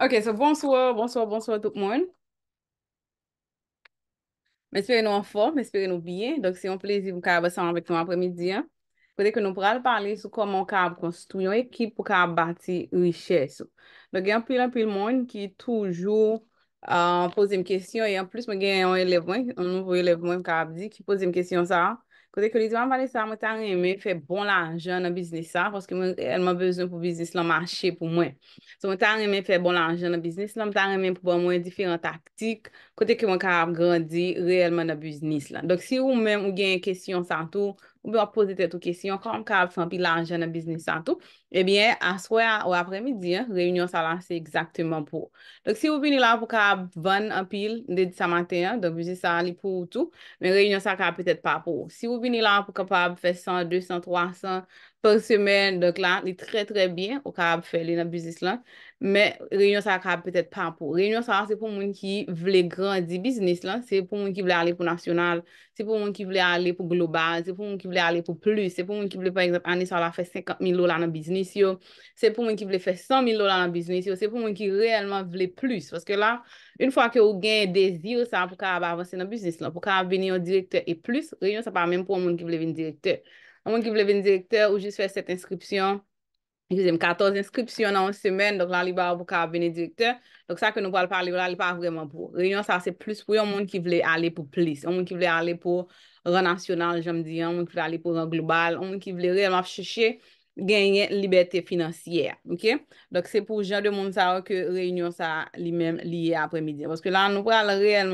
Ok, so bonsoor, bonsoor, bonsoor tout moun. Mespere nou an fo, mespere nou byen. Dok se yon plezi pou ka abe san an vek ton apre midi an. Kote ke nou pral pale sou koman ka abe konstuyon ekip pou ka abe bati wiches. Dok yon pilan pil moun ki toujou an euh, pose m kestyon. Yon plus m gen yon elevwen, yon nouvo elevwen m ka abe di ki pose m kestyon sa a. Kote ke li diwan vali sa, mwen tan reme fe bon la anjan na biznis sa, fos ke mwen reyelman bezon pou biznis la manche pou mwen. Se mwen tan reme fe bon la anjan na biznis la, mwen tan reme pou mwen mwen diferent taktik, kote ke mwen karap grandi reyelman na biznis la. Donk si ou mwen mwen gen yon kesyon san tou, ou bewa pozite tou kesiyon, kon m ka ap fè anpil la anje nan biznis an tou, ebyen, aswe ou apre midi, reynyon sa lan se exaktemen pou. Dok si ou bini la pou ka ap van anpil, ndè di sa maten, donk biznis sa li pou ou tou, men reynyon sa ka ap petèd pa pou. Si ou bini la pou ka ap fè 100, 200, 300, per semen, donk la, li tre tre bien, ou ka ap fè li nan biznis lan, Mè, Réunion sa ka apetèd pa pou. Réunion sa, se pou moun ki vle grandi biznis la, se pou moun ki vle ale pou nasyonal, se pou moun ki vle ale pou global, se pou moun ki vle ale pou plus, se pou moun ki vle, par exemple, Anisala fè 50.000 lola nan biznis yo, se pou moun ki vle fè 100.000 lola nan biznis yo, se pou moun ki reèlman vle plus. Foske la, un fwa ki ou gen dézir sa, pou ka ap avanse nan biznis la, pou ka ap veni yo direkteur e plus, Réunion sa pa mèm pou moun ki vle ven direkteur. Moun ki vle ven direkteur ou jis fè set 14 inskripsyon nan semen, lalibar pou ka benedikte, lalibar pou ka benedikte, reyon sa se plus pou yon moun ki vle ale pou plis, yon moun ki vle ale pou renansyonal, yon moun ki vle ale pou ren global, yon moun ki vle realman fichè, genye libertè financiè, ok, lalibar pou ka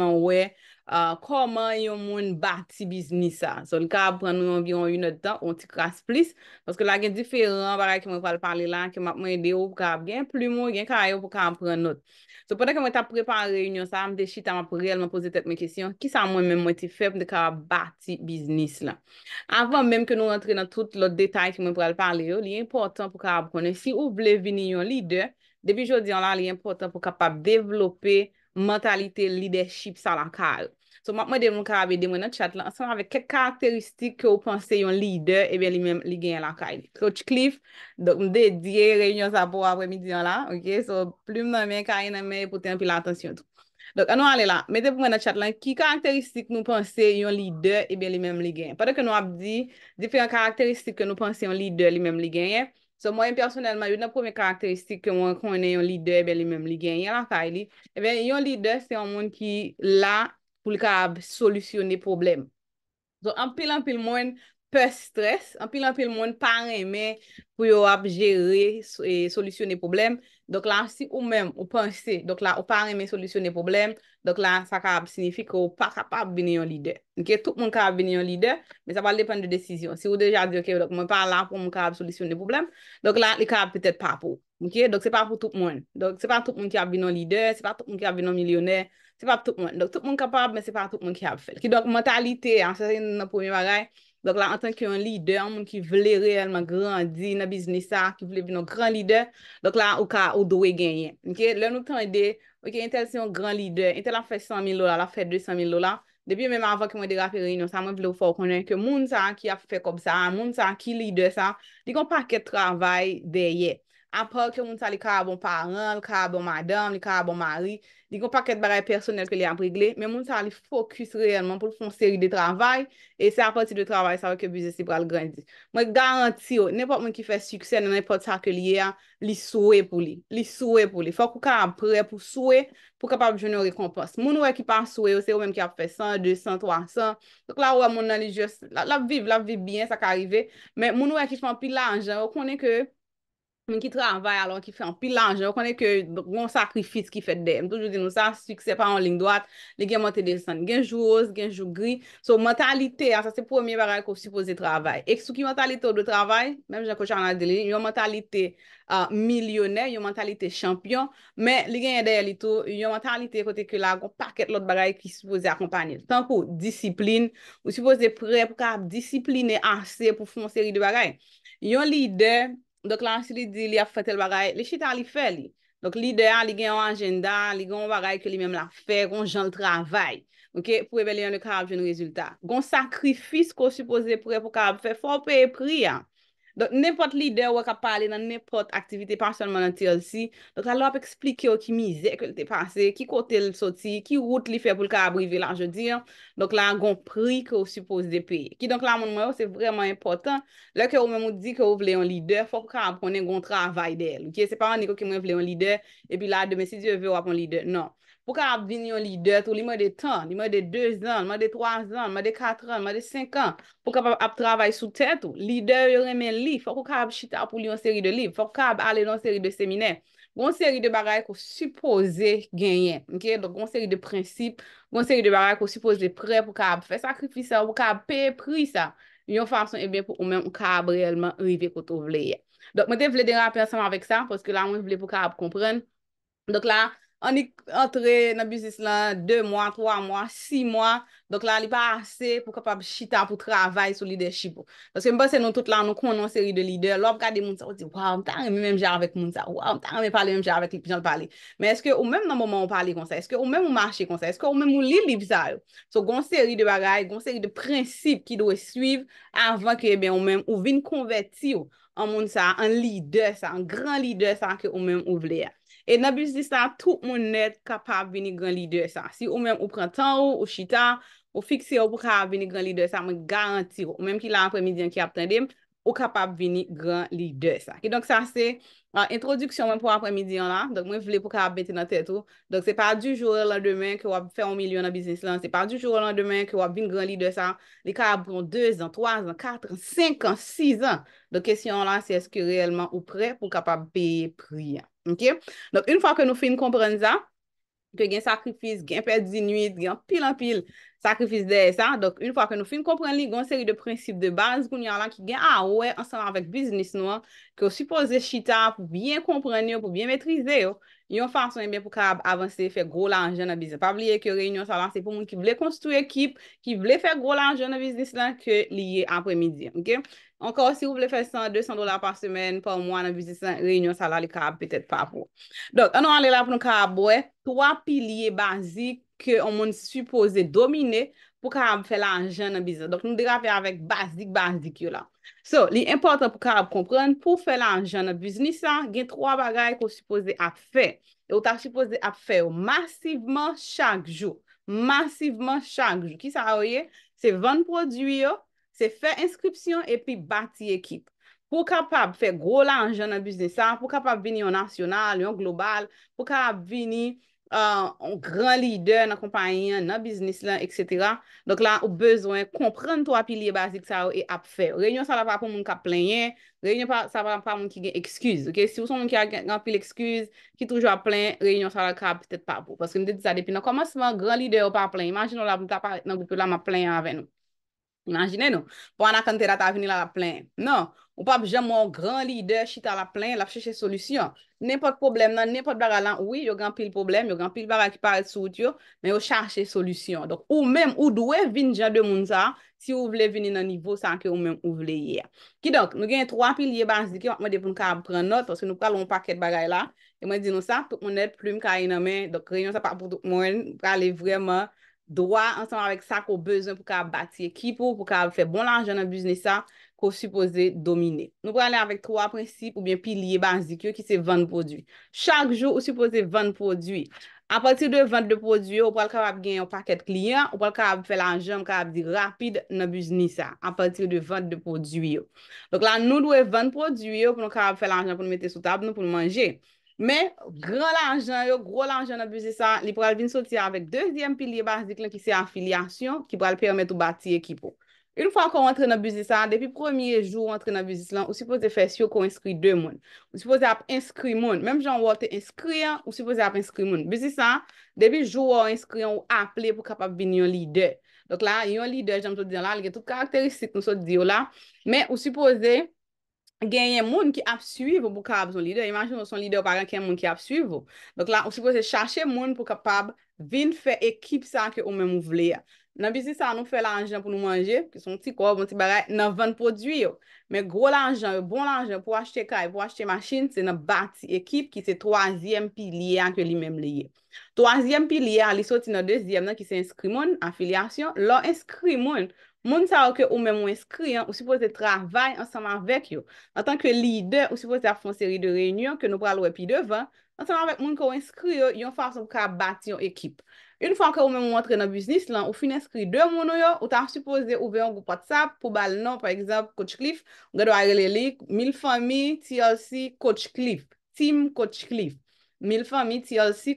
benedikte, koman euh, yon moun bati biznis sa. So, li ka ap pran nou yon biyon yon yon tan, yon ti kras plis, pwoske la gen diferan, baray ki moun pral parli lan, ki map mwen deyo pou ka ap gen plu moun, gen kaya pou ka ap pran not. So, pwede ke mwen ta prepan reyunyon sa, mde chi ta map reyelman pose tet mwen kisyon, ki sa mwen mwen mwen ti feb de ka ap bati biznis la. Afan menm ke nou rentre nan tout lot detay ki mwen pral parli yo, li important pou ka ap konen. Si ou ble vini yon lider, debi jodi an la, li important pou ka ap ap develope So, map mwen de mwen ka ave de mwen nan chat lan, san ave ke karakteristik ke ou panse yon lider, ebe li menm li gen la kay li. So, chiklif, dok mwen dedye reynyon sa pou apre midi an la, ok, so, ploum nan men, kay nan men, pou ten api la atensyon tou. Dok, an nou ale la, mette pou mwen nan chat lan, ki karakteristik nou panse yon lider, ebe li menm li gen. Padè ke nou ap di, diferent karakteristik ke nou panse yon lider, li menm li gen ye. So, mwen personelman, yon nan pweme karakteristik ke mwen konen yon lider, ebe li menm li pou li karab solisyon ni problem. Zon, anpil anpil moun, pe stres, anpil anpil moun, pan reme pou yo ap jere e, solisyon ni problem. Dok lan, si ou men, ou panse, ou pan reme solisyon ni problem, sa karab signifi ki ou pa kapab bine yon lider. Tout moun karab bine yon lider, men sa pa le pen de desisyon. Si ou deja di, ok, moun pa lan pou moun karab solisyon ni problem, dok lan, li karab petet pa pou. Dok se pa pou tout moun. Dok se pa tout moun ki ap bine yon lider, se pa tout moun ki ap bine yon milyoner, Se pa tout moun, tout moun kapab men se pa tout moun ki ap fel. Ki donk mentalite an, se se yon nan pomi bagay, donk la an tanke yon lider, moun ki vle reyelman grandi nan biznis sa, ki vle vi nan gran lider, donk la ou ka ou do e genyen. Ok, lè nou tan de, ok, entel si yon gran lider, entel a fe 100.000 lola, la fe 200.000 lola, debi mè mè avan ki mwen de rafere yon, sa mwen vle ou fò konen, ke moun sa ki a fe kop sa, moun sa ki lider sa, di kon pa ke travay de ye. apor ke moun sa li ka a bon paran, li ka a bon madame, li ka a bon mari, di kon pa ket baray personel ke li apregle, men moun sa li fokus reyman pou fon seri de travay, e se apoti de travay, sa wè ke buze si pral grandi. Mwen garanti yo, nepot mwen ki fè suksen, nepot sa ke li e a, li souwe pou li, li souwe pou li, fò kou ka apre pou souwe, pou kapab joun yo rekompos. Moun wè ki pa souwe, yo se yo menm ki ap fè 100, 200, 300, lop viv, lop viv bien, sa ka arrive, men moun wè ki fè an pi lanj, Mwen ki travay alon ki fè an pilanj, yo konen ke yon sakrifis ki fè dem. Toujou di nou sa, sukse pa an ling doat, li gen mwote de san, gen jou oz, gen jou gri. So, mentalite, sa se pwemye bagay ko supose travay. Ek sou ki mentalite ou de travay, menm jen ko chan an adele, yon mentalite milyonè, yon mentalite champyon, men li gen yon daye li tou, yon mentalite kote ke la, kon paket lot bagay ki supose akompany. Tan pou disipline, ou supose pre, pou ka disipline ase pou fwonseri de bagay. Yon li de... Donk lansi li di li a fote l baray, li chita li fe li. Donk li deyan, li gen anjenda, li gen an baray ke li mem la fe, gon jan l travay. Ok, pou ebe li an l karab jen rezultat. Gon sakrifis ko supose pou e pou karab fe, fò oupe e pri ya. Donk nepot lider wak ap pale nan nepot aktivite pasonman an tiyol si, donk la wap explike yo ki mize ke lte pase, ki kote l soti, ki route li fe pou l ka abrive lan je dir, donk la an gon prik yo suppose de pe. Ki donk la moun moun yo se vreman impotant, lak yo moun moun di ke yo vle yon lider, fok ka ap konen yon tra vay del. Se pa man niko ke moun vle yon lider, e pi la de mesi di yo vle wap yon lider, nan. pou ka ap vin yon lider tou li mè de tan, li mè de 2 an, mè de 3 an, mè de 4 an, mè de 5 an, pou ka ap travay sou ten tou, lider yon remen li, fò kou ka ap chita pou li yon seri de liv, fò kou ka ap ale yon seri de seminer, yon seri de bagay kou suppose genyen, mke, donk yon seri de prinsip, yon seri de bagay kou suppose de pre, pou ka ap fe sakrifisa, pou ka ap pe pri sa, yon fason ebyen eh pou ou men yon ka ap reyelman rive koutou vleye. Donk mwen te vle deyran persanman vek sa, f an yi antre nan bizis lan, 2 mwa, 3 mwa, 6 mwa, donk la li pa ase pou kapab chita, pou travay sou liderchip ou. Soske mba se nou tout lan nou konon seri de lider, lò ap kade moun sa ou ti, waw, mta reme mèm jan avèk moun sa, waw, mta reme pale mèm jan avèk li pijan pale. Men eske ou mèm nan mouman ou pale kon sa, eske ou mèm ou marche kon sa, eske ou mèm ou li li pisa ou. Sos kon seri de bagay, kon seri de prinsip ki doye suiv avan ke ou mèm ou vin konverti ou an moun sa, an lider sa, Et nan biznis sa, tout moun net kapab vini gran lider sa. Si ou mèm ou prantan ou, ou chita, ou fiksi ou pou kapab vini gran lider sa, mwen garanti ou. Mèm ki la apremidyan ki ap tendem, ou kapab vini gran lider sa. E donk sa se, introduksyon mèm pou apremidyan la, donk mwen vle pou kapab bete nan tèt ou. Donk se pa du jore lan demen ki wap fè ou milyon nan biznis lan, se pa du jore lan demen ki wap vini gran lider sa, li ka abron 2 an, 3 an, 4 an, 5 an, 6 an. Donk kesyon la se eske reyelman ou pre pou kapab be priyan. Ok, donk yon fwa ke nou fin kompren za, gen sakrifis, gen perdzi nuit, gen pil an pil sakrifis de sa, donk yon fwa ke nou fin kompren li, gen seri de prinsip de baz koun yon la ki gen a oue an salan eh vek biznis nou an, ki yo supose chita pou bien kompren yo, pou bien metrize yo, yon fason yon ben pou ka avanse, fe gro lan jen a biznis. Pa vliye ki yo reynyon salan, se pou moun ki vle konstru ekip, ki vle fe gro lan jen a biznis lan, ke liye apre midi, ok? Ankor, si ou vle fè 100-200 dolar pa semen, pa ou mwen anbize san, reynyon sa la li karab pètèd pa pou. Donk, anon anle la pou nou karab wè, 3 pilye bazik ke ou moun supose domine pou karab fè la anjen anbize. Donk, nou dekha fè avèk bazik-bazik yo la. So, li importan pou karab kompren, pou fè la anjen anbize nisan, gen 3 bagay ko supose ap fè. E ou ta supose ap fè ou massiveman chak jou. Massiveman chak jou. Ki sa woye? Se 20 produyo, Se fè inskripsyon epi bati ekip. Pou kapab fè gwo lanjan nan biznisan, pou kapab vini yon nasyonal, yon global, pou kapab vini euh, yon gran lider nan kompanyen, nan biznis lan, etc. Donk la, ou bezwen, komprenn to api liye basik sa ou e ap fè. Reunyon sa la pa pou moun ka plenye, reunyon sa pa la pa moun ki gen ekskuz, ok? Si ou son moun ki a gen api l'ekskuz, ki toujwa plen, reunyon sa la ka ptet pa pou. Paske mwen de di sa depi nan komasman, gran lider ou pa plen, imajin ou la moun ta pa nan goupi ou la Manjine nou, pou an akante da ta vini la la plen. Non, ou pap jaman ou gran lider, chita la plen, la chache solusyon. Nen pot problem nan, nen pot bagay lan. Oui, yo gan pil problem, yo gan pil bagay ki pale sout yo, men yo chache solusyon. Donk ou men, ou dwe vin jan de moun sa, si ou vle vini nan nivou sa anke ou men ou vle yer. Ki donk, nou gen 3 pil ye bas di ki, wak mwen de pou nou ka apren not, woske nou pralon paket bagay la, e mwen di nou sa, tout moun net ploum ka yon ame, donk reyon sa pa pou tout moun prale vreman Dwa, anseman avèk sa ko bezon pou ka bati ekipou, pou ka fe bon lanjan nan buznisa, ko supose domine. Nou pou alè avèk tro apresip ou bien piliye bazik yo ki se vande prodwi. Chak jou ou supose vande prodwi. A patir de vande prodwi yo, ou pou al ka vab genyo paket kliyen, ou pou al ka vab fe lanjan, ou pou al ka vab di rapide nan buznisa. A patir de vande prodwi yo. Donk la nou lou e vande prodwi yo pou nou ka vab fe lanjan pou nou mette sou tab nou pou nou manje. Men, gran lanjan yo, gran lanjan nan buzisan, li pral vin soti avek dezyen pilye bazik lan ki se afilyasyon, ki pral permit ou bati ekipo. Un fwa kon rentre nan buzisan, depi premye jou rentre nan buzisan, ou sipoze fes yo kon inskri dey moun. Ou sipoze ap inskri moun, menm jan wote inskriyan, ou sipoze ap inskri moun. Buzisan, depi jou wote inskriyan ou aple pou kapap vin yon lider. Donk la, yon lider, janm sou diyan la, li gen tout karakteristik nou sou diyon la, men ou sipoze... genye moun ki ap suive pou ka ap son lider, imajin son lider ou pa genke moun ki ap suive ou. Donk la, ou si pou se chache moun pou kapab vin fè ekip sa ke ou men mou vle ya. Nan bisisa anou fè la anjen pou nou manje, ki son ti kou, moun ti bagay, nan vant prodwi yo. Men gro la anjen, bon la anjen pou achete ka, pou achete machin, se nan bati ekip ki se toazyem pilier ke li menm le ye. Toazyem pilier, li soti nan dezyem nan ki se inskri moun, afilyasyon, lon inskri moun Moun sa ou ke ou mè mwen skri an, ou supose te travay ansama vek yo. Nantan ke lider, ou supose te afonseri de reynyon ke nou pralwe pi devan, ansama vek moun ke ou skri yo, yon fars mwen ka bati yon ekip. Yon fwa anke ou mè mwen mwen tre nan biznis lan, ou finen skri de moun yo, ou tan supose ou veyon goupat sa, pou bal nan, par ekzap, kouch klif, ou gado a relele, mil fami, ti yon si, kouch klif, tim kouch klif. 1000 fami ti yo si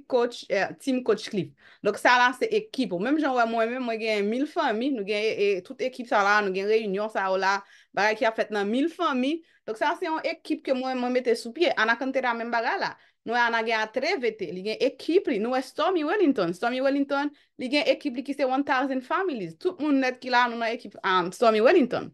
tim koch klip. Dok sa la se ekip. Ou menm jan wè mwen mwen gen 1000 fami. Nou gen e, e, tout ekip sa la. Nou gen reyunyon sa ou la. Bara ki a fèt nan 1000 fami. Dok sa se yon ekip ke mwen mwen mwete sou pye. Ana kante da menm baga la. Nou anage a tre vete. Li gen ekip li. Nou e Stormy Wellington. Stormy Wellington li gen ekip li ki se 1000 familis. Tout moun net ki la nou nan ekip Stormy Wellington.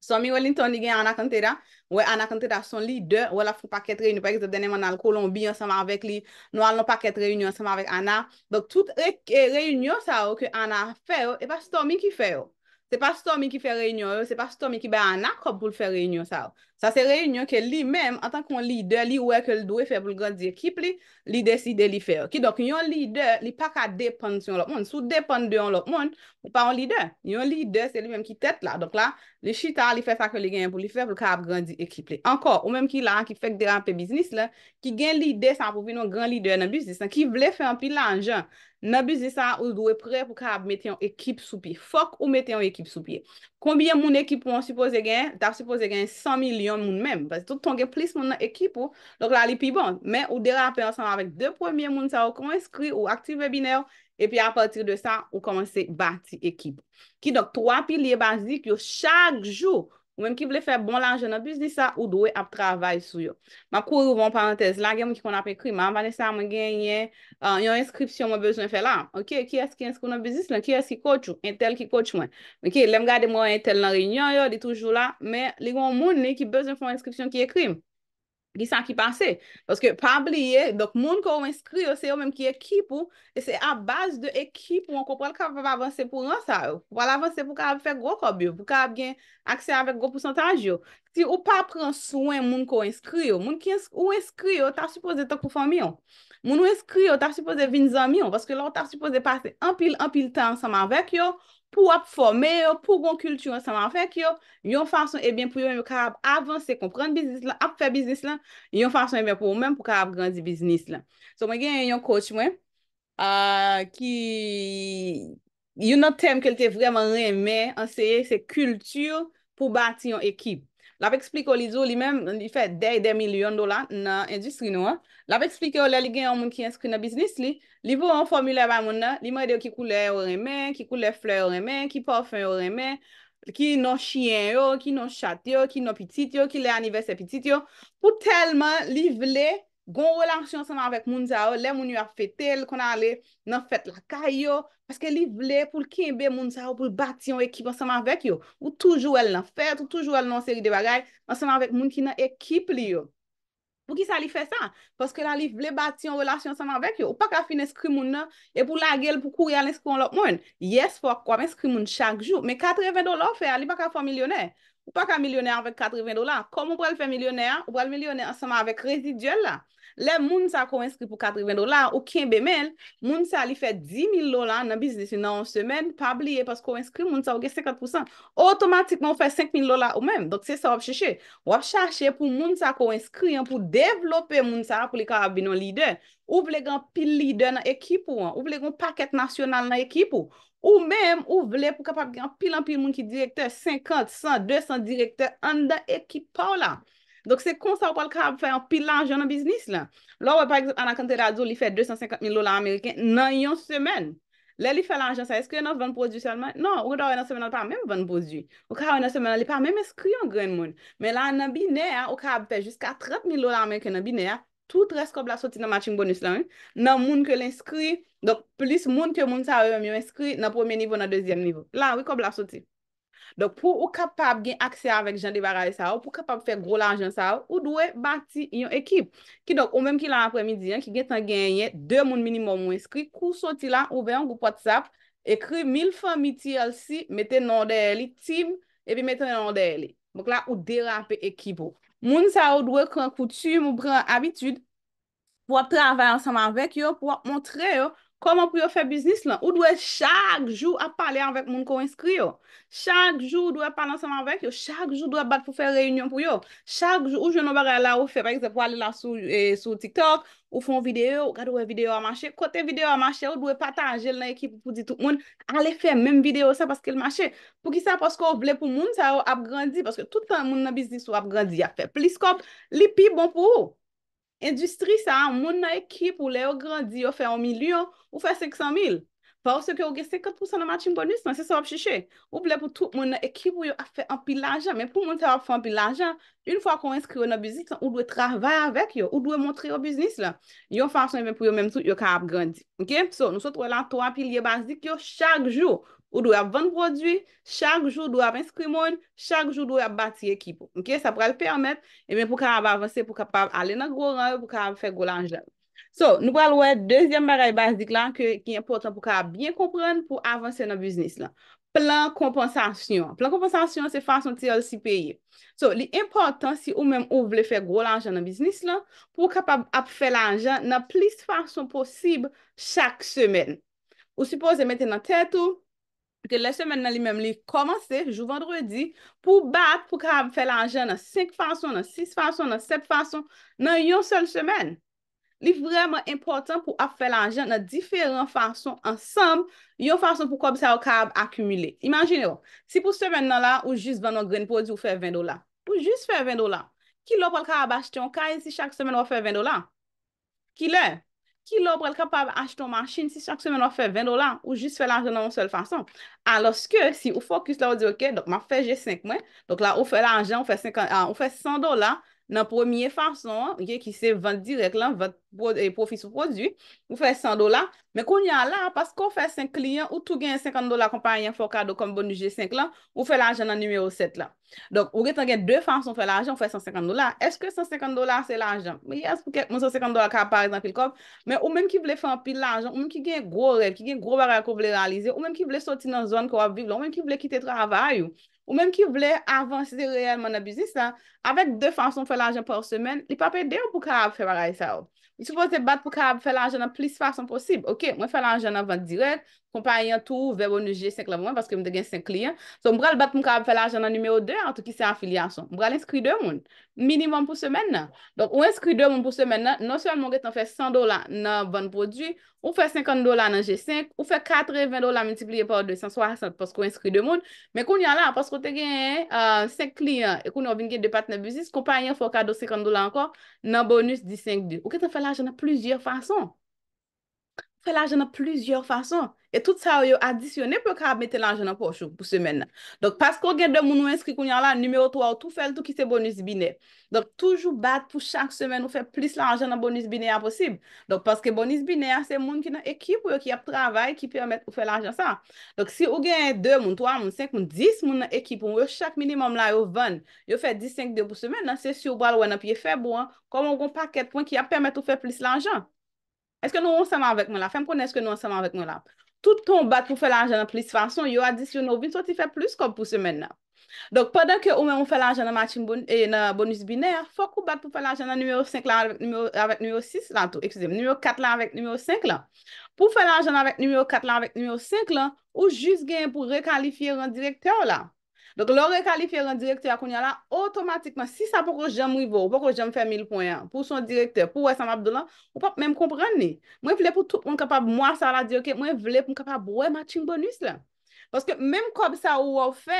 Son mi wè linton li gen an akante da, wè an akante da son li dè wè la fwou paket reynyon, paket se dene man al kolombi ansanman avèk li, nou al nou paket reynyon ansanman avèk anan, bèk tout reynyon eh, sa wè oh, ke anan fè wè, oh, e pa ston mi ki fè wè, oh. se pa ston mi ki fè reynyon wè, se pa ston mi ki bè anan kop pou l fè reynyon sa wè. Sa se reynyon ke li men, an tan kon li de, li ouè ke li dwe fe pou l'grandi ekip li, li deside li fer. Ki donk, yon li de, li pa ka depan si yon lop moun. Sou depan de yon lop moun, pou pa yon li de. Yon li de, se li men ki tet la. Donk la, li chita li fe sa ke li gen pou li fe pou l'kab grandi ekip li. Ankor, ou menm ki la, ki fek deran pe biznis la, ki gen li de san pou vin yon gran lider nabizi san, ki vle fe an pi lan jan, nabizi san ou dwe pre pou kab meti yon ekip sou pi. Fok ou meti yon ekip yon moun menm, pasi tout tonge plis moun nan ekip ou, donk la li pi bon, men ou derape ansan avèk de premier moun, sa ou kon eskri ou aktif webinèw, epi apatir de sa, ou komanse bati ekip. Ki donk, 3 pilye basik yo, chak jou, Ou menm ki vle fè bon lanje nan biz disa ou dowe ap travay sou yo. Ma kou rouv an parantez. Lan gen mwen ki kon ap ekri. Man Vanessa mwen gen yen euh, yon inskripsyon mwen bezwen fè la. Ok, ki eski inskripsyon nan bizis lan? Ki eski kouchou? Intel ki kouch mwen. Ok, lem gade mwen Intel nan reynyan yo. Di toujou la. Men li yon moun ne ki bezwen fè yon inskripsyon ki ekri mwen. Gisa ki pase, paske pa bliye, dok moun ko wenskrio se yo menm ki ekipou, e se a base de ekipou an ko pral ka avanse pou an sa yo, wala avanse pou ka ave fèk gwo kobyo, pou ka ave gen aksè avek gwo pousantaj yo. Si ou pa pran souen moun ko wenskrio, moun ki wenskrio ta supose tok pou fòm yo, moun wenskrio ta supose vin zan miyo, paske lò ta supose pase an pil an pil tan ansama avek yo, pou ap forme yo, pou gon kultur anseman. Fek yo, yon fason e eh ben pou yon yon karab avanse, konpren bisnis la, ap fe bisnis la, yon fason e eh ben pou yon men pou karab grandi bisnis la. So, mwen gen yon kouch mwen, ah, ki yon nan tem ke lte vreman reme, anseye se kultur pou bati yon ekip. La pe ekspliko li zo li men, li fe 10-10 milyon dola nan endistri nou an. La pe ekspliko li li gen yon moun ki inskri nan bisnis li, li vou an formule ba moun nan, li mwen de non? yo ki koule fle yon remen, ki koule fle yon remen, ki porfen yon remen, ki non chyen yo, ki non chat yo, ki non pitit yo, ki le anive se pitit yo, pou telman li vle... Gon relansyon anseman vek moun za ou, le moun yon a fetel, kon anle nan fet lakay yo, paske li vle pou l kinbe moun za ou, pou l bati yon ekip anseman vek yo, ou toujou el nan fet, ou toujou el nan seri de bagay, anseman vek moun ki nan ekip li yo. Pou ki sa li fe sa? Paske la li vle bati yon relansyon anseman vek yo, ou pa ka fin eskrimoun nan, e pou la gel pou kou yal eskrimoun lop moun. Yes, pou akwa men eskrimoun chak jou, men 80 dolar fe, li pa ka fwa milyonè. Ou pa ka milyonè anvek 80 dolar Le moun sa kou inskri pou 80 dolar ou kin bemel, moun sa li fe 10.000 dolar nan bisnesi nan 1 semen, pa bliye pas kou inskri, moun sa ou ge 50%, otomatikman ou fe 5.000 dolar ou men. Dok se sa wap chache, wap chache pou moun sa kou inskri an pou developpe moun sa pou li ka ap binon lider. Ou vle gen pil lider nan ekip ou an, ou vle gen paket nasyonal nan ekip ou, ou men ou vle pou kapap gen pil an pil moun ki direkter 50, 100, 200 direkter an dan ekip pou la. Donk se kon sa ou pa l ka ap fè an pil anjon an biznis la. Lò wè par eksept an akante da zo li fè 250.000 lola Ameriken nan yon semen. Lè li fè l anjon sa. Eske yon nan 20 produs yon salman? Non, ou kèdwa wè nan semen al pa mèm 20 produs yon. Ou kèdwa wè nan semen al pa mèm eskri yon gren moun. Mè la nan binè a, ou ka ap fè jusqu'a 30.000 lola Ameriken nan binè a. Tout res kòp la soti nan matching bonus la. Nan moun kè l'inskri. Donk plis moun kè moun sa wè mèm yon eskri nan premier nivou nan deuxième nivou. Dok pou ou kapap gen akse avèk jan de baraye sa ou, pou kapap fè gro lanjan sa ou, ou dwe bati yon ekip. Ki dok ou mèm ki lan apremidi, ki gen tan genyen, 2 moun minimum mwen eskri, kou soti lan, ou veyon goupat sap, ekri 1000 fèm miti al si, metè nondè li, tim, epi metè nondè li. Moun sa ou dwe kon koutume ou bran abitud pou ap travè ansam avèk yo, pou ap montre yo. Koman pou yo fè biznis lan? Ou dwe chak jou ap pale anvek moun ko inskri yo? Chak jou dwe pale anseman anvek yo? Chak jou dwe bat pou fè reynyon pou yo? Chak jou ou jounou bagay la ou fè? Par exemple, wale la e, sou TikTok, ou fon videyo, ou gade wè videyo a manche? Kote videyo a manche, ou dwe patanjel nan ekip pou ditou moun? Ale fè menm videyo sa paske l manche? Pou ki sa paske ou vle pou moun, sa yo ap grandi. Paske toutan moun nan biznis ou ap grandi a fè. Plis kop, li pi bon pou ou? Industri sa, moun nan ekip ou le yo grandi yo fe 1 milyon, ou fe 500 mil. Par se yo ge 50% nan matching bonus nan, se sa wap chiche. Ou ble pou tout moun nan ekip ou yo a fe an pil lajan, men pou moun te wap fe an pil lajan, un fwa kon inskri yo nan biznis, ou dwe travay avèk yo, ou dwe montre yo biznis la. Yo fason yon ven pou yo menm sou, yo ka ap grandi. Ok? So, nou se tro lan 3 pil ye basik yo chak jou. Ou dwe ap vande prodwi, chak jou dwe ap inskrimon, chak jou dwe ap bati ekipo. Mke, sa pral permet, e men pou ka ap avanse pou ka ap ale nan gro ran, pou ka ap fek gro lanjan. So, nou pral wè, dezyen bagay basik lan ki important pou ka ap bien kompran pou avanse nan biznis lan. Plan komponsasyon. Plan komponsasyon, se fason ti al si peye. So, li important si ou men ou vle fek gro lanjan nan biznis lan, pou ka ap ap fek lanjan nan plis fason posib chak semen. Ou suppose, mette nan tèt ou. Ke le semen nan li mem li komanse, jou vendredi, pou bat pou ka ap fè lanjan nan 5 fason, nan 6 fason, nan 7 fason, nan yon sol semen. Li vreman impotant pou ap fè lanjan nan diferan fason ansam, yon fason pou kopsa ou ka ap akumile. Imagine yo, si pou semen nan la, ou jist ban nan gren pou di ou fè 20 dola. Ou jist fè 20 dola. Ki lopal ka ap achtyon, ka yon si chak semen wap fè 20 dola? Ki lè? ki lò pou el kapab achiton manchin, si chak semen wè fè 20 dolar, ou jist fè l'anjen nan moun sel fason, alòs ke si ou fokus la ou di ok, dok ma fè jè 5 mwen, dok la ou fè l'anjen, ou fè 100 dolar, Nan premye fason, ye ki se vant direk lan, vat profi sou produ, ou fe 100 dola. Men kon ya la, pas kon fe 5 kliyan, ou tou gen 50 dola kompanyen fokado kom bonu G5 lan, ou fe l'ajan nan numero 7 lan. Donk, ou gen tan gen 2 fason fe l'ajan, ou fe 150 dola. Eske 150 dola se l'ajan? Men yas pou kek moun 150 dola ka par exemple kop, men ou men ki vle fampi l'ajan, ou men ki gen gro red, ki gen gro barayak ou vle realize, ou men ki vle soti nan zon kwa viv lan, ou men ki vle kite travay ou. ou menm ki vle avansi reyelman na bizis la, avek de fason fwe la ajan pa ou semen, li pape de ou pou ka ap febaray sa ou? Oh. sou pou non. non. non te bat pou ka ap fè la anjana plis farsan posib. Ok, mwen fè la anjana vant direk, kompanyen tou, verbo nou G5 la mwen, paske mwen te gen 5 kliyen. So mwen bral bat pou ka ap fè la anjana nimeyo 2 an tou ki se afilyan son. Mwen bral inskri 2 moun. Minimum pou semen nan. Donk, mwen inskri 2 moun pou semen nan, non seman mwen get nan fè 100 dola nan bon prodjou, ou fè 50 dola nan G5, ou fè 4 20 dola multipliye par 200, so asan paske mwen inskri 2 moun. Men kon yon la, paske mwen te gen 5 kliyen, en de plusieurs façons. l'anjen nan plizyor fason. E tout sa yo adisyone pou yo ka ap mette l'anjen nan pochou pou semen nan. Donk paskou gen de moun ou inskri kounyan la, nimeyo tou a ou tou fel tou ki se bonus bine. Donk toujou bat pou chak semen ou fe plis l'anjen nan bonus bine a posib. Donk paske bonus bine a se moun ki nan ekip ou yo ki ap travay ki pemet ou fe l'anjen sa. Donk si ou gen 2 moun, 3 moun, 5 moun, 10 moun nan ekip ou yo chak minimum la yo van yo fe 10-5 de pou semen nan, se si ou bal wè nan piye febou an, komon goun paket pwen ki ap p Eske nou ansem avèk mè la? Fèm konè eske nou ansem avèk mè la? Touton bat pou fè l'anjenan plis fason, yo adisyon nou 20 soti fè plis kom pou semen la. Donk padan ke ou mè an fè l'anjenan matin bonus binè, fòk ou bat pou fè l'anjenan nümero 5 la avèk nümero 6 la? Eksuzèm, nümero 4 la avèk nümero 5 la? Pou fè l'anjenan avèk nümero 4 la avèk nümero 5 la, ou juz gen pou rekalifiye ren direkter la? Donk lor rekalifye ren direktè akoun ya la, otomatikman, si sa pou kon jem mou yvo, pou kon jem fè 1000 poyen, pou son direktè, pou wè San Abdoulan, pou pap mè m komprèn ni. Mwen vle pou tout moun kapab mwa sa la di, mwen vle pou m kapab wè matching bonus la. Paske mèm kob sa ou wò fè,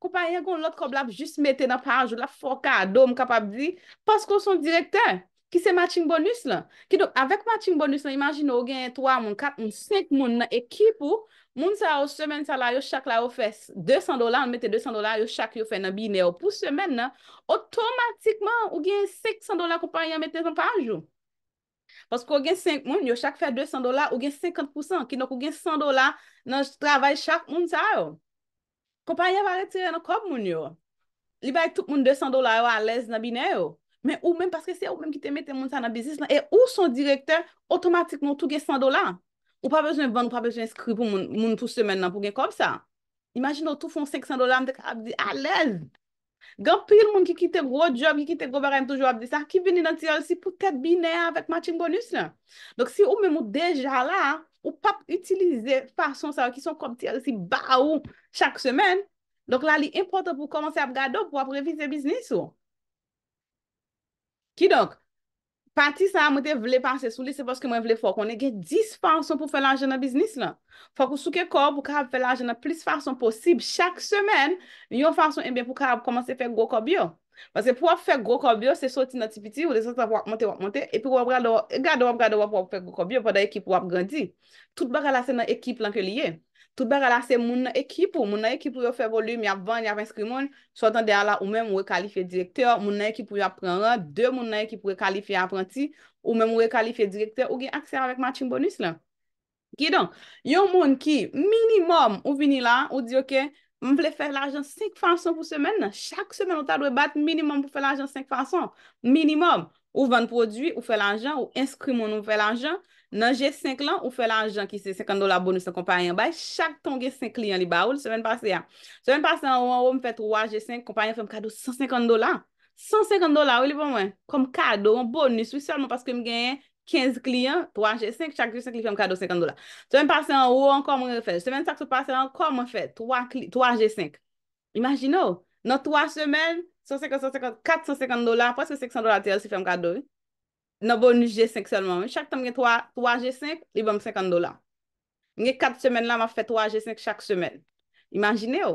kou pa yè kon lot kob la jist mette nan parjou, la fokado m kapab di, paske son direktè, ki se matching bonus la. Ki do, avèk matching bonus la, imajin nou gen 3, moun 4, moun 5 moun nan ekipou, Moun sa ou semen sa la yo chak la ou fes 200 dola an mette 200 dola yo chak yo fè nan binè ou. Pou semen nan, otomatikman ou gen 500 dola kompanyan mette zan pa ajou. Pas kon gen 5 moun yo chak fè 200 dola ou gen 50% ki nok ou gen 100 dola nan travay chak moun sa ou. Kompanyan va retire nan kom moun yo. Li va etout moun 200 dola yo a lez nan binè ou. Men ou men, paske se ou men ki te mette moun sa nan bizis nan e ou son direktor otomatikman tou gen 100 dola. Ou pa bezone vande, ou pa bezone skri pou moun pou semen nan pou gen kom sa. Imagin nou tou fon 500 dolam dek ap di alèz. Gan pil moun ki kite gro job, ki kite goberen toujou ap di sa, ki vini nan tiyol si pou tèt binè avèk matching bonus nan. Donk si ou mè mou deja la, ou pap utilize fason sa ki son kom tiyol si ba ou chak semen. Donk la li impote pou komanse ap gado pou ap revise bisnis ou. Ki donk? Pati sa, mwen te vle pase sou li, se paske mwen vle fok, mwen e gen 10 farson pou fe lanje nan biznis la. Fak ou souke kor pou karab fe lanje nan plis farson posib, chak semen, yon farson enbyen eh pou karab komanse fe gwo korbyo. Pase pou wap fe gwo korbyo, se soti nan tipiti, ou de sa sa wap monte, wap monte, epi wap gado wap, gado wap, wap fe gwo korbyo, vada ekip wap gandi. Tout bakalase nan ekip lanke liye. Toube relase moun ekipou, moun ekipou yo fe volum, ya vany, ya vanskrimoun, chotan de ala ou men moun we kalife direkteur, moun ekipou yo aprenren, de moun ekipou yo kalife apranti, ou men moun we kalife direkteur, ou gen aksel avèk matching bonus la. Ki don, yon moun ki minimum ou vini la, ou di ok, moun vle fe l'ajan 5 fason pou semen, chak semen ou ta dwe bat minimum pou fe l'ajan 5 fason, minimum, ou vany prodwi, ou fe l'ajan, ou vanskrimoun ou fe l'ajan, Nan G5 lan, ou fe la anjan ki se 50 dola bonus an kompanyan. Bay, chak tonge 5 kliyan li ba ou l semen pase ya. Semen pase an ou an ou mi fet 3 G5, kompanyan fe m kado 150 dola. 150 dola, ou li pou mwen? Kom kado, an bonus, wisalman paske mi genyen 15 kliyan, 3 G5, chak G5 li fe m kado 50 dola. Semen pase an ou an ou an ou mi refel. Semen pase an ou an ou an ou mi refel, 3 G5. Imagino, nan 3 semen, 450 dola, aposke 500 dola ti el si fe m kado. nan bonus G5 selman. Chak tam gen 3 G5, li bom 50 dola. Gen 4 semen la, ma fè 3 G5 chak semen. Imagine yo.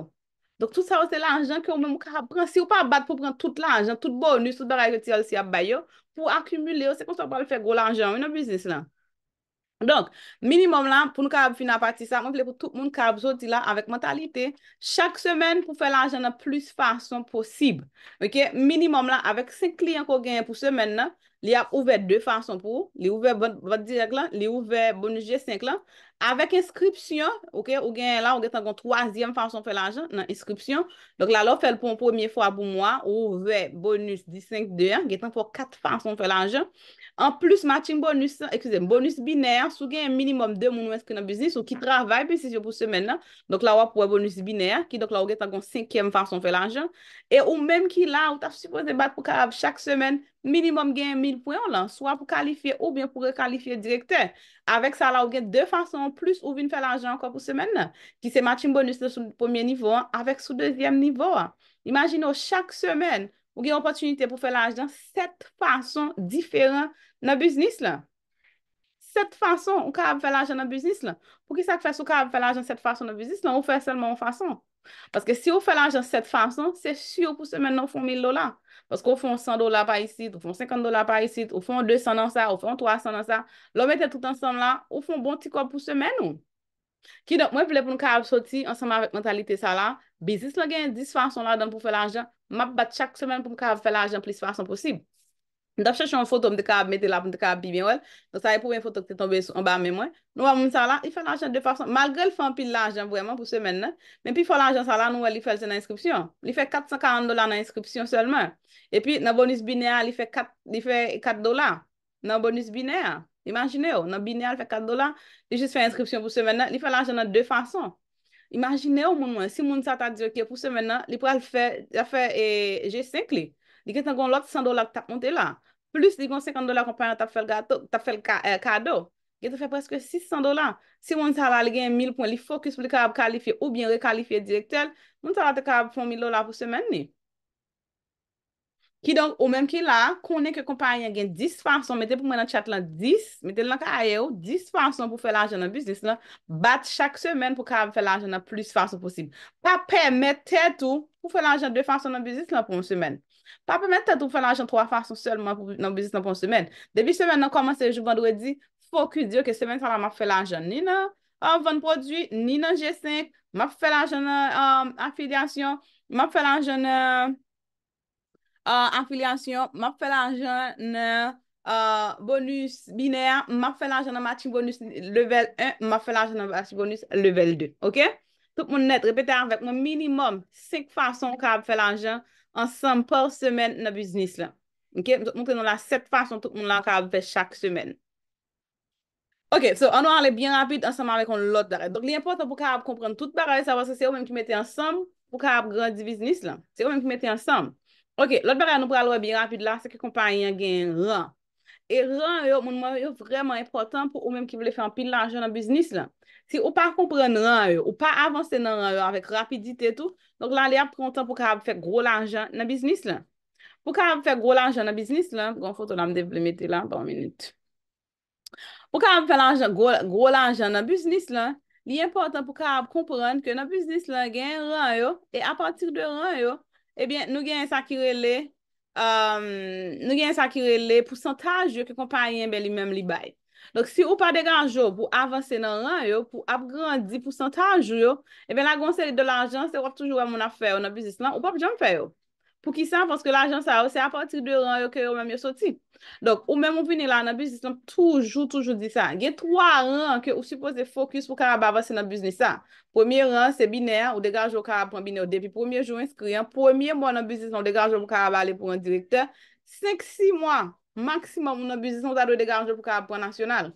Donk tout sa ose oh, la anjan ki yo mè mou karab pransi. Ou pa bat pou prans tout la anjan, tout bonus, tout baray ki ti ol si ap bay yo, pou akumule yo, se kon sa prans fè gwo la anjan, mè nan biznis la. Donk, minimum la, pou nou karab fina pati sa, moun plè pou tout moun karab zoti la, avèk mentalite, chak semen pou fè la anjan nan plus fason posib. Ok, minimum la, avèk 5 li li ap ouve 2 fason pou, li ouve bonus 25 la, avek inskripsyon, ou gen la ou gen tangon 3e fason fe lanjan, nan inskripsyon, lalou fe l poum poumye fwa poumwa, ou ouve bonus 25 deyan, gen tangon poumwa 4 fason fe lanjan, An plus matin bonus, ekuse, bonus bine, sou gen minimum 2 moun ou eske nan biznis ou ki travay biznis yo pou semen, donk la wap wap wap bonus bine, ki donk la wap gen 5e fason fè l'anjen. E ou menm ki la, ou ta suppose bat pou karav chak semen, minimum gen 1000 pou yon lan, sou wap pou kalifiye ou bien pou rekalifiye direktè. Avèk sa la wap gen 2 fason plus ou bin fè l'anjen ankon pou semen, ki se matin bonus sou 1e nivou, avèk sou 2e nivou. Imagino, chak semen... Ou gen opatunite pou fè l'ajan set fason diferan nan biznis la. Set fason ou ka ap fè l'ajan nan biznis la. Pou ki sa k fè sou ka ap fè l'ajan set fason nan biznis la, ou fè selman bon ou fason. Paske si ou fè l'ajan set fason, se si ou pou semen nan ou fon 1000 dola. Paske ou fon 100 dola pa yisit, ou fon 50 dola pa yisit, ou fon 200 nan sa, ou fon 300 nan sa. Lo mette tout an san la, ou fon bon ti kop pou semen nou. Ki do, mwen pwè pou nou ka ap soti an sanman avèk mentalite sa la, biznis la gen 10 fason la dan pou fè l'ajan. M ap bat chak semen pou m ka av fè la ajan plis fason posib. Dap chè chè yon foto m de ka av mette la pou m de ka av bi bien wèl. Don sa yè pou yon foto k te tombe yon ba mè mwen. Nou wè moun salan, y fè la ajan dè fason. Malgré l fè an pil la ajan vwèman pou semen nè. Men pi fè la ajan salan, nou wè l y fè l se nan inskripsyon. L y fè 440 dola nan inskripsyon selmen. E pi nan bonus bine a, l y fè 4 dola. Nan bonus bine a. Imaginè yo, nan bine a l fè 4 dola. L y fè l ajan nan dè fason. Imagine ou moun mwen, si moun sa ta direkye pou semen nan, li pou al fe, ja fe G5 li. Li gen ten kon lot 100 dola ki tap monte la. Plus, li kon 50 dola kompanyan tap fel eh, kado. Gen te fe preske 600 dola. Si moun sa la li gen 1000 poun, li fokus li ka ap kalifi ou bien rekalifiye direktel, moun sa la te ka ap fon 1000 dola pou semen ni. Ki don, ou menm ki la, konen ke kompanyen gen 10 fason, mette pou men nan chat lan 10, mette lan ka aye ou, 10 fason pou fè l'ajen nan bisnis lan, bat chak semen pou ka fè l'ajen nan plus fason posib. Pa pè mette tou pou fè l'ajen 2 fason nan bisnis lan pou msemen. Pa pè mette tou pou fè l'ajen 3 fason sol man pou fè l'ajen nan bisnis lan pou msemen. Debi semen nan komanse, jou vandou e di, fokou diyo ke semen talan ma fè l'ajen ni nan avon euh, prodwi, ni nan G5, ma fè l'ajen nan euh, euh, afilyasyon, ma fè l'ajen nan... an filansyon, map fel anjan nan bonus binè, map fel anjan nan mati bonus level 1, map fel anjan nan mati bonus level 2, ok? Tout moun net repete anvek, moun minimum 5 fason ka ap fel anjan ansam por semen nan biznis la. Ok? Moun te nou la 7 fason tout moun la ka ap fel chak semen. Ok, so anwa ale bien rapide ansam anvek an lot dare. Donk li importan pou ka ap kompren tout bare, sa wase se ou men ki mette ansam pou ka ap grandi biznis la. Se ou men ki mette ansam. Ok, lot berè nou pral wè bi rapide la, se ke kompanyen gen rè. E rè yo, moun mwè yo vreman e protan pou ou mèm ki vle fè an pil la anjan nan biznis la. Si ou pa kompren rè yo, ou pa avanse nan rè yo avèk rapidite etou, donk lan li ap prontan pou ka ap fè gro la anjan nan biznis la. Pou ka ap fè gro la anjan nan biznis la, kon fòtou nan mde vle meti la, bon menit. Pou ka ap fè gro la anjan nan biznis la, li e portan pou ka ap kompren ke nan biznis la gen rè yo, e ap atir de rè yo, nou gen sakire le euh, pousantaj yo ke kompanyen li mèm li bay. Si ou pa deganj yo pou avanse nan ran yo, pou ap grandi pousantaj yo, la gonseri de l'anjan se wap toujou wè moun a fè yo nan bizistman, ou pa pjèm fè yo. Pou ki san, panse ke la jan sa ou, se apatri 2 ran yo kere ou mè mè soti. Donk, ou mè moun pini la nan biznis nan toujou, toujou di sa. Gye 3 ran ke ou suppose fokus pou karaba vase nan biznis sa. Premier ran, se bine, ou degarjou karaba pwen bine ou depi. Premier jou inskriyan, premier mwen nan biznis nan ou degarjou mwen karaba ale pou an direktor. 5-6 mwen, maksimum nan biznis nan ou tade ou degarjou pou karaba pwen nasyonal.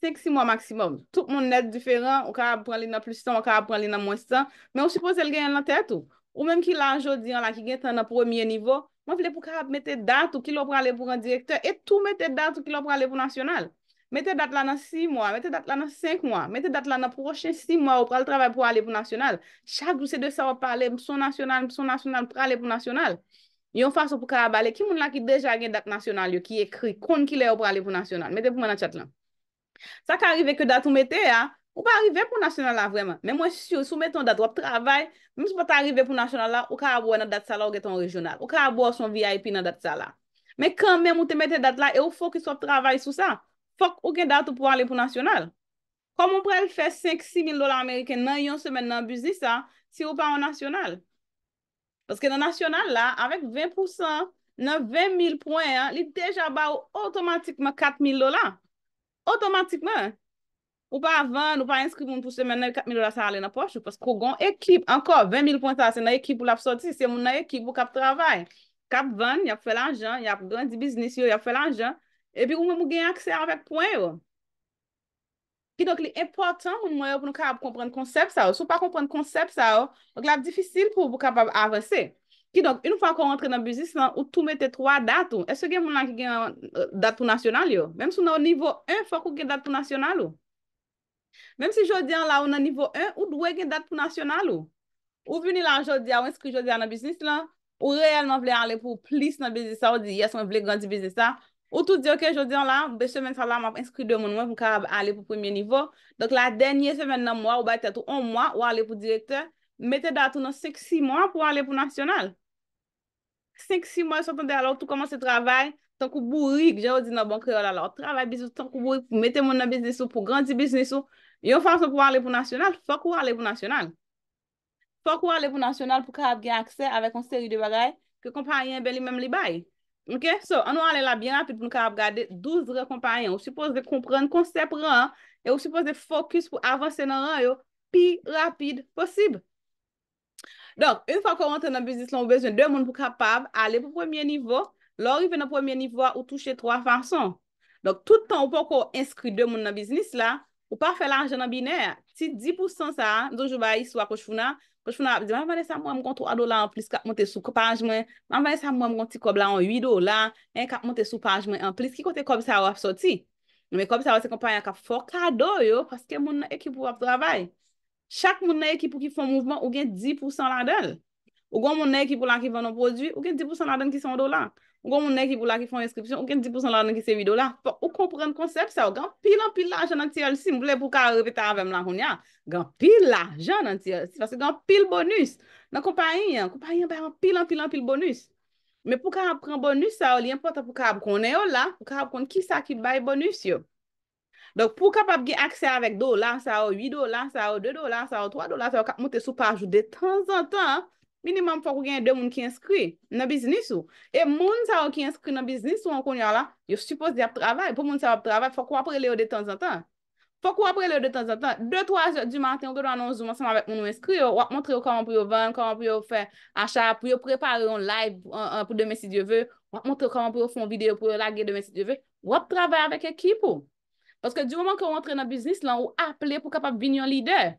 5-6 mwen maksimum. Tout moun net diferan, ou karaba pwen li nan plus san, ou karaba pwen li nan mwen san. Men ou suppose el gen yon nan tèt ou. Ou menm ki lanjot diyan la ki gen tan nan premiye nivou. Mwen vile pou karab mette dat ou ki lop prale pou an direktor. Et tou mette dat ou ki lop prale pou nasyonal. Mette dat lan nan 6 mwa, mette dat lan nan 5 mwa. Mette dat lan nan prochen 6 mwa ou prale travay pou ale pou nasyonal. Chak louse de sa wap pale mson nasyonal, mson nasyonal, prale pou nasyonal. Yon fason pou karab ale ki moun la ki deja gen dat nasyonal yo ki ekri kon ki lè ou prale pou nasyonal. Mette pou mwen an chat lan. Sa ka arrive ke dat ou mette ya. Ou pa arrive pou nasyonal la vremen. Men mwen sou met ton dat wap travay, mwen sou pat arrive pou nasyonal la, ou ka abou an dat sa la ou get ton regional. Ou ka abou an son VIP nan dat sa la. Men kan men mwen te met te dat la, e ou fok ki sou ap travay sou sa. Fok ou gen dat ou pou ale pou nasyonal. Kom mwen prel fe 5-6 mil dolar Ameriken nan yon semen nan buzi sa, si ou pa an nasyonal. Paske nan nasyonal la, avek 20% nan 20 mil poen, li deja ba ou otomatikman 4 mil dolar. Otomatikman, eh. Ou pa avan, ou pa inskrip moun pou semen, 9000 dola sa ale na pochou, paskou gon ekip, anko, 20 000 pointa se nan ekip pou lap sorti, se moun nan ekip pou kap travay. Kap van, yap fe lan jan, yap grandi biznis yo, yap fe lan jan, e pi kou mwen moun gen akse avak poen yo. Ki dok li important moun mwen yo pou nou kap kompren konsep sa yo. Sou pa kompren konsep sa yo, yo glav difisil pou moun kap avanse. Ki dok, yon fwa kon rentre nan biznis lan, ou tou mwen te 3 datou, eswe gen moun lak gen euh, datou nasyonal yo? Men sou nou nivou 1 fwa kou gen datou Mem si jodi an la ou nan nivou 1, ou dwe gen dat pou nasyonal ou? Ou vini la jodi an, ou inskri jodi an nan bisnis lan, ou reyelman vle anle pou plis nan bisnis sa, ou di yes mwen vle ganti bisnis sa, ou tou di ok jodi an la, be semen sa la mwen ap inskri de moun mwen pou karab anle pou premye nivou. Donk la denye semen nan mwa, ou bay tetou 1 mwa, ou anle pou direktor, mette datou nan 5-6 mwa pou anle pou nasyonal. 5-6 mwa yon sotande alo, tou komanse travay, tankou bourik, jodi nan bankreol alo, travay bisnis, tankou bourik, mette moun nan bisnis sou pou ganti bisnis sou. Yon fason pou wale pou nasyonal, fok wale pou nasyonal. Fok wale pou nasyonal pou karab gen akse avèk an seri de bagay ke kompanyen beli mem li bay. Ok, so, an wale la biyan apit pou nou karab gade 12 re kompanyen. Ou suppose de kompren konsep ran e ou suppose de fokus pou avanse nan ran yo pi rapide fosib. Donk, yon fok wante nan biznis la, ou bezwen 2 moun pou kapab ale pou premye nivou, lorive nan premye nivou a ou touche 3 fason. Donk, toutan wakou inskri 2 moun nan biznis la, Ou pa fè lan janan binè, ti 10% sa, dojou bayi sou a kouchfou nan, kouchfou nan ap di, man vane sa mwen mwen kontro a do lan an plis, kap mwen te sou kapajmen, man vane sa mwen mwen konti kob la an 8 do lan, en kap mwen te sou kapajmen an plis, ki kote kob sa wap soti. Nwè non, kob sa wap se kompanyan kap fokado yo, paske moun nan ekipou wap travay. Chak moun nan ekipou ki fon mouvman, ou gen 10% lan del. Ou gon moun nan ekipou lan ki fon nan prodwi, ou gen 10% lan den ki son do lan. Ou kon moun nek ki vou la ki fon yon eskripsyon, ou gen 10% la nan ki se 8 do la. Ou kon pren konsept sa ou, gen pil an pil la ajan nan tiyol si, mou le pou ka repeta avèm la koun ya. Gen pil la ajan nan tiyol si, fase gen pil bonus. Nan kompanyen, kompanyen bayan pil an pil an pil bonus. Me pou ka ap pren bonus sa ou, li yon pota pou ka ap konen yo la, pou ka ap konen ki sa ki bay bonus yo. Donk pou ka ap gen akse avèk do la sa ou 8 do la sa ou 2 do la sa ou 3 do la sa ou, pou ka ap moutè sou pa ajou de tan zan tan. Minimam fok ou gen de moun ki inskri na biznis ou. E moun sa ou ki inskri na biznis ou an kon ya la, yo supos di ap travay. Pou moun sa ou ap travay, fok ou apre le ou de tan zatan. Fok ou apre le ou de tan zatan. De toa, di matin, ou de dan nou zoom asan avèk moun ou inskri yo, wap montre yo kaman pou yo ven, kaman pou yo fè achap, pou yo prepare yon live pou demè si diyo vè. Wap montre yo kaman pou yo fon video pou yo lage demè si diyo vè. Wap travay avèk ekip ou. Paske di moun an kon montre na biznis lan, ou aple pou kapap vin yon lider.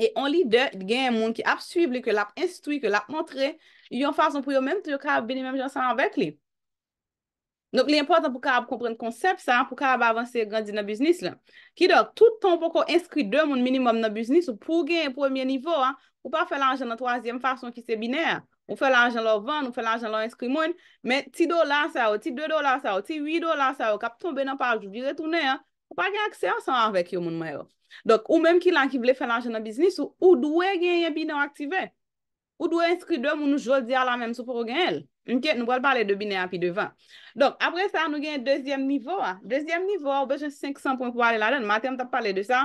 E only de gen yon moun ki ap suib li, ke lap instui, ke lap montre, yon fason pou yo menm tou yo kabe beni menm jansan anvek li. Nop, li important pou kabe kompren konsep sa, pou kabe avanse yon grandin nan biznis la. Ki do, tout ton pou kon inskri dè moun minimum nan biznis, pou gen yon premier nivou, pou pa fè l'anjen nan toazyem fason ki se bine, ou fè l'anjen lò vèn, ou fè l'anjen lò inskri moun, men ti do la sa, ou ti dè do la sa, ou ti wi do la sa, ou kap ton benan pa joun di retounen, pou pa gen aksyansan anve Donk ou menm ki lan ki vle fè lanjè nan biznis ou ou dwe genye binè ou aktive. Ou dwe inskri dwe moun nou jòl diya lan menm sou progen el. Un kèt nou wèl pale de binè api devan. Donk apre sa nou genye dèzyèm nivò a. Dèzyèm nivò ou bejè 500 poun pou ale la den. Matèm ta pale de sa.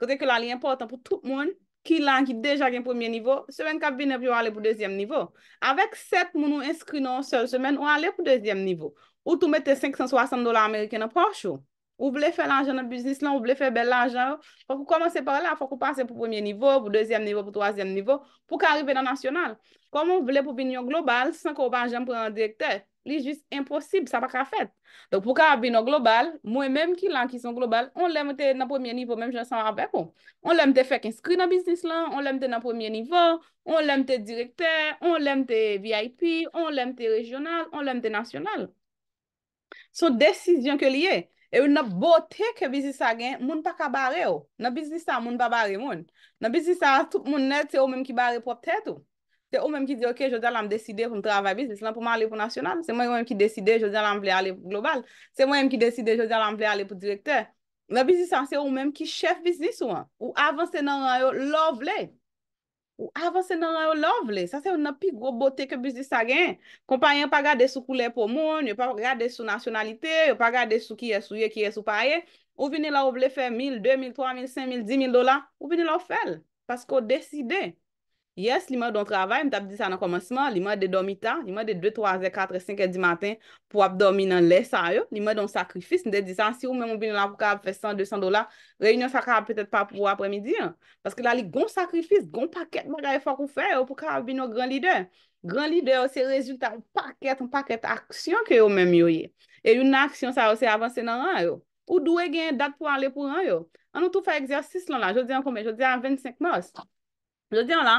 Kote ke la li important pou tout moun ki lan ki deja genye premier nivò. Se ven kap binè vyo ale pou dèzyèm nivò. Avèk set moun nou inskri nan sol semen ou ale pou dèzyèm nivò. Ou tou mette 560 dolar Amerikè nan pòchou. ou blè fè lanjan nan biznis lan, ou blè fè bel lanjan, fòk ou komanse par la, fòk ou panse pou premier nivou, pou deuxième nivou, pou troisième nivou, pou ka arrive nan nasyonal. Koman ou blè pou bin yo global, san kou panjèm pou nan direktè, li jist imposib, sa pa ka fèt. Don pou ka bin yo global, mwen mèm ki lan ki son global, on lèm te nan premier nivou, mèm jen san wapèk ou. On lèm te fèk inskri nan biznis lan, on lèm te nan premier nivou, on lèm te direktè, on lèm te VIP, on lèm te rejonal, on lèm te nasyonal E ou na bote ke bizisa gen, moun pa ka bare yo. Na bizisa, moun pa bare moun. Na bizisa, tout moun net, se ou menm ki bare prop tete yo. Se ou menm ki di, okey, jose alam deside pou m travay bizis, lan pou man ale pou nasyonal. Se ou menm ki deside, jose alam vle ale pou global. Se ou menm ki deside, jose alam vle ale pou direktor. Na bizisa, se ou menm ki chef bizis yo. Ou avanse nan ran yo, lo vle yo. Ou avanse nan an yo lov le. Sa se yo nan pi go bote ke bis di sa gen. Kompanyen pa gade sou koule pou moun. Yo pa gade sou nasyonalite. Yo pa gade sou kiye sou ye, kiye sou pa ye. Ou vini la ou vle fe 1000, 2000, 3000, 5000, 10 000 dola. Ou vini la ou fel. Pas ko deside. Yes, li mwen don travay, mwen tap di sa nan komanseman, li mwen de domi tan, li mwen de 2, 3, 4, 5 et di matin pou ap domi nan lesa yo. Li mwen don sakrifis, mwen de di san, si ou mwen mwen bin nan pou ka ap fè 100, 200 dola, reynyon sa ka ap pètè pa pou apre midi yo. Paske la li gon sakrifis, gon paket mwen gaya fòk ou fè yo pou ka ap bin nou gran lider. Gran lider ou se rezultat ou paket, ou paket aksyon ke yo mwen miyo ye. E yon aksyon sa ou se avanse nan an yo. Ou dwe gen dat pou anle pou an yo. An nou tou fè eksersis lan la, jodi an komè, jodi an 25 mas. Jodyan la,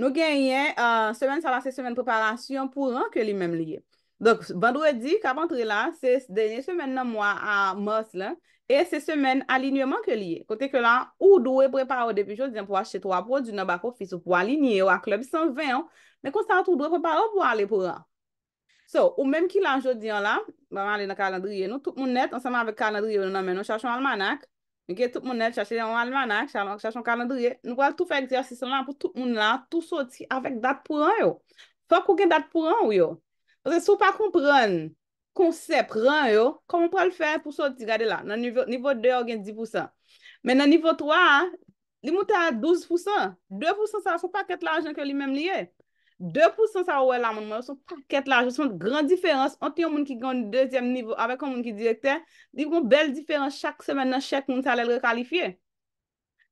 nou genyen semen sa la semen preparasyon pou anke li menm liye. Donk, bandwedi kap antre la, se denye semen nan mwa a mos la, e semen alinyenman ke liye. Kote ke la, ou dwe preparo de pi jodyan pou a cheto a prodjou nan bako fis ou pou alinyen ou a klop 120, men kon sa atou dwe preparo pou ale pou an. So, ou menm ki la jodyan la, ba man ale nan kalandriye nou, tout moun net, ansanman ave kalandriye nou nan men nou chachon almanak, Mwen ke tout mounen chache yon almanak, chache yon kalendriye, nou wale tout fèk di asis lan pou tout mounen lan, tout soti avèk dat pou an yo. Fò kou gen dat pou an yo. Fò se sou pa kompran konsep ran yo, komon pral fè pou soti gade la, nan nivou 2 yo gen 10%. Men nan nivou 3, li moutè a 12%, 2% sa fò pa ket la anjen ke li mèm liye. 2% sa wè la moun, moun son paket la, son gran diferans, ante yon moun ki gan deuxième nivou, avek yon moun ki direktè, di kon bel diferans, chak semen nan chèk moun sa lè lè kalifiè.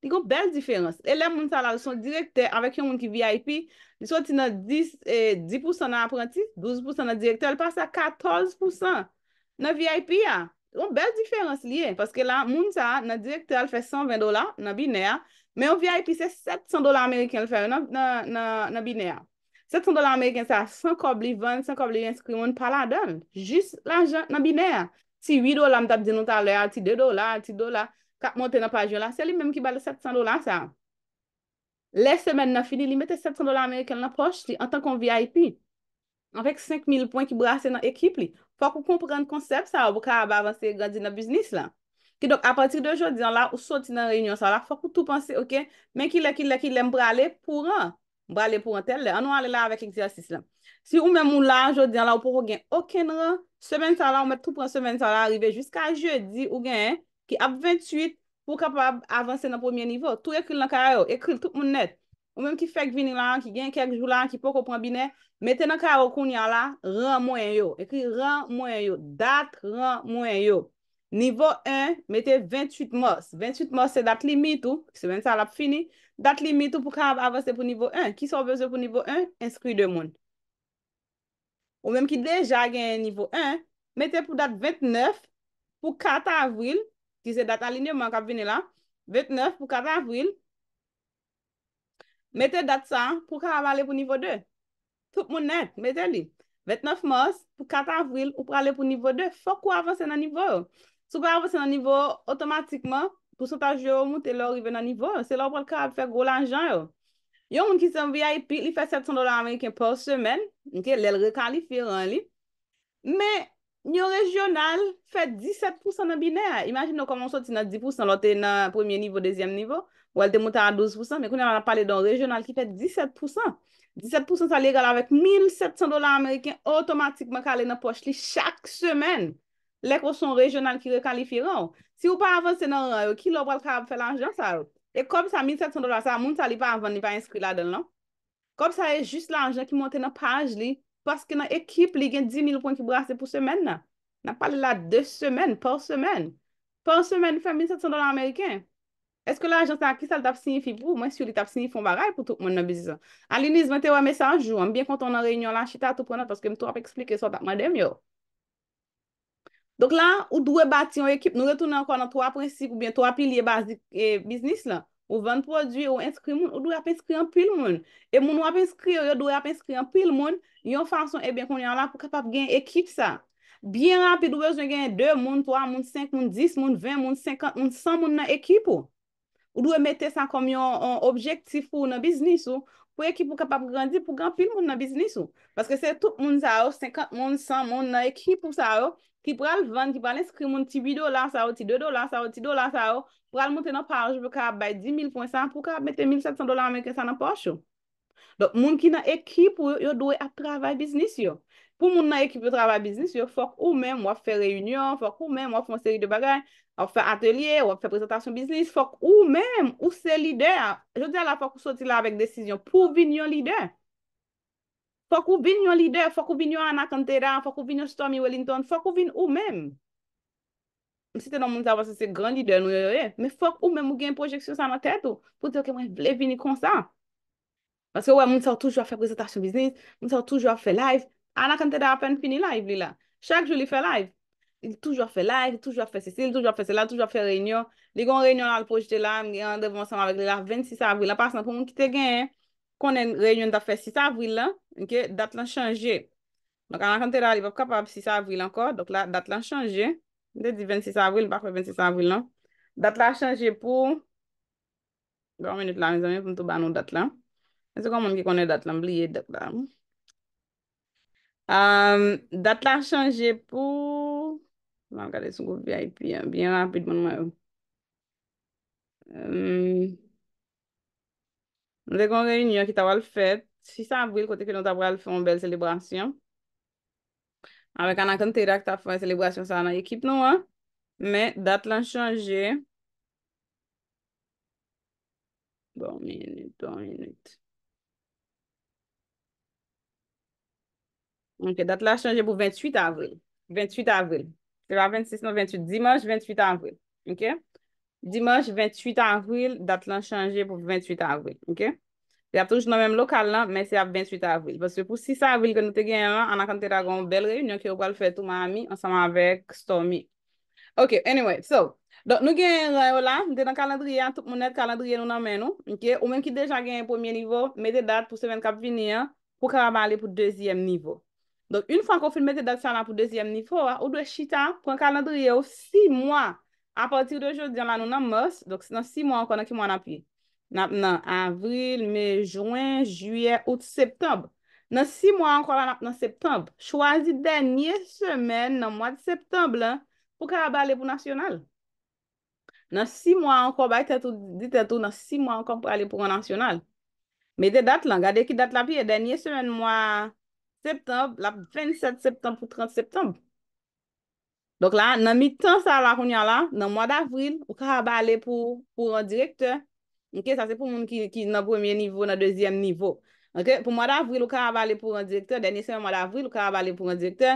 Di kon bel diferans. E lè moun sa lè, son direktè, avek yon moun ki VIP, sou ti nan 10% nan aprenti, 12% nan direktè, lè passe a 14% nan VIP ya. Di kon bel diferans liye, paske la moun sa, nan direktè lè fè 120 dola, nan binè ya, men yon VIP se 700 dola Ameriken lè fè, nan binè ya. 700 dola Ameriken sa, 100 kob li ven, 100 kob li inskrimon, pala den. Jus l'anjant nan binè. Ti 8 dola mtap di nou talè, ti 2 dola, ti dola, kat montè nan pajon la, se li menm ki bale 700 dola sa. Le semen nan fini, li mette 700 dola Ameriken nan poch li, an tan kon VIP. Anvek 5000 pon ki brase nan ekip li. Fak ou komprende konsep sa, wakar ba avanse gandjin nan biznis la. Ki dok apatir de jodi an la, ou soti nan reynyon sa la, fak ou tou panse, ok, men ki le ki le ki lem brale pou ran. Mba le pou an tel le, an ou al le la avèk l'exersis le. Si ou mè mou la, jodi an la, ou pou pou gen oken rè, semen sa la, ou mè tou pran semen sa la, arive jiska jodi ou gen, ki ap 28, pou kap avanse nan premier nivou, tou ekril nan kaya yo, ekril tout moun net. Ou mèm ki fek vinil an, ki gen kek joulan, ki pou pou pran bine, mette nan kaya yo kouni an la, rè mwen yo. Ekri rè mwen yo, dat rè mwen yo. Nivou 1, mette 28 mors. 28 mors se dat limit ou, semen sa la ap fini, Dat limit ou pou ka avanse pou nivou 1. Ki sou avanse pou nivou 1, inskri de moun. Ou menm ki deja gen nivou 1, mette pou dat 29 pou 4 avril, ki se dat alinye man kap vine la, 29 pou 4 avril, mette dat 100 pou ka avanse pou nivou 2. Tout moun net, mette li. 29 mors pou 4 avril ou pou alanse pou nivou 2. Fok ou avanse nan nivou? Sou pa avanse nan nivou otomatikman, Pousantaj yo moun te lò rive nan nivò, se lò pral ka ap fè gwo lan jan yo. Yon moun ki san vya ipi, li fè 700 dolar Ameriken por semen, nke lèl rekalifir an li. Me, nyo regional fè 17% nan binè. Imagin nou komanso ti nan 10% lò te nan premier nivò, deuxième nivò, wèl te moun ta a 12%, me kounen an ap pale don regional ki fè 17%. 17% sa li egal avèk 1700 dolar Ameriken otomatik makale nan poch li chak semen. Lèk woson rejonal ki rekalifieron. Si wou pa avansen nan, ki lò bral ka ap fè l'anjen sa wot? E kom sa 1,700 dolar sa, moun sa li pa avansen, li pa inskri la den lan. Kom sa e jist l'anjen ki monte nan paj li, paske nan ekip li gen 10,000 pwant ki brase pou semen nan. Nan pale la 2 semen, pou semen. Pou semen, fè 1,700 dolar Ameriken. Eske l'anjen sa akisa l tap sinifibou, mwen si wou li tap sinifon baray pou tout moun nan bizan. An lini zvante wame sa anjou, anm bien konton nan reynyon lan chita tou pronat, paske m tou ap eksplike Donk la, ou dwe bati yon ekip, nou retounen akon nan 3 preci pou bin, 3 piliye bazik biznis la. Ou vende prodwi, ou inskri moun, ou dwe ap inskri anpil moun. E moun wap inskri yo, yo dwe ap inskri anpil moun, yon fason e eh bin kon yon la pou kapap gen ekip sa. Bien rapi dwe jwen gen 2 moun, 3 moun, 5 moun, 10 moun, 20 moun, 50 moun, 100 moun nan ekip ou. Ou dwe mette sa kom yon objektif ou nan biznis ou. ekip ou kapap grandi pou granpil moun nan biznis ou. Paske se tout moun zaro, 50 moun, 100 moun nan ekip ou zaro, ki pral vande, ki pral inskri moun, ti 8 dolan zaro, ti 2 dolan zaro, ti 2 dolan zaro, pral moun te nan parj pou ka bay 10.000 pou ka mette 1.700 dolan amèkè sa nan poch ou. Dok moun ki nan ekip ou, yo doye a travay biznis yo. pou moun nan ekip yo travay biznis, yo fok ou men, wap fè reyunyon, fok ou men, wap fè monseri de bagay, wap fè atelier, wap fè prezentasyon biznis, fok ou men, ou se lider, yo dè la fok ou soti la avèk desisyon, pou vin yo lider, fok ou vin yo lider, fok ou vin yo Anna Canté da, fok ou vin yo Stormy Wellington, fok ou vin ou men, msite nan moun sa vase se gran lider nou yo yo ye, mè fok ou men mou gen projeksyon sa nan tèt ou, pou dè yo ke mwen vle vini kon sa, baske wè moun sa ou toujwa fè prezentasyon biznis, moun sa ou tou An akante da apen fini live li la. Chak joli fe live. Il toujwa fe live, toujwa fe sesil, toujwa fe sela, toujwa fe reynyon. Li gwen reynyon al projete la, mwen gen yon devonsan avek li la 26 avril. La pasan pou mwen ki te gen, konen reynyon da fe 6 avril la, anke dat lan chanje. An akante da li vop kapab 6 avril anko, dok la dat lan chanje. Li de di 26 avril, bakwe 26 avril la. Dat lan chanje pou... Gan menit la mwen zanye, pou mwen tou ban nou dat lan. Mwen se kon mwen ki konen dat lan, mwen li ye dat lan mwen. Am, dat la chanje pou... Vam gade sou kou bon VIP an, byen rapide moun mè ou. Mwen de kon reynyan ki tawa l fèt, si sa avouye l kote ki nou tawa l fèm bel selebrasyon, amèk an akantera ki tawa fèm selebrasyon sa an ekip nou an, mè dat la chanje... Bon, minit, bon, minit... Ok, dat la chanje pou 28 avril. 28 avril. Se va 26 nan 28 dimanj, 28 avril. Ok? Dimanj, 28 avril, dat la chanje pou 28 avril. Ok? Se ap touj nan menm lokal nan, men se ap 28 avril. Pas se pou 6 avril ke nou te gen an, an akante ta gon bel rey, nyon ki ou pal fè tou ma ami, ansanman avèk sto mi. Ok, anyway, so. Don nou gen euh, an rey o la, de nan kalandriyan, tout mounet kalandriyan nou nan men nou. Ok, ou men ki deja gen yon pwemye nivou, mè de dat pou se 24 vini an, pou kama malè pou dèzièm nivou. Donk, un fwa an kon filmete dat san la pou dezyem nifo, ou dwe chita, pou an kalendriye ou si mwa a pati ou de jo diyan la nou nan mos. Donk, nan si mwa an kon an ki mwa nan piye. Nan avril, me, jwen, juyen, out, septembe. Nan si mwa an kon an ap nan septembe. Chwazi denye semen nan mwa de septembe la pou ka abe ale pou nasyonal. Nan si mwa an kon bay tetou, ditetou, nan si mwa an kon pou ale pou nan nasyonal. Me de dat lan, gade ki dat la piye, denye semen mwa... Septembre, la 27 septembre pou 30 septembre. Donc la, nan mi tan sa la kounyan la, nan mwa d'avril, ou ka abale pou randirekte. Ok, sa se pou moun ki nan premier nivou, nan deuxième nivou. Ok, pou mwa d'avril, ou ka abale pou randirekte. Dernye semen mwa d'avril, ou ka abale pou randirekte.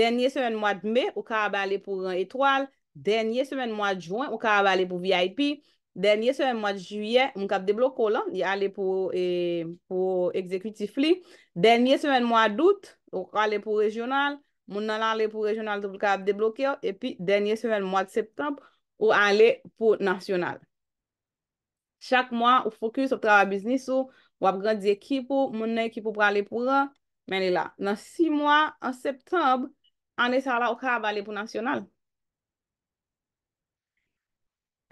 Dernye semen mwa d'me, ou ka abale pou randitwal. Dernye semen mwa d'jouan, ou ka abale pou VIP. Denye semen mwa de juye, mwen ka ap debloko la, yi ale pou ekzekwitif li. Denye semen mwa dout, mwen ka ale pou regional, mwen ala ale pou regional, mwen ka ap deblokyo. E pi, denye semen mwa de septembe, mwen ka ale pou national. Chak mwa, mwen fokus op trawa biznis ou, mwen ap grandye ekip ou, mwen ekip ou pou ale pou la. Meni la, nan si mwa, an septembe, ane sa la, mwen ka ale pou national.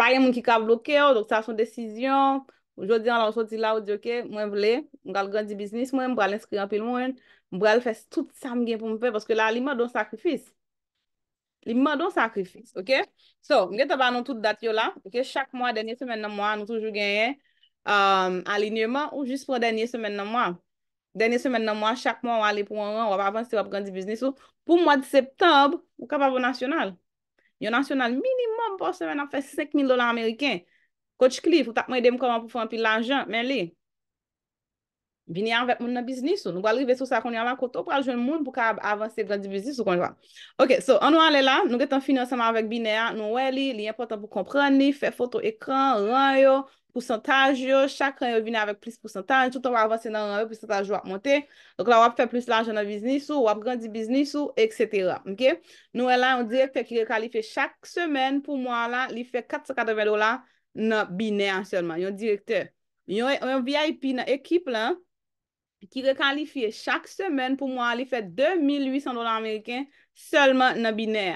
Bayen moun ki ka bloke yo, doksa son desisyon, oujodi an la ou soti la ou di ok, mwen vle, mwen gale gandi biznis mwen, mwen bral inskri an pil mwen, mwen bral fes tout sa mgen pou mwen fe, paske la li mwen don sakrifis. Li mwen don sakrifis, ok? So, mwen geta ba nou tout dat yo euh, la, ok? Chak mwen denye semen nan mwen, nou toujou genye alinyeman, ou jist pou denye semen nan mwen. Deneye semen nan mwen, chak mwen wale pou an an, wap avansi te wap gandi biznis. Sou, pou mwen di septembe, wak ap avan nasyonal. Yo nasyonal minimum pos semen ap fè 5.000 dolan Ameriken. Koti klif, fout ap mwede mkoman pou fwampi l anjan. Men li, bini anvek moun nan biznis ou. Nou balri ve sou sa kon yon anvan koto, pral joun moun pou ka avanse grandibiznis ou kon jwa. Ok, so anwa le la, nou getan fini anseman avèk bine an, nou wè li, li apotan pou kompran ni, fè foto ekran, ran yo. pousantaj yo, chak an yo vine avèk plis pousantaj, tout an va avansen nan an yo, pousantaj yo ap monte, donc la wap fè plis lanjè nan biznis ou, wap grandi biznis ou, etc. Ok? Nou elan yon direkter ki rekalife chak semen pou mwa la, li fè 480 dola nan binè an sèlman, yon direkter. Yon VIP nan ekip lan, ki rekalife chak semen pou mwa, li fè 2800 dola amerikèn, sèlman nan binè.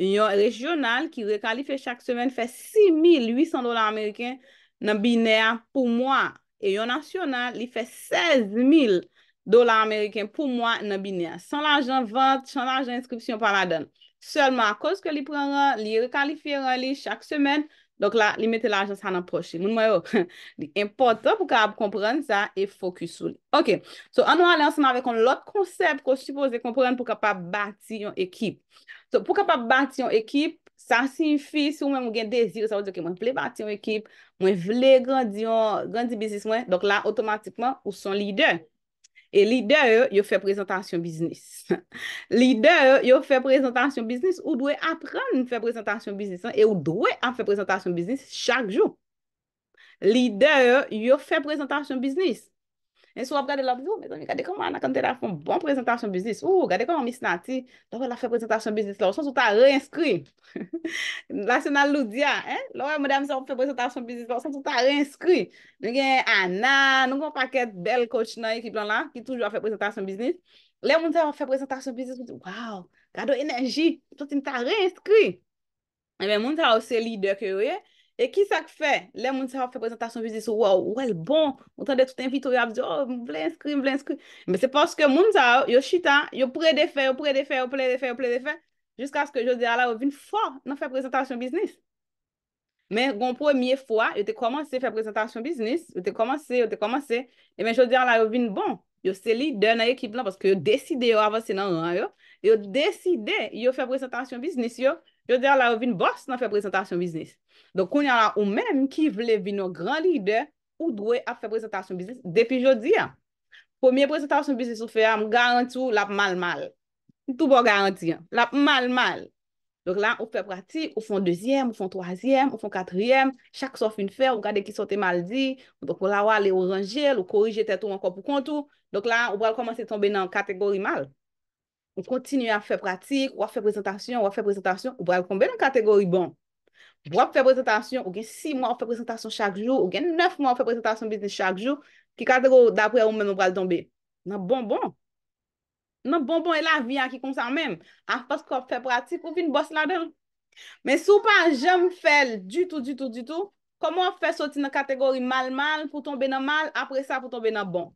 Yon regional ki rekalife chak semen fè 6800 dola amerikèn, nan binè pou mwa. E yon nasyonan, li fè 16000 dolar Ameriken pou mwa nan binè. San l'ajan vant, san l'ajan inskripsyon pa la dan. Selman, kos ke li pranran, li rekalifyeran li chak semen, donk la, li mette l'ajan sa nan proche. Moun mwè yo, li importan pou ka ap kompran sa e fokus sou. Ok, so anwa alè ansan avè kon l'ot konsep ko si pou zè kompran pou ka pa bati yon ekip. So pou ka pa bati yon ekip, sa sinfi sou mwen mwen gen dezir, sa wè zè ke mwen ple bati yon ekip, mwen vle grandi bisnis mwen, donk la otomatikman ou son lider. E lider yo fè prezentasyon bisnis. Lider yo fè prezentasyon bisnis, ou dwe apren fè prezentasyon bisnis an, e ou dwe ap fè prezentasyon bisnis chak jou. Lider yo fè prezentasyon bisnis, En sou ap gade lop, oh, gade koman an akante la foun bon prezentasyon biznis. Ou, gade koman misnati, lor la fè prezentasyon biznis, lor son sou ta re-inskri. La senal loudia, lor mwè mwè mwè mwen fè prezentasyon biznis, lor son sou ta re-inskri. Nwen gen Ana, nou kon paket bel kouch nan ekip lan la, ki toujwa fè prezentasyon biznis. Le mwen te fè prezentasyon biznis, mwen te waw, gado enerji, lor ti mwen ta re-inskri. E eh men mwen te a ou se lider ki wye. E ki sa k fè? Le moun sa fè prezentasyon biznis. Ou wè l bon. Moun tan de tout en vitoryab. Di yo, oh, mwen vle inskri, mwen vle inskri. Mwen se paske moun sa yo chita. Yo pre de fè, yo pre de fè, yo pre de fè, yo pre de fè. Jusk aske yo di ala yo vin fò. Non fè prezentasyon biznis. Men goun pou e miye fò. Yo te komanse fè prezentasyon biznis. Yo te komanse, yo te komanse. E men yo di ala yo vin bon. Yo se li dè nan ekip nan. Yo deside yo avansè nan nan yo. Yo deside yo fè prezentasyon biznis yo Yo diya la ou vin bors nan fè prezentasyon biznis. Donk ou nyan la ou men ki vle vin nou gran lider ou dwe ap fè prezentasyon biznis depi yo diyan. Poumye prezentasyon biznis ou fè am garanti ou lap mal mal. Tou bon garanti yan. Lap mal mal. Donk la ou pè prati ou fon deuxième, ou fon troisième, ou fon quatrième. Chak sof in fè, ou gade ki sote mal di. Donk ou la wale oranje, ou korije tè tou anko pou kontou. Donk la ou pral komanse tonbe nan kategori mal. Ou kontinye a fe pratik, ou a fe prezentasyon, ou a fe prezentasyon, ou pral konbe nan kategori bon. Ou a fe prezentasyon, ou gen 6 moun a fe prezentasyon chak jou, ou gen 9 moun a fe prezentasyon biznis chak jou, ki kategori dapre ou men moun pral tonbe. Nan bonbon. Nan bonbon e la vi an ki konsan men. A fos kon fe pratik, ou fin bost la den. Men sou pa jem fel, du tout, du tout, du tout, kon moun a fe soti nan kategori mal, mal, pou tonbe nan mal, apre sa pou tonbe nan bon.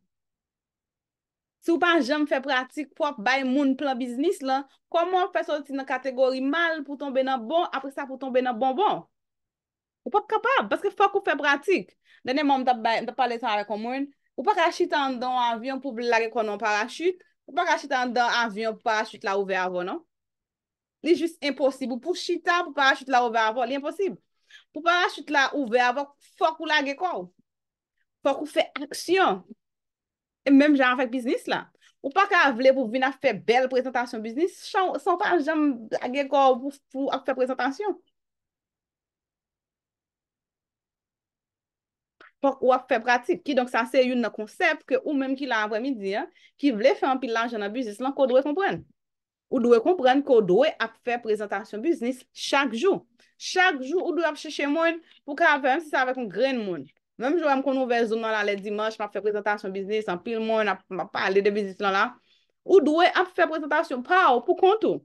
Si ou pa jem fè pratik pou ap bay moun plan biznis lan, koman ou fè soti nan kategori mal pou tombe nan bon, apre sa pou tombe nan bonbon? Ou pa kapab? Paske fòk ou fè pratik? Dene moun tap pale tan re komoun, ou pa ka chit an dan avyon pou blage konon para chit, ou pa ka chit an dan avyon pou para chit la ouve avon, non? Li jist imposib. Ou pou chita, pou para chit la ouve avon, li imposib. Pou para chit la ouve avon, fòk ou lage kon? Fòk ou fè aksyon? Fòk ou fè aksyon? Mèm jan an fèk biznis la. Ou pa ka vle pou vin an fè bel prezentasyon biznis san pa jan mbagekou pou ak fè prezentasyon. Ou ak fè pratik. Ki donk sa se yon nan konsep ke ou mèm ki la an vwe midi ki vle fè an pilan jan an biznis lan ko dwe kompren. Ou dwe kompren ko dwe ak fè prezentasyon biznis chak jou. Chak jou ou dwe ap chèche moun pou ka vle an fèk un gren moun. Mèm jou m kon nou ve zoom nan la le dimanche, m ap fe prezentasyon biznis, an pil moun, m ap pale de biznis lan la. Ou dwe ap fe prezentasyon pa ou pou kontou.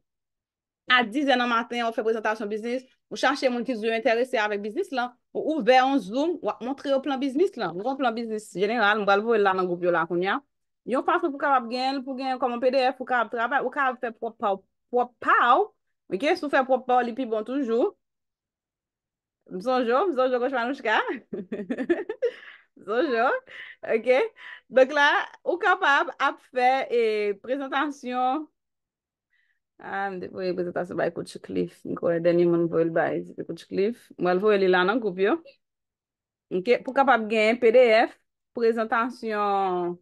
A dizen nan matin, ou fe prezentasyon biznis, ou chache moun ki zyo interese avèk biznis lan, ou ve an zoom, ou ap montre yo plan biznis lan. Yo plan biznis jeneral, m balvo el la nan goup yo la kon ya. Yo fase pou kabab gen, pou gen komon pdf, pou kabab trabay, pou kabab fe prop pa ou, prop pa ou, ok, sou fe prop pa ou li pi bon toujou. Msonjou, msonjou kwa chmanjou chka. Msonjou. Ok. Bek la, ou kapab ap fe e prezentasyon a, mde pouye prezentasyon bay koutchiklif. Mwen pouye li lan an koupyo. Ok. Pou kapab genye pdf prezentasyon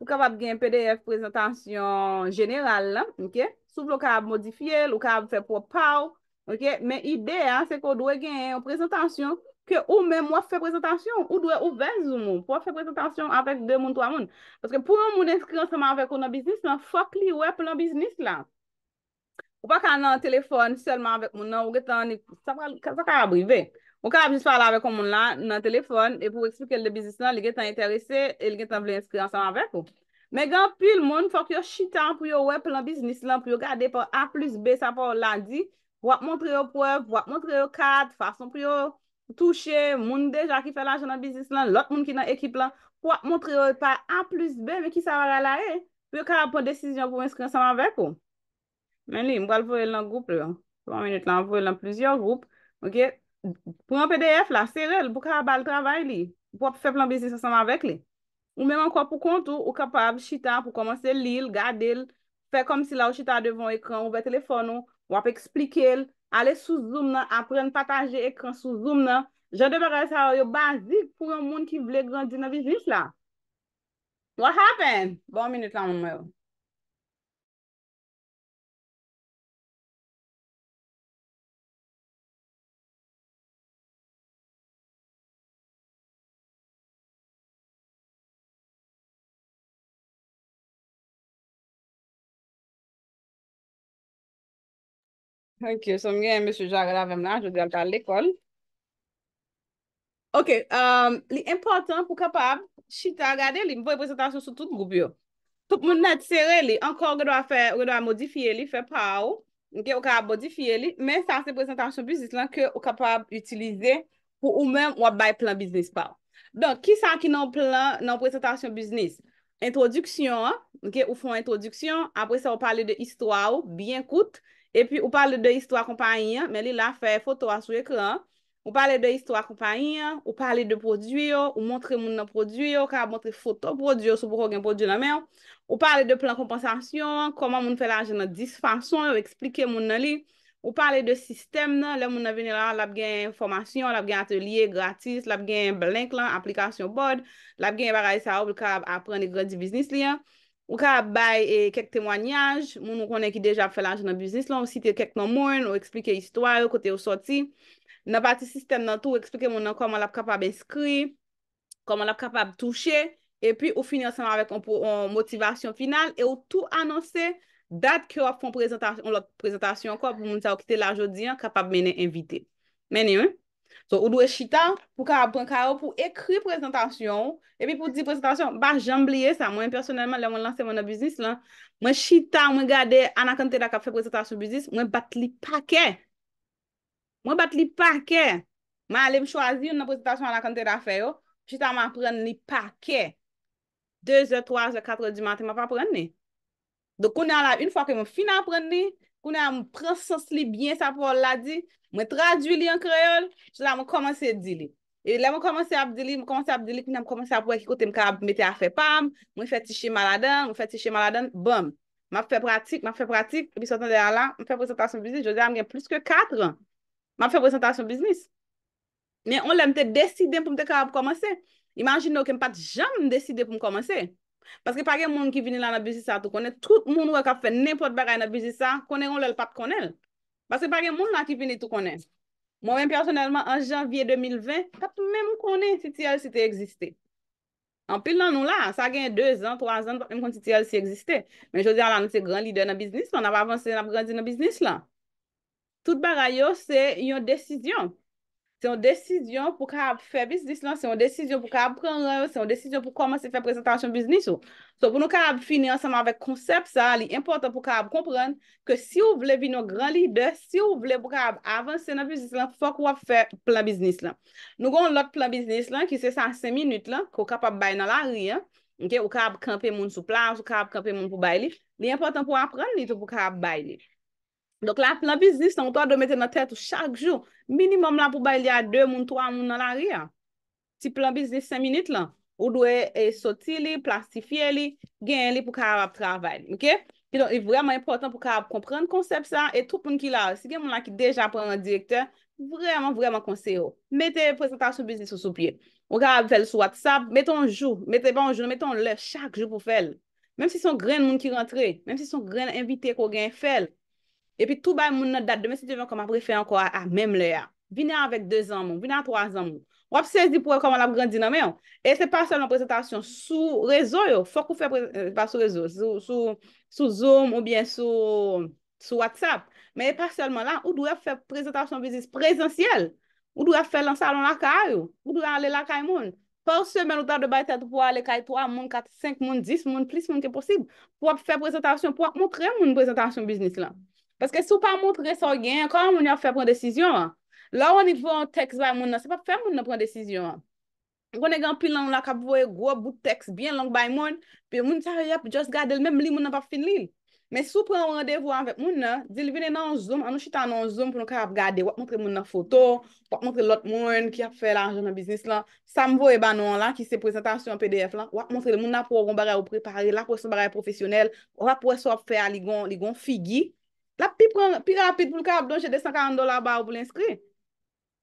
Pou kapab genye pdf prezentasyon general. Ok. Sou pouye koutchiklif. Sou pouye koutchiklif. Ok, men ide an, se kou dwe gen yon prezentasyon, ke ou men mwen fwe prezentasyon, ou dwe ou vez non, ou moun, pou fwe prezentasyon apèk 2 moun, 3 moun. Paske pou moun moun inskri ansaman avèk ou nan bisnis lan, fok li wèp lan bisnis lan. Ou pa kan nan telefon, selman avèk moun nan, ou gè tan, sa pa, sa ka abrive. Ou ka abjis fwa la avèk ou moun lan nan telefon, e pou eksplike lè bisnis lan, lè gè tan interese, e lè gè tan vle inskri ansaman avèk ou. Men gè an pil moun, fok yo chitan pou yo wèp lan bisnis lan, Wap montre yo pre, wap montre yo kade, fason pre yo touche moun deja ki fe la janan bizis lan, lot moun ki nan ekip lan, wap montre yo e pa a plus b, me ki sa wala la e. Wap yo ka apon desisyon pou inskren saman vek ou. Men li, mwal vwe lan goup le yo. 30 minut lan, vwe lan plizyon goup. Ok, pou an PDF la, ser el, pou ka apal travay li. Wap fe plan bizis saman vek li. Ou men anko pou kont ou, ou kapab chita pou komanse li, l, gade l, fe kom si la ou chita devon ekran, oube telefon ou, Wap eksplike el, ale sou zoom nan, apren pataje ekran sou zoom nan. Je devare sa yo bazik pou yon moun ki vle gzan 19-19 la. What happened? Bon minute la moun moun. Thank you. Somye, mese, jare la vem nan. Jodi, alta l'ekol. Ok. Um, li important pou kapab, chita, agade li, mwen prezentasyon sou tout goup yo. Tout mwen net sere li. Ankor, genwa modifiye li, fe pa ou. Ok, ou ka modifiye li. Men sa se prezentasyon biznis lan, ke ou kapab utilize pou ou men wap bay plan biznis pa ou. Don, ki sa ki nan plan nan prezentasyon biznis? Introdüksyon, ok, ou fon introdüksyon, apre sa ou pale de histwa ou, biye kout, E pi ou pale de histwa kompanyen, men li la fe foto a sou ekran. Ou pale de histwa kompanyen, ou pale de produyo, ou montre moun nan produyo, ka ap montre foto produyo sou pou kon gen produyo nan men. Ou pale de plan kompansasyon, koman moun fe la jen nan disfansyon, ou explike moun nan li. Ou pale de sistem nan, le moun nan veni lan, la ap gen formasyon, la ap gen atelier gratis, la ap gen blank lan, aplikasyon bod. La ap gen baray sa oubl, ka ap apreni gradi biznis liyan. Ou ka bay e, kek temwanyaj, moun nou konen ki deja fe laj nan biznis lan, ou sitye kek nan moun, ou eksplike istwa, ou kote ou soti. Nan pati sistem nan tou, ou eksplike moun nan koman ap kapab inskri, koman ap kapab touche, epi ou fini ansaman avek an motivasyon final, e ou tou anonse dat ki ou ap fon prezentasyon kon, pou moun sa wakite la jodi an, kapab mene invite. Mene yon. So ou dwe chita pou ka ap pran ka yo pou ekri prezentasyon, epi pou di prezentasyon, ba jambliye sa, mwen personelman lè mwen lansè mwen a bizis lè, mwen chita mwen gade an akante da kap fè prezentasyon bizis, mwen bat li pake. Mwen bat li pake. Ma alem chwazi un an akante da fè yo, chita mwen pran li pake. Deuze, troase, katredi mati mwen pa pran ni. Do konen la un fwa ke mwen fina pran ni, Kounen a mwen prensans li byen sa pou wala di. Mwen tradwi li an kreyol. Sola mwen komanse di li. E lè mwen komanse ap di li. Mwen komanse ap di li kounen mwen komanse ap wè ki kote mwen karab metè a fèpam. Mwen fè tichè maladan. Mwen fè tichè maladan. Bom. Mwen fè pratik. Mwen fè pratik. Epi sotan de la la. Mwen fè presentasyon biznis. Jodè a mwen gen plus ke 4 an. Mwen fè presentasyon biznis. Mwen an lè mwen te deside mwen pou mwen te karab komanse. Imagin nou ke mwen pati jam m Paske pa gen moun ki vini la nan bizisa tou konen, tout moun wè ka fe nepot baray nan bizisa konen yon lèl pat konen. Paske pa gen moun la ki vini tou konen. Mwen mwen personelman an janvye 2020, pat mèm konen si tiyal si te egziste. An pil nan nou la, sa gen 2 an, 3 an, pat mèm konen si tiyal si egziste. Men jodi ala nou se gran lider nan bizis, nan ap avanse nan ap grandin nan bizis la. Tout baray yo se yon desidyon. Se yon desisyon pou ka ap fè biznis lan, se yon desisyon pou ka ap pren re, se yon desisyon pou koman se fè prezentasyon biznis ou. So pou nou ka ap fini ansanman vek konsep sa, li importan pou ka ap kompren ke si ou vle vi nou gran lider, si ou vle pou ka ap avanse nan biznis lan, fòk wap fè plan biznis lan. Nou goun lòk plan biznis lan ki se san 5 minut lan, kou ka ap bay nan la ri an, ou ka ap kampe moun sou plaj, ou ka ap kampe moun pou bay li, li importan pou ap pren li tou pou ka ap bay li. Donk la plan biznis nan ou to a do mette nan tèt ou chak jou, minimum la pou bay li a 2 moun, 3 moun nan la ri a. Ti plan biznis 5 minit lan, ou do e eh, soti li, plastifiye li, gen li pou karab ap travay. Mke? E donk e vreman important pou karab kompren konsep sa, e troup moun ki la, si gen moun la ki deja pran an direktor, vreman, vreman konseyo. Mete presentasyon biznis ou sou pye. Ou karab fel sou WhatsApp, mette an jou, mette ban an jou, mette an lè chak jou pou fel. Mem si son gren moun ki rentre, mem si son gren invitee kou gen fel, E pi tou bay moun nan dat de mesi di ven kom aprefe anko a mem le a. Vini an avek 2 an moun, vini an 3 an moun. Wap se di pou wè kom an ap grandin an mè yon. E se pa selman prezentasyon sou rezo yo. Fok ou fè prezentasyon, pa sou rezo, sou zoom ou bien sou WhatsApp. Me e pa selman la, ou dwe fè prezentasyon biznis prezentsyel. Ou dwe fè lansan an lakay yo. Ou dwe an ale lakay moun. Po se men ou ta de bay tèd pou wale kaj 3, moun 4, 5, moun 10, moun plus moun ke posib. Po wap fè prezentasyon pou wak moun kre moun prezentasyon biznis la Paske sou pa moun preso gen, kwa moun ya fe pren desisyon an. La wane yon teks bay moun an, se pa fe moun an pren desisyon an. Gwane gen pilan moun la, kap voye gwo bout teks, byen lang bay moun, pi moun sa reyap, just gade, mwen li moun an pa fin li. Men sou pre an randevou an vep moun an, zil vine nan zoom, an nou chita nan zoom, pou nou ka ap gade, wap moun tre moun an foto, wap moun tre lot moun, ki ap fe la anje nan biznis la. Sa mvo e banon la, ki se prezentasyon PDF la, wap moun tre moun an La pi rapit pou l ka ap donje de 140 dolar ba ou pou l inskri.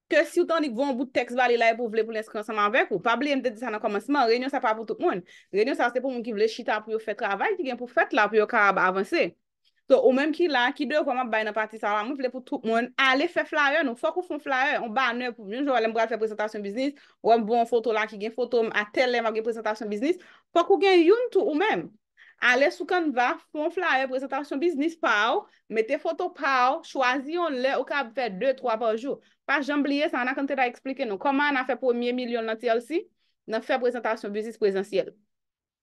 Ke si ou tan dik vou an bout tekst vali la e pou vle pou l inskri anseman vek ou. Pa ble mte de sa nan komanseman. Renyon sa pa ap pou tout moun. Renyon sa se te pou moun ki vle chita pou yo fet travay ki gen pou fet la pou yo ka ap avanse. So ou menm ki la, ki de ou kwa mwen bay nan pati sa, moun vle pou tout moun. Ale fe flare nou. Fok ou fon flare. On ba ane pou vle. Jou alen mbra fe presentasyon biznis. Ou an bon foto la ki gen foto. A tel lèm ap gen presentasyon biznis. Fok ou gen yon tou ou menm Ale sou kan va, fon fla e, prezentasyon biznis pa ou, mete foto pa ou, chwazyon le, ou ka ap fe 2-3 pa oujou. Pa jambliye, sa an akante da eksplike nou, koman an a fe premier milyon nan tiyal si, nan fe prezentasyon biznis prezantsyel.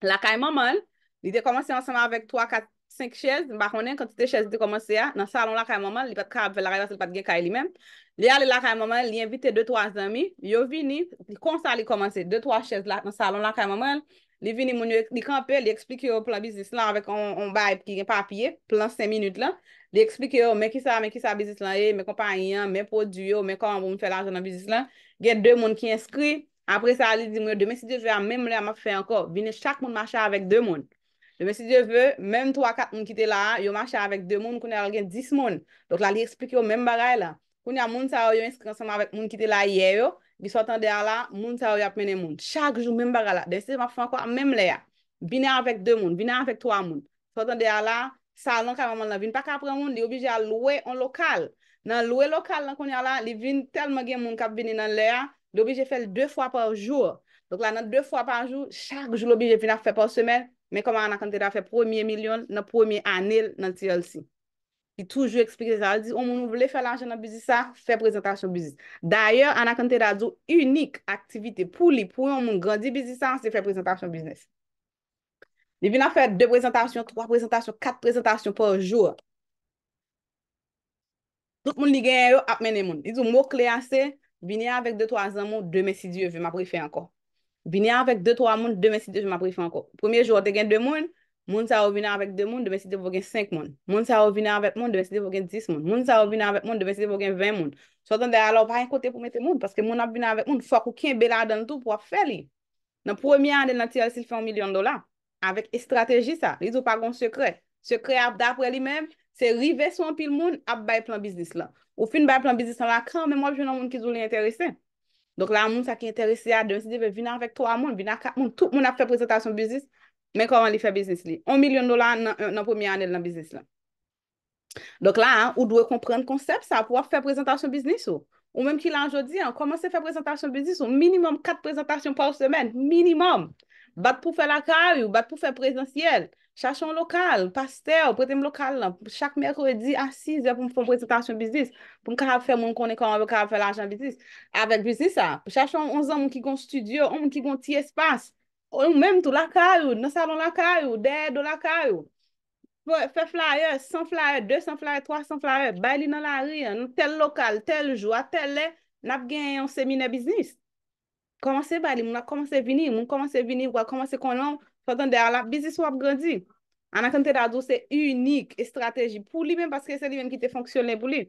La kay mamal, li te komanse ansama avek 3-4-5 chèz, bakonnen, konti te chèz li te komanse ya, nan salon la kay mamal, li pat kab ve la reyvase li pat gen kay li men. Li ale la kay mamal, li invite 2-3 zami, yo vini, konsa li komanse 2-3 chèz la nan salon la kay mamal, Li vini moun yo eklikan pe, li eksplike yo plan bizis lan vek on bay ki gen papye, plan 5 minut lan. Li eksplike yo, men ki sa, men ki sa bizis lan, e, men kompanyan, men podu yo, men kon pou moun felajan nan bizis lan. Gen 2 moun ki inskri, apre sa li di moun yo, de mesi diye ve, a men moun ya ma fe anko, vini chak moun macha avek 2 moun. De mesi diye ve, men 3-4 moun ki te la, yo macha avek 2 moun, koun ya al gen 10 moun. Don la li eksplike yo men baray la, koun ya moun sa yo yo inskri anseman avek moun ki te la ye yo. Bi sotan de ala, moun sa ou yap mene moun. Chak jou mwen bar ala, desi mwen fwen kwa mwen mle ya. Bine anvek 2 moun, bine anvek 3 moun. Sotan de ala, sal nan ka moun nan vin pa kapre moun, di obije a loue an lokal. Nan loue lokal nan konye ala, li vin telman gen moun kap vini nan le ya, di obije fel 2 fwa par jou. Donk la nan 2 fwa par jou, chak jou lobi je vina fe por semen, men koman nan kante da fe premier milyon nan premier anel nan tiyol si. ki toujou eksplikè sa. Di, ou oh, moun nou vle fè lanjè nan bizisa, fè prezentasyon bizis. D'ayè, an akante da djou, unik aktivite pou li, pou moun moun grandi bizisa, se fè prezentasyon bizis. Ni vina fè dè prezentasyon, 3 prezentasyon, 4 prezentasyon, pou an jou. Tout moun li genye yo, ap menye moun. Di sou mou kliyase, vini an vek 2-3 an moun, 2 mesidye, vim ap refè anko. Vini an vek 2-3 an moun, 2 mesidye, vim ap refè anko. Premier jou, an te genye 2 moun, Moun sa ou vina avèk 2 moun, demè si devò gen 5 moun. Moun sa ou vina avèk moun, demè si devò gen 10 moun. Moun sa ou vina avèk moun, demè si devò gen 20 moun. Sot an de alò pa yon kote pou mette moun, paske moun ap vina avèk moun, fòk ou ken be la dan tou pou ap fè li. Nan premi an den nan ti al si fè 1 milyon dola, avèk estrategi sa, rizou pa gon sekre. Sekre ap dapre li mèv, se rive son pil moun ap bay plan biznis la. Ou fin bay plan biznis la, kran men mò ap joun an moun ki zoun li enter men kon an li fè biznis li. On milyon dolan nan euh, pwemi anel nan biznis la. Dok la, ou dwe kompren konsep sa, pou wap fè prezentasyon biznis ou. Ou menm ki lan jodi, koman se fè prezentasyon biznis ou, minimum kat prezentasyon pa ou semen, minimum. Bat pou fè lakay ou, bat pou fè prezensyel. Chachon lokal, paste ou, prete m lokal la. Chak merdi, asis, pou m fè prezentasyon biznis, pou m kara fè moun konen kon, m kara fè lakay an biznis. Avet biznis sa, chachon on zan m ki kon studyo, on Ou mèm tou lakay ou, nan salon lakay ou, dehè do lakay ou. Fè flyer, 100 flyer, 200 flyer, 300 flyer, bay li nan la riyan, tel lokal, tel jwa, tel le, nap gen yon seminè biznis. Komanse bay li, moun la komanse vini, moun komanse vini, moun la komanse konon, sotan de a la biznis wap gandji. Anakante da dou se unik e strateji pou li men paske se li ven ki te fonksyonè pou li.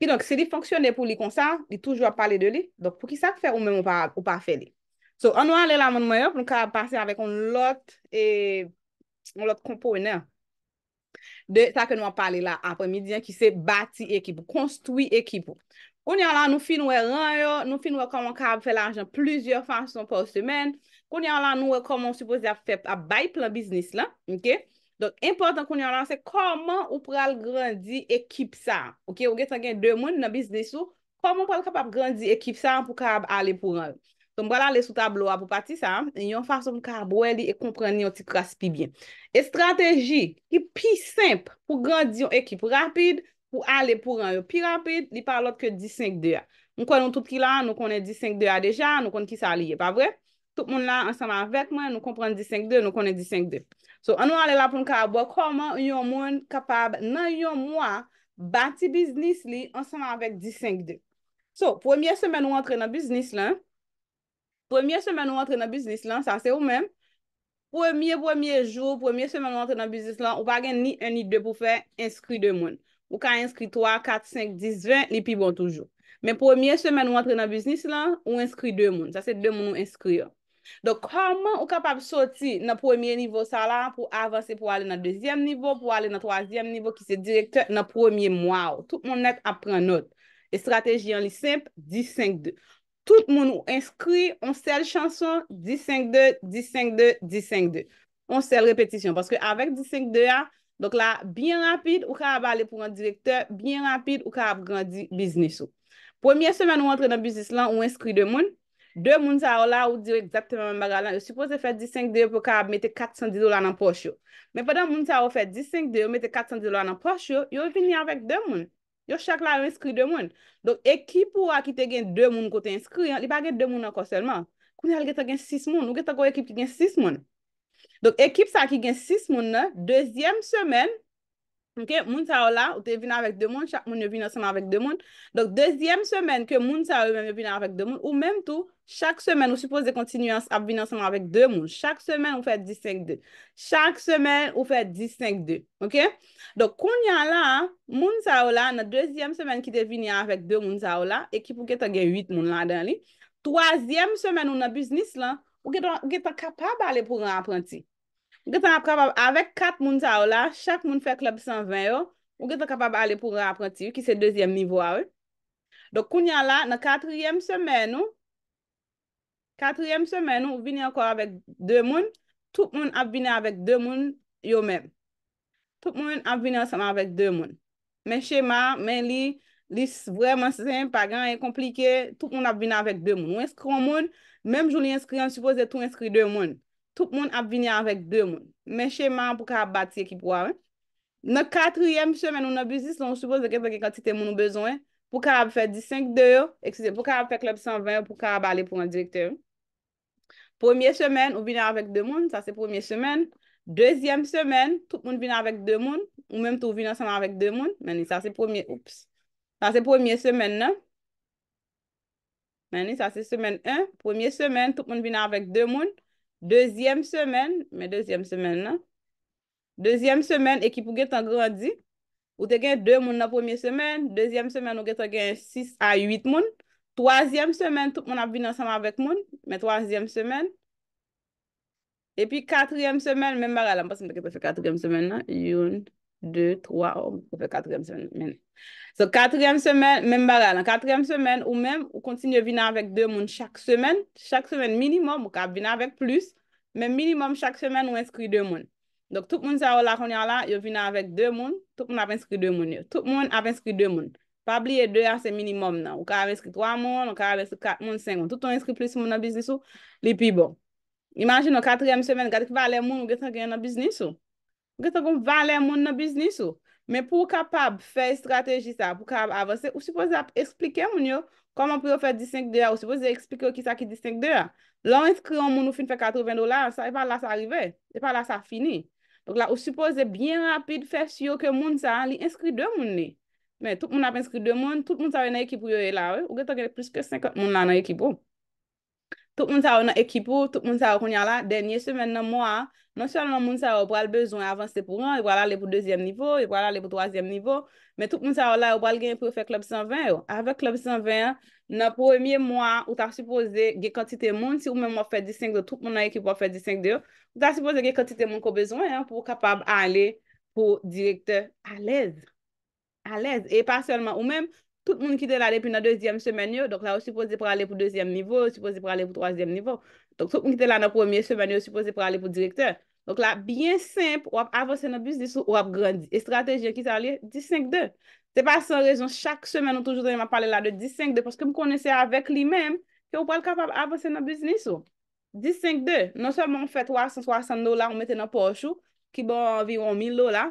Pi donk, se li fonksyonè pou li konsan, li toujwa pale de li, donk pou ki sak fè ou mèm ou pa fè li. So, anou anle la moun mwen yo pou nou ka ap pase avèk on lot e, on lot komponè. De, sa ke nou ap pale la apre midyen ki se bati ekipou, konstoui ekipou. Kouni an lan nou fi nou e ran yo, nou fi nou e koman ka ap fè la anjan plizye fansyon pou semen. Kouni an lan nou e koman ou supose a fèp, a bay plan biznis la, mke. Donk, impotant kouni an lan se koman ou pral grandi ekip sa. Ok, ou getan gen dè moun nan biznis sou, koman pou al kapap grandi ekip sa pou ka ap ale pou ran yo. Ah, Tom wala le sou tablo apou pati sa, yon fason pou mwen karabowe li e kompren ni yon ti kras pi bien. E strategi ki pi semp pou grandi yon ekip rapide, pou ale pou ran yon pi rapide, li par lot ke di 5 de ya. Nou konon tout ki la, nou konen di 5 de ya deja, nou konen ki sa li ye pa vre. Tout moun la ansama avet mwen, nou kompren di 5 de, nou konen di 5 de. So anon ale la pou mwen karabowe, koman yon moun kapab nan yon mwa bati biznis li ansama avet di 5 de. So, pwemye semen nou antre nan biznis la. Premye semen ou antre nan biznis lan, sa se ou men. Premye, premye jou, premye semen ou antre nan biznis lan, ou bagen ni 1 ni 2 pou fe inskri 2 moun. Ou ka inskri 3, 4, 5, 10, 20, li pi bon toujou. Men premye semen ou antre nan biznis lan, ou inskri 2 moun. Sa se 2 moun ou inskri yo. Donk koman ou kapab soti nan premye nivou sa la pou avanse pou ale nan 2yem nivou, pou ale nan 3yem nivou ki se direkte nan premye mwa ou. Tout moun net apren not. E stratejian li semp, di 5-2. Tout moun ou inskri, on sel chanson, 10-5-2, 10-5-2, 10-5-2. On sel repetisyon, paske avek 10-5-2 a, donk la, byen rapide ou ka ap bale pou an direkter, byen rapide ou ka ap grandi biznis ou. Premier semen ou entre nan biznis lan, ou inskri 2 moun, 2 moun sa ou la ou direk zakteman magalan, yo suppose fe 10-5-2 pou ka ap mete 410 dolan an poch yo. Men padan moun sa ou fe 10-5-2 ou mete 410 dolan an poch yo, yo vini avek 2 moun. Yo chak la yon inskri 2 moun. Don ekip ou akite gen 2 moun kote inskri. Li pa gen 2 moun an kon selman. Kouni al geta gen 6 moun. Ou geta kon ekip ki gen 6 moun. Don ekip sa ki gen 6 moun nan. Dezyem semen. Ok. Moun sa ou la. Ou te vina avèk 2 moun. Chak moun yo vina seman avèk 2 moun. Don dezyem semen ke moun sa ou men yo vina avèk 2 moun. Ou menm tou. Chak semen ou suppose de kontinu an ap vinansman avèk 2 moun. Chak semen ou fè 10-5-2. Chak semen ou fè 10-5-2. Ok? Dok kounyan la, moun sa ou la, nan deuxième semen ki te vinan avèk 2 moun sa ou la, ekip ou ke te gen 8 moun la den li. Troasyem semen ou nan biznis la, ou ke te kapab ale pou rè apranti. Ou ke te kapab avèk 4 moun sa ou la, chak moun fè klop 120 ou, ou ke te kapab ale pou rè apranti. Ou ki se deuxième nivou a ou. Dok kounyan la, nan katriyem semen ou, Katriyem semen ou vini akor avèk dè moun, tout moun ap vini avèk dè moun yo mè. Tout moun ap vini ansan avèk dè moun. Mè chèman, mè li, li vwèman semen, pa gan, e komplike, tout moun ap vini avèk dè moun. Ou inskron moun, mèm jouni inskri an, supose tout inskri dè moun. Tout moun ap vini avèk dè moun. Mè chèman eh? pou ka ap bati ekip wè. Nè katriyem semen ou nè bisis, lè ou supose kepeke kantite moun ou bezon. Pou ka ap fè di 5 dè yo, pou ka ap fè klop 120, pou ka ap alè pou an direkt Premye semen ou binan avek 2 moun, sa se premiye semen. Dezyem semen, tout moun binan avek 2 moun ou menm tou binan seman avek 2 moun. Sa se premiye semen nan. Sa se semen 1, premiye semen, tout moun binan avek 2 moun. Dezyem semen, men dezyem semen nan. Dezyem semen, ekip ou gen tan grandi. Ou te gen 2 moun nan premiye semen. Dezyem semen ou gen 6 a 8 moun. 3è semen, tout moun ap vin ansanm avèk moun, men 3è semen, epi 4è semen, men bar alan, pas mwen teke pe fe 4è semen nan, yon, 2, 3, 4è semen, men. So 4è semen, men bar alan, 4è semen, ou men, ou kontin yo vin avèk 2 moun chak semen, chak semen minimum, ou kap vin avèk plus, men minimum chak semen, ou inskri 2 moun. Dok tout moun zè ou la konyan la, yo vin avèk 2 moun, tout moun ap inskri 2 moun yo, tout moun ap inskri 2 moun yo. Wab liye 2 a se minimum nan. Ou ka ave eskri 3 moun, ou ka ave eskri 4 moun, 5 moun. Tout an eskri plus moun nan biznisou, li pi bon. Imagino, 4e semen, gade ki vale moun ou getan gen nan biznisou. Ou getan gen valen moun nan biznisou. Men pou kapab fè strategi sa, pou kap avanse, ou suppose ap esplike moun yo, koman pou yo fè 15 dea, ou suppose eksplike yo ki sa ki 15 dea. Lan eskri an moun ou fin fè 80 dolar, sa e pa la sa arrive, e pa la sa fini. Donc la, ou suppose bien rapide fè si yo ke moun sa, li eskri 2 moun ni. Men, tout moun apenskri dè moun, tout moun sa wè nan ekipou yo e la wè, ou gè ta gè de plus ke 50 moun nan ekipou. Tout moun sa wè nan ekipou, tout moun sa wè koun ya la, denye semen nan mou an, nan chal nan moun sa wè wè wè wè al bezon avanse pou an, wè wè wè alè pou deuxième nivou, wè wè wè wè alè pou troisième nivou. Men, tout moun sa wè la wè wè wè al gen pou wè fè klub 120 yo. Avè klub 120, nan pou wè miè mou an, ou ta supose gè kantite moun, si ou mè mò fè 15 yo, tout moun nan ekipou wè fè 15 yo, ou ta supose gè kant alèz, e pa sèlman ou mèm, tout moun ki te lalè pi nan deuxième sèmen yo, donc la ou s'y pose pou alè pou deuxième nivou, ou s'y pose pou alè pou troisième nivou, donc tout moun ki te lalè nan premier sèmen yo, ou s'y pose pou alè pou direktèr. Donc la, bien sèmp, wap avose nan biznis ou wap grandi. E stratèje ki sa alè, 10-5-2. Se pa sè an rezon, chak sèmen ou toujou nan mwa pale la de 10-5-2, paske m konese avèk li mèm, se ou pal kapab avose nan biznis ou. 10-5-2, non sèlman fèt 300-300 do la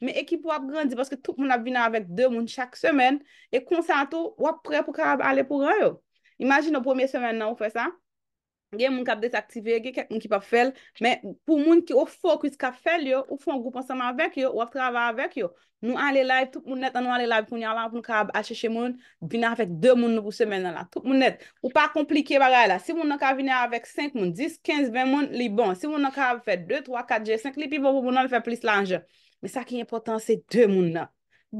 men ekip wap grandi, poske tout moun ap vina avèk dè moun chak semen, e konsanto wap pre pou karab ale pou rè yo. Imagin nou premier semen nan ou fè sa, gen moun kap desaktive, gen ket moun ki pap fèl, men pou moun ki ou fòk wiskap fèl yo, ou fòk goup ansama avèk yo, wap travè avèk yo. Nou ale live, tout moun net anou ale live pou nyalan pou nou karab acheche moun, vina avèk dè moun nou pou semen nan la. Tout moun net. Ou pa komplike baray la. Si moun akav vina avèk 5 moun, 10, 15, Men sa ki important se 2 moun nan.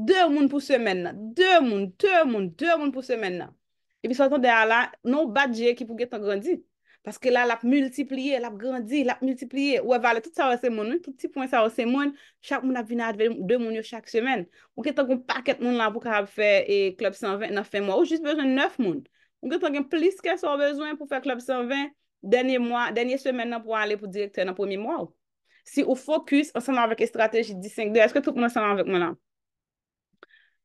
2 moun pou semen nan. 2 moun, 2 moun, 2 moun pou semen nan. E pi sa ton de ala, nou badje ki pou getan grandin. Paske la, la ap multipliye, la ap grandin, la ap multipliye. Ou e vale tout sa wese moun, tout ti poun sa wese moun. Chak moun ap vinad ven, 2 moun yo chak semen. Ou getan kon paket moun nan pou karab fè klop 120 nan fè moun. Ou jist bezon 9 moun. Ou getan kon plis ke son bezon pou fè klop 120. Denye moun, denye semen nan pou ale pou direkter nan pou mimoan ou. Si ou fokus ansanman vek estrategi 15-2, eske tout moun ansanman vek mwen la?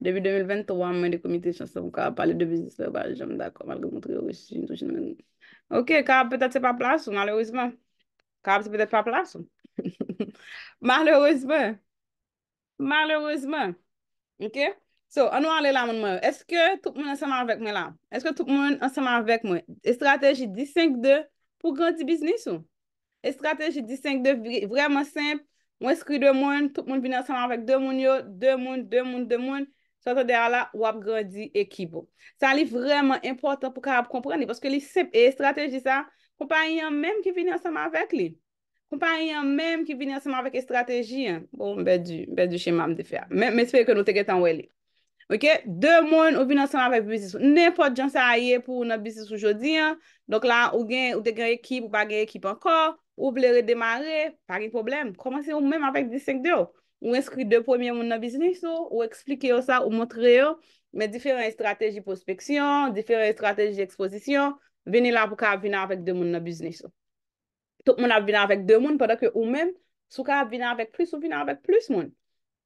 Debi 2023, mwen de komite chansan mou ka ap pale de biznis, jom dako mal remontri oris, jim touj nan mwen. Ok, ka ap petat se pa plas ou, malerouzman? Ka ap se petat pa plas ou? Malerouzman? Malerouzman? Ok? So, anou alè la moun mwen, eske tout moun ansanman vek mwen la? Eske tout moun ansanman vek mwen estrategi 15-2 pou granti biznis ou? E strateji di 5-2 vreman semp, mwen skri 2 moun, tout moun vin anseman avèk 2 moun yo, 2 moun, 2 moun, 2 moun, sa te de ala wap gradi ekibo. Sa li vreman impotant pou ka ap kompreni, paske li semp e strateji sa, pou pa yon mèm ki vin anseman avèk li. Pou pa yon mèm ki vin anseman avèk e strateji, mwen bè di, mwen bè di shimam di fè. Mè, mè se fè ke nou te gen tan wè li. Ok, 2 moun ou vin anseman avèk bizis. Ne pot jan sa aye pou nou bizis oujodi. Donk la ou gen, ou te gen ekip, ou pa gen ekip ankor. Ou vle redemare, pa ki problem, komanse ou mèm avèk di sèk de yo. Ou eskri de premier moun nan biznis yo, ou eksplike yo sa, ou montre yo, mè diferè strategi prospeksyon, diferè strategi ekspozisyon, veni la pou ka avina avèk de moun nan biznis yo. Tout moun avina avèk de moun, padak yo ou mèm, sou ka avina avèk plus ou avina avèk plus moun.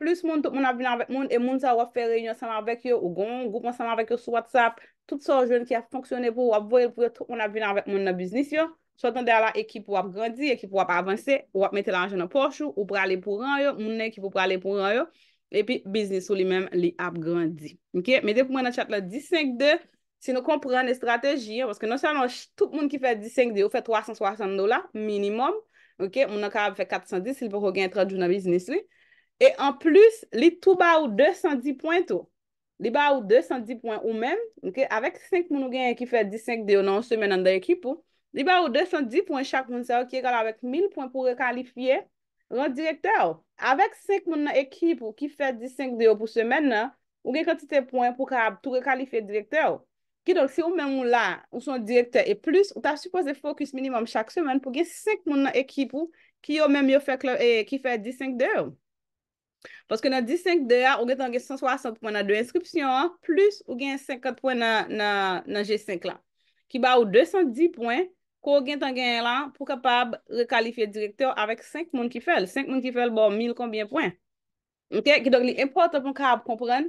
Plus moun, tout moun avina avèk moun, e moun sa wap fè reynyon sa mè avèk yo ou goun, goun sa mè avèk yo sou WhatsApp, tout sa ou joun ki a fonksyonè pou wap voye pou yo tout moun avina avèk moun nan biznis yo Sot an de ala ekip wap grandi, ekip wap avanse, wap mette lanje nan porsou, wap prale pou ran yo, mounen ekip wap prale pou ran yo, epi biznis sou li menm li ap grandi. Ok, mette pou mwen nan chat la 15 de, se nou kompran de strategi, an, paske nan san nan tout moun ki fè 15 de, ou fè 360 dola, minimum, ok, moun an karab fè 410, li pou kò gen 30 jou nan biznis li. E an plus, li tou ba ou 210 point ou, li ba ou 210 point ou menm, ok, avèk 5 moun nou gen ekip fè 15 de ou nan semen nan de ekip ou, Li ba ou 210 poin chak moun se ou ki e kalavek 1000 poin pou rekalifiye ron direkte ou. Awek 5 moun nan ekip ou ki fe 15 de ou pou semen nan, ou gen kanti te poin pou ka tou rekalifiye direkte ou. Ki donk si ou men moun la ou son direkte ou e plus, ou ta suppose fokus minimum chak semen pou gen 5 moun nan ekip ou ki yo men moun yo fe 15 de ou. Poske nan 15 de ou, ou gen tan gen 160 poin nan 2 inskripsyon, plus ou gen 50 poin nan G5 la. Ki ba ou 210 poin, Ko gen tan gen lan pou kapab rekalifiye direktor avèk 5 moun ki fèl. 5 moun ki fèl bon 1000 konbyen pwen. Ok, ki don li importan pou kapab kompren.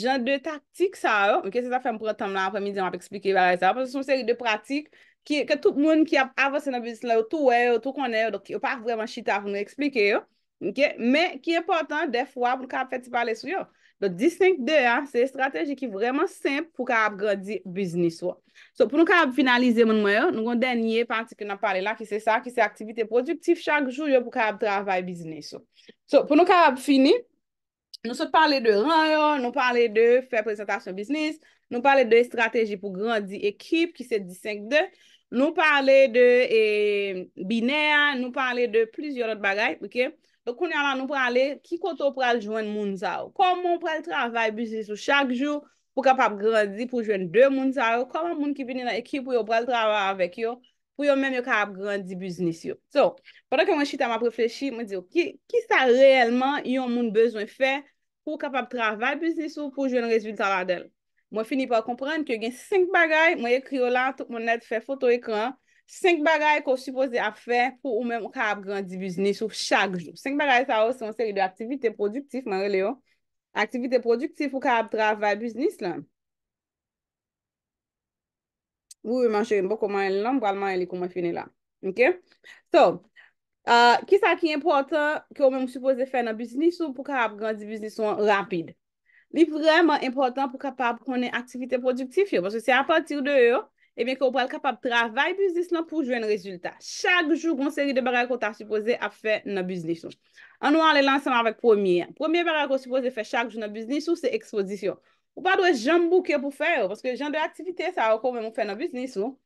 Jan de taktik sa yo. Ok, se ta fèm pou retanm la apèm, mi diyan apè eksplike barè sa. Apèm se son seri de pratik ki tout moun ki ap avòsè nan vizit la yo tou wè yo, tou konè yo. Dok yo par vreman chita apèm nou eksplike yo. Ok, men ki importan defwa pou kapab fèt si pale sou yo. Do, disink 2, an, se estrategi ki vreman semp pou ka ap gradi biznis, yo. So, pou nou ka ap finalize moun mwen yo, nou gon denye pante ki nou ap pale la ki se sa, ki se aktivite produktif chak jou yo pou ka ap travay biznis, yo. So, pou nou ka ap fini, nou se pale de ran yo, nou pale de fe presentasyon biznis, nou pale de estrategi pou gradi ekip ki se disink 2, nou pale de binè, nou pale de plizyon ot bagay, ok? Yo koun yon lan nou pranle ki koto pral jwen moun za ou. Kou moun pral travay biznis ou chak jou pou kapap grandi pou jwen dè moun za ou. Kou moun ki vini nan ekip pou yo pral travay avèk yo pou yo mèm yo kapap grandi biznis yo. So, padan ke mwen chita mwen preflechi, mwen diyo ki sa reyelman yon moun bezwen fe pou kapap travay biznis ou pou jwen rezultat la del. Mwen fini pa komprende ki yo gen 5 bagay, mwen ekri yo lan tout moun net fè foto ekran. 5 bagay ki ou suppose a fe pou ou men ou ka ap grandi biznis ou chak joun. 5 bagay sa ou son seri de aktivite produktif man rele yo. Aktivite produktif ou ka ap draval biznis lan. Vou yon manche yon bo koman el nan, mwa lman el li koman fene la. Ok? To, ki sa ki important ki ou men ou suppose fe nan biznis ou pou ka ap grandi biznis ou an rapide. Li vreman important pou ka ap konen aktivite produktif yo. Se apantir de yo. Ebyen eh ki ou pral kapab travay biznis nou pou jwen rezultat. Chak jou goun seri de baray ko ta supose ap fè nan biznis nou. An nou an le lansan avèk pwemye. Pwemye baray ko supose fè chak jou nan biznis nou se ekspozisyon. Ou pa dwe janm bouke pou fè yo. Paske jan de aktivite sa wakou mè mou fè nan biznis nou.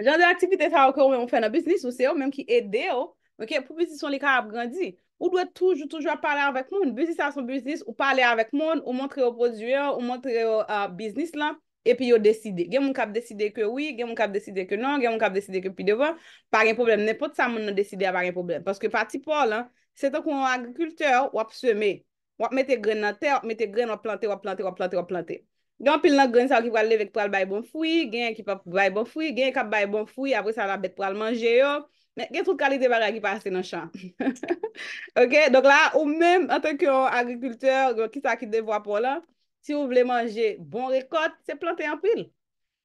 Jan de aktivite sa wakou mè mou fè nan biznis nou se yo mèm ki edè yo. Mwenke pou biznis nou li ka ap gandhi. Ou dwe toujou, toujou a pale avèk moun, biznis a son biznis, ou pale avèk moun, ou montre yo produrè, ou montre yo biznis lan, epi yo deside. Gen moun kap deside ke wè, gen moun kap deside ke nan, gen moun kap deside ke pi devan, pa gen probleme. Nè pot sa moun nou deside avè gen probleme. Paske pati po lan, setan kon agrikultè, wap seme, wap mette gren nan tè, wap mette gren wap plante, wap plante, wap plante, wap plante. Gen apil nan gren sa wè ki wale levèk pral bay bon fwi, gen yon ki wale bay bon fwi, gen yon kap bay bon fwi, Men gen tout kalite bari a ki pa ase nan chan. Ok, donk la, ou men, an ten ki yo agrikultor, ki sa ki devwa pou la, si ou vle manje bon rekot, se plante yon pil.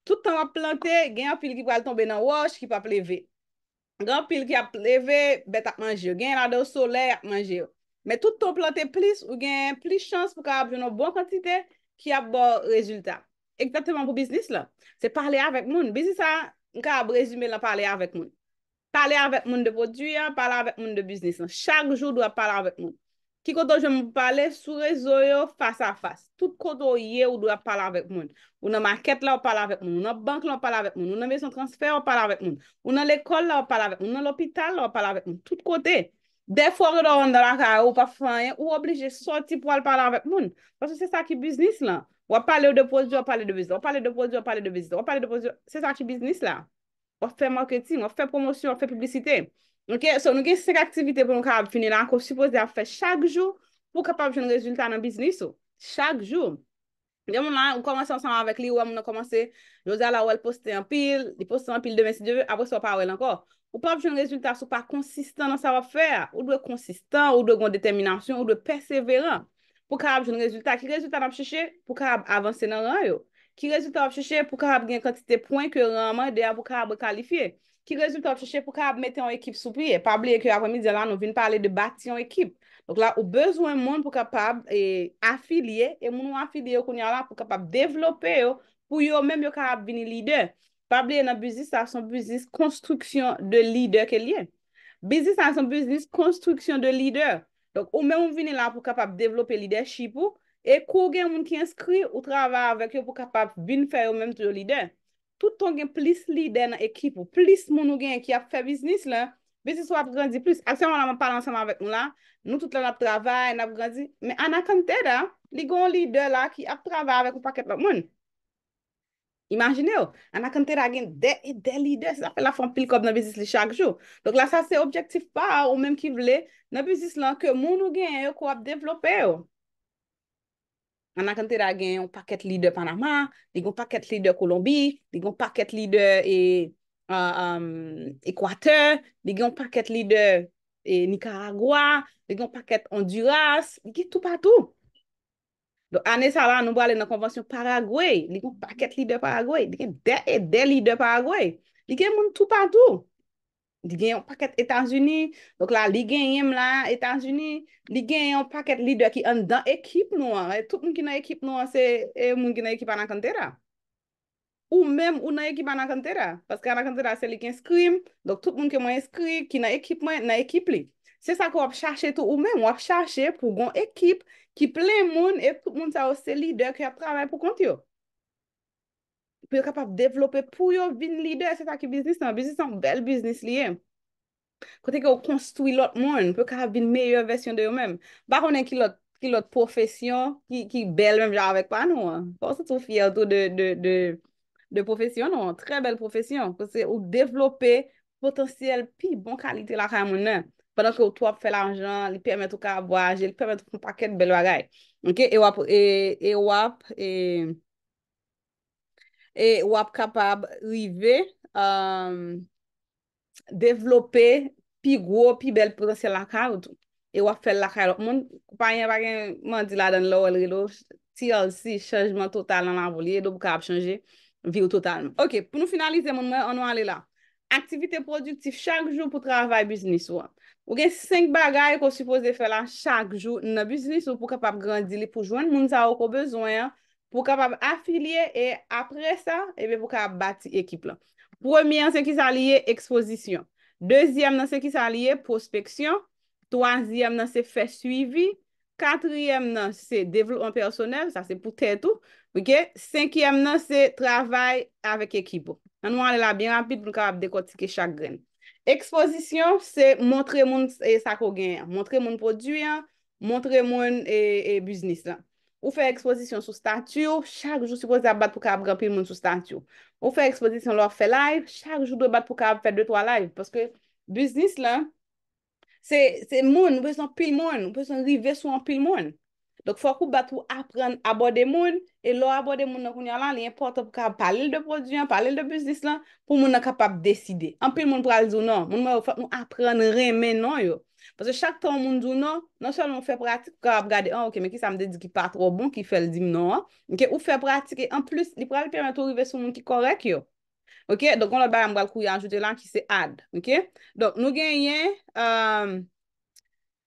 Tout an wap plante, gen yon pil ki pou al tombe nan wosh, ki pa pleve. Gen yon pil ki ap pleve, bet ap manje. Gen yon ador soler, manje. Men tout an plante plis, ou gen plis chans pou ka ap jounon bon kantite, ki ap bon rezultat. Ektateman pou bisnis la, se parle a avèk moun. Bisnis sa, m ka ap rezume la, parle a avèk moun. Talè avèk moun de voduyè, palè avèk moun de biznis la. Chak jou dwa palè avèk moun. Ki koto jè mou pale sou rezo yo fasa fasa. Tout koto yè ou dwa palè avèk moun. Ou nan market la ou palè avèk moun. Ou nan bank la ou palè avèk moun. Ou nan meson transfer ou palè avèk moun. Ou nan l'ekol la ou palè avèk moun. Ou nan l'opital la ou palè avèk moun. Tout kote. De fwa ou do ronde la ka ou pa fanyè. Ou oblige soti pou al palè avèk moun. Fase se sa ki biznis la. Ou pale ou depozy ou pale depozy ou fè marketing, ou fè promosyon, ou fè publicite. Ok, so nou gen sèk aktivite pou nou karab finila an, kon suppose de a fè chak jou pou kapap joun rezultat nan biznis ou. Chak jou. Yon moun nan, ou komanse ansan an vek li, ou am nou nan komanse, nou zè ala ou el poste an pil, di poste an pil de mesi de ve, apres wap a ou el ankor. Ou pap joun rezultat sou pa konsistan nan sa wap fè, ou dwe konsistan, ou dwe goun determinasyon, ou dwe perseveran, pou karab joun rezultat. Ki rezultat nan chèche, pou karab avanse nan ran yo. Ki rezultat ap chèche pou ka ap gen kontite pwen ke raman de ap pou ka ap kalifiye. Ki rezultat ap chèche pou ka ap mette yon ekip soupliye. Pabliye ke akwa midye lan nou vin pale de bati yon ekip. Donk la ou bezwen moun pou ka ap e, afiliye. E moun ou afiliye yo kon yon lan pou ka ap developpe yo pou yo mèm yo ka ap vini lider. Pabliye nan biznis sa son biznis konstruksyon de lider ke liye. Biznis sa son biznis konstruksyon de lider. Donk ou mèm ou vini lan pou ka ap developpe lider ship ou. E kou gen moun ki inskri ou travay avèk yo pou kapap bin fè ou mèm tou yo lidè. Touton gen plis lidè nan ekip ou plis moun ou gen ki ap fè biznis lan, biznis ou ap grandzi plis. Aksè moun la mwen pal ansèm avèk moun la, nou toutan ap travay, ap grandzi. Mè anakante da, li goun lidè la ki ap travay avèk ou pakèp ap moun. Imanjine yo, anakante da gen de e de lidè, se apè la fon pil kop nan biznis li chak jou. Donk la sa se objektif pa ou mèm ki vle nan biznis lan ke moun ou gen yo kou ap devlopè yo. Anakante da gen yon paket lider Panama, li gen yon paket lider Kolombi, li gen yon paket lider Ekwate, li gen yon paket lider e, Nicaragua, li gen yon paket Honduras, li gen tout patou. Do ane sa lan nou bo ale nan konponsyon Paraguay, li gen yon paket lider Paraguay, li gen de e de lider Paraguay, li gen moun tout patou. Di gen yon paket Etanjouni, dok la li gen yem la Etanjouni, li gen yon paket lider ki an dan ekip nou an, e tout moun ki nan ekip nou an se e moun ki nan ekip Anakantera. Ou menm ou nan ekip Anakantera, paske Anakantera se li ki inskrim, dok tout moun ki mwen inskrim, ki nan ekip mwen nan ekip li. Se sa ki wap chache tou ou menm, wap chache pou gon ekip ki ple moun e tout moun sa o se lider ki a trabèl pou kont yo. yo kapap devlope pou yo vin lider se ta ki biznis nan, biznis nan bel biznis liye kote ki yo konstoui lot moun, pou yo karav vin meyye versyon de yo men, bako nen ki lot profesyon, ki bel men jan avèk pa nou, pou se sou fiyel tou de profesyon nou tre bel profesyon, kose yo devlope potensiyel pi bon kalite la kaya moun nan, padan ki yo tou ap fel anjan, li permit ou karav waj li permit ou pou paket bel wagay e wap e, e wap e, E wap kapab rive, um, devlope pi gro, pi bel potensye lakard. E wap fel lakard. E moun, kou pa yon bagay, moun di la dan lò, elri lò, si yon si, chanjman total nan avoli, e do pou kap chanje, vir total. Ok, pou nou finalize moun, moun an wale la. Aktivite produktif chak jou pou travay biznis wap. W gen, 5 bagay ko suppose de fel la chak jou nan biznis wap pou kapab grandili pou jwen moun zawoko bezoyan. pou kap ap afilye e apre sa, ebe eh pou kap bati ekip lan. Premye nan se ki sa liye ekspozisyon. Dezyem nan se ki sa liye prospeksyon. Toasyem nan se fe suivi. Katryem nan se devlouan personel, sa se pou tentou. Senkyem nan se travay avik ekipo. Nan wane la bien rampit pou nou kap ap dekotike chakren. Ekspozisyon se montre moun e eh, sakogyen. Montre moun produyen, montre moun e eh, biznis lan. Ou fè ekspozisyon sou statyou, chak jou sou pwese a bat pou kab, granpil moun sou statyou. Ou fè ekspozisyon lor fè live, chak jou dwe bat pou kab, fè dwe to a live. Pwese ke biznis lan, se moun, wè son pil moun, wè son rivè sou an pil moun. Donk fwa kou bat w apren abode moun, e lo abode moun nan koun yalan, li yon portop kwa ap pale l de prodisyon, pale l de bizdis lan, pou moun nan kapap deside. Anpil moun pral zoun nan, moun apren ren men nan yo. Pase chak tan moun zoun nan, nan sol moun fwe pratik kwa ap gade, an, ah, ok, meki sa mde di ki pa tro bon, ki fel dim nan, an. Ok, ou fwe pratik, en plus, li pral permitou rive sou moun ki korek yo. Ok, donk on lal bayan mbal kou yon, anjou de lan ki se ad. Ok, donk nou genyen, euh, an,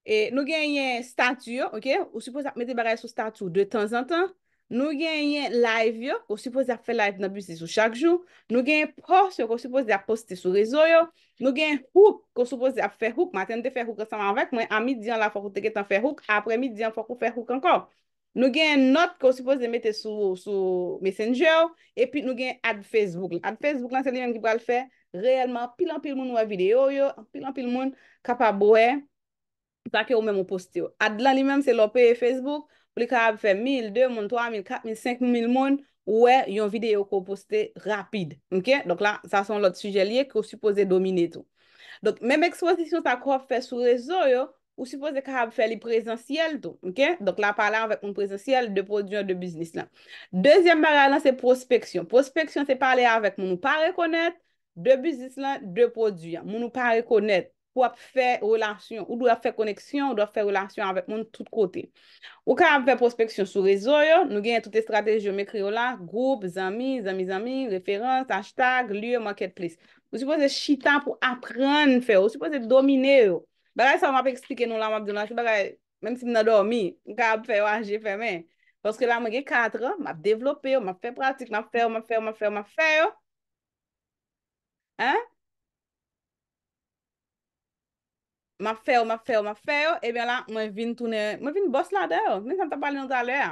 E nou gen yon statu yo, ou suppose ap mette baray sou statu de tan zan tan, nou gen yon live yo, ou suppose ap fe live nan busi sou chak jou, nou gen post yo, ou suppose ap poste sou rezo yo, nou gen hook, ou suppose ap fe hook, maten de fe hook resama anvek, mwen amit diyan la fokou teket an fe hook, apre amit diyan fokou fe hook anko, nou gen not kon suppose ap mette sou messenger, e pi nou gen ad facebook, ad facebook lan se li yon gibral fe, reyelman pilan pil moun wavideo yo, pilan pil moun kapabowe yo. sa ke ou men mou poste yo. Ad lan li menm se lopè Facebook, pou li karab fè 1,000, 2,000, 3,000, 4,000, 5,000, 1,000 moun ouè yon videyo ko poste rapide. Ok? Donk la, sa son lot suje liye ki ou suppose domine tou. Donk menm ekspozisyon sa kor fè sou rezo yo, ou suppose karab fè li prezensyel tou. Ok? Donk la parla avèk moun prezensyel, de produyen, de biznis lan. Dezyen baray lan se prospeksyon. Prospeksyon se parla avèk moun ou pa rekonèt, de biznis lan, de produyen. Moun ou pa rekonèt. pou ap fè relasyon. Ou do ap fè koneksyon, ou do ap fè relasyon avèk moun tout kote. Ou ka ap fè prospeksyon sou rezo yo, nou gen tout e strateji yo me kri yo la, group, zami, zami, zami, referans, hashtag, lieu, marketplace. Ou si pou se chitan pou apren fè yo, ou si pou se domine yo. Bè la, sa ou m ap eksplike nou la, m ap di nan, chou bè la, men si m nan do mi, nou ka ap fè yo, anje fè men. Foske la, m gen katra, m ap devlope yo, m ap fè pratik, m ap fè yo, m ap fè yo Ma fè yo, ma fè yo, ma fè yo, e bè la, mwen vin tounen, mwen vin bòs la dè yo, mwen san ta pali nou ta lè ya.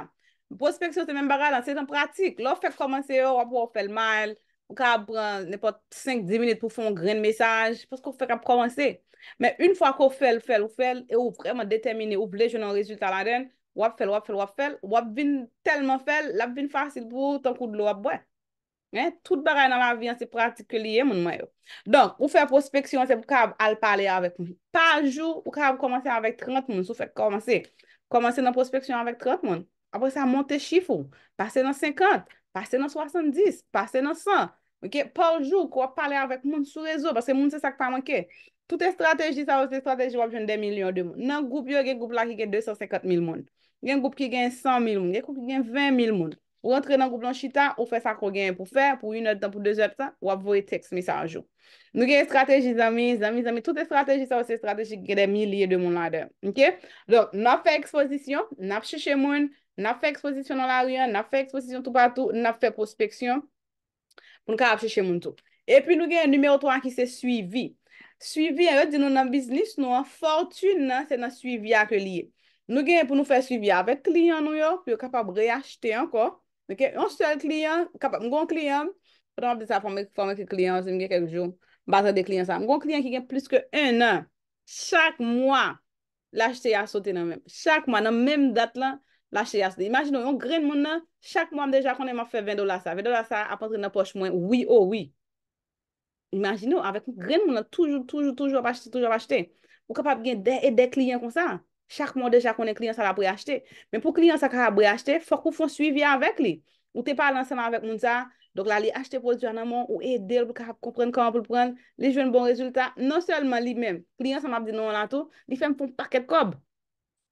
Prospeksyon te men baradan, se tan pratik, lò fèk komanse yo, wap wò fèl mal, ou ka apre nèpot 5-10 minit pou fè mwen gren mesaj, pòs kò fèk ap komanse. Mè un fwa kò fèl, fèl, fèl, e ou preman detemine, ou blè jounan rezultat la den, wap fèl, wap fèl, wap fèl, wap vin telman fèl, lap vin farsil pou ton koud lou ap bwen. Tout baray nan la vi ansi pratik liye moun mwen yo Donk, ou fe prospeksyon se pou kab al pale avèk moun Parjou pou kab komanse avèk 30 moun Sou fe komanse Komanse nan prospeksyon avèk 30 moun Apre sa monte chifou Pase nan 50, pase nan 70, pase nan 100 Ok, parjou kwa pale avèk moun sou rezo Basè moun se sak pa manke Toutè strategi sa ou se strategi wapjen 2 milyon 2 moun Nan goup yo gen goup la ki gen 250 mil moun Gen goup ki gen 100 mil moun Gen goup ki gen 20 mil moun Ou rentre nan Goublon Chita, ou fe sakro gen pou fe, pou 1 etan, pou 2 etan, ou ap voye teks misa anjou. Nou gen strategi zami, zami, zami, tout e strategi sa, ou se strategi grede mi liye de moun lade. Ok? Don, na fe ekspozisyon, na fe cheshe moun, na fe ekspozisyon nan la riyan, na fe ekspozisyon tou patou, na fe prospeksyon, pou nou ka ap cheshe moun tou. E pi nou gen numero 3 ki se suivi. Suivi an yo, di nou nan biznis, nou an fortuna se nan suivi ak liye. Nou gen pou nou fe suivi avet klien nou yo, pou yo kapab reachete anko. Mwen ke yon sel kliyen, mwen kon kliyen, mwen kon kliyen ki gen plus ke 1 an, chak mwa lachete ya sote nan men. Chak mwa nan men dat la, lachete ya sote. Imagino, yon gren moun nan, chak mwa mdeja konen ma fe 20 dola sa. 20 dola sa apantre nan poch mwen, oui ou oui. Imagino, avèk mwen gren moun nan, toujou, toujou, toujou apachete, toujou apachete. Mwen kapap gen den et den kliyen kon sa. Chakman deja konen kliyans a la pre-achete, men pou kliyans a ka pre-achete, fok ou fon suivi anvek li. Ou te palan sanan vek moun sa, dok la li achete prozijan nanman, ou e del pou ka kap komprenn kaman pou lprenn, li jwen bon rezultat. Non selman li men, kliyans anap di nou anato, li fem pou paket kob.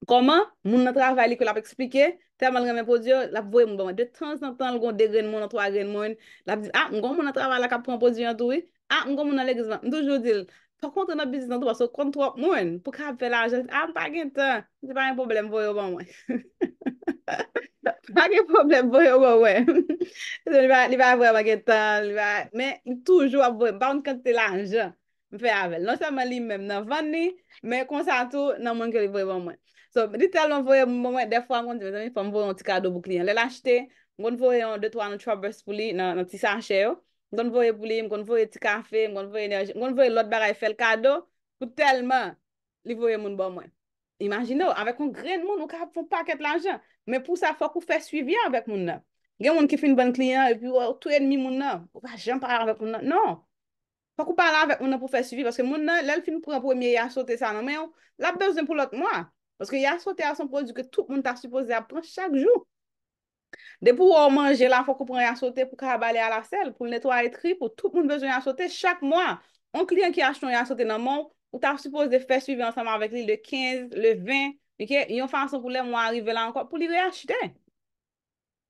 Koman, moun nan travay li kou la pe eksplike, te amal remen prozijan, la pou voye moun ba man, de 30 nan tan lgon de gren moun anto a gren moun. La pe di, a, mgon moun nan travay la ka pran prozijan tou, a, mgon moun nan legizman, mdou jodil. So kontou nan bizis nan dwa, so kontou ap mwen pou ka ap pel aje. A, mwen pa gen tan, mwen se pa gen problem voye ou ban mwen. Pa gen problem voye ou ban mwen. Se mwen li va, li va voye ou ban gen tan, li va. Men, mwen toujou ap voye, mwen pa mwen kante la aje, mwen fe avel. Non seman li men nan van ni, men konsa tou nan mwen ke li voye ou ban mwen. So, ditel mwen voye ou ban mwen, defwa mwen diwe, mwen fwa mwen voye ou ti kado bouk li. Le lache te, mwen voye ou 2-3 nan 3 bes pou li nan ti sache yo. Gonvoye pou li, gonvoye ti kafe, Gonvoye lot baray fel kado, Pou telman li voye moun bon mwen. Imaginou, avek moun gren moun, Ou ka foun paket lanjan, Men pou sa fokou fe suivi anvek moun nan. Gen moun ki fin ban klien, Ou tou enmi moun nan, Fokou palan anvek moun nan pou fe suivi, Pou se moun nan, lel fin prou anpou emye ya sote sa nan, Men yo, la bezan pou lot moun, Pou se moun nan, Pou se moun nan, Pou se moun nan, Pou se moun nan, De pou ou manje la, fok ou pran y a sote pou karabale a la sel, pou netoye tri, pou tout moun bezo y a sote. Chak moun, ou kliyon ki a sote y a sote nan moun, ou ta suppose de fes suivi ansanman vek li le 15, le 20, yon fason pou lè moun arive la ankon pou li reachite.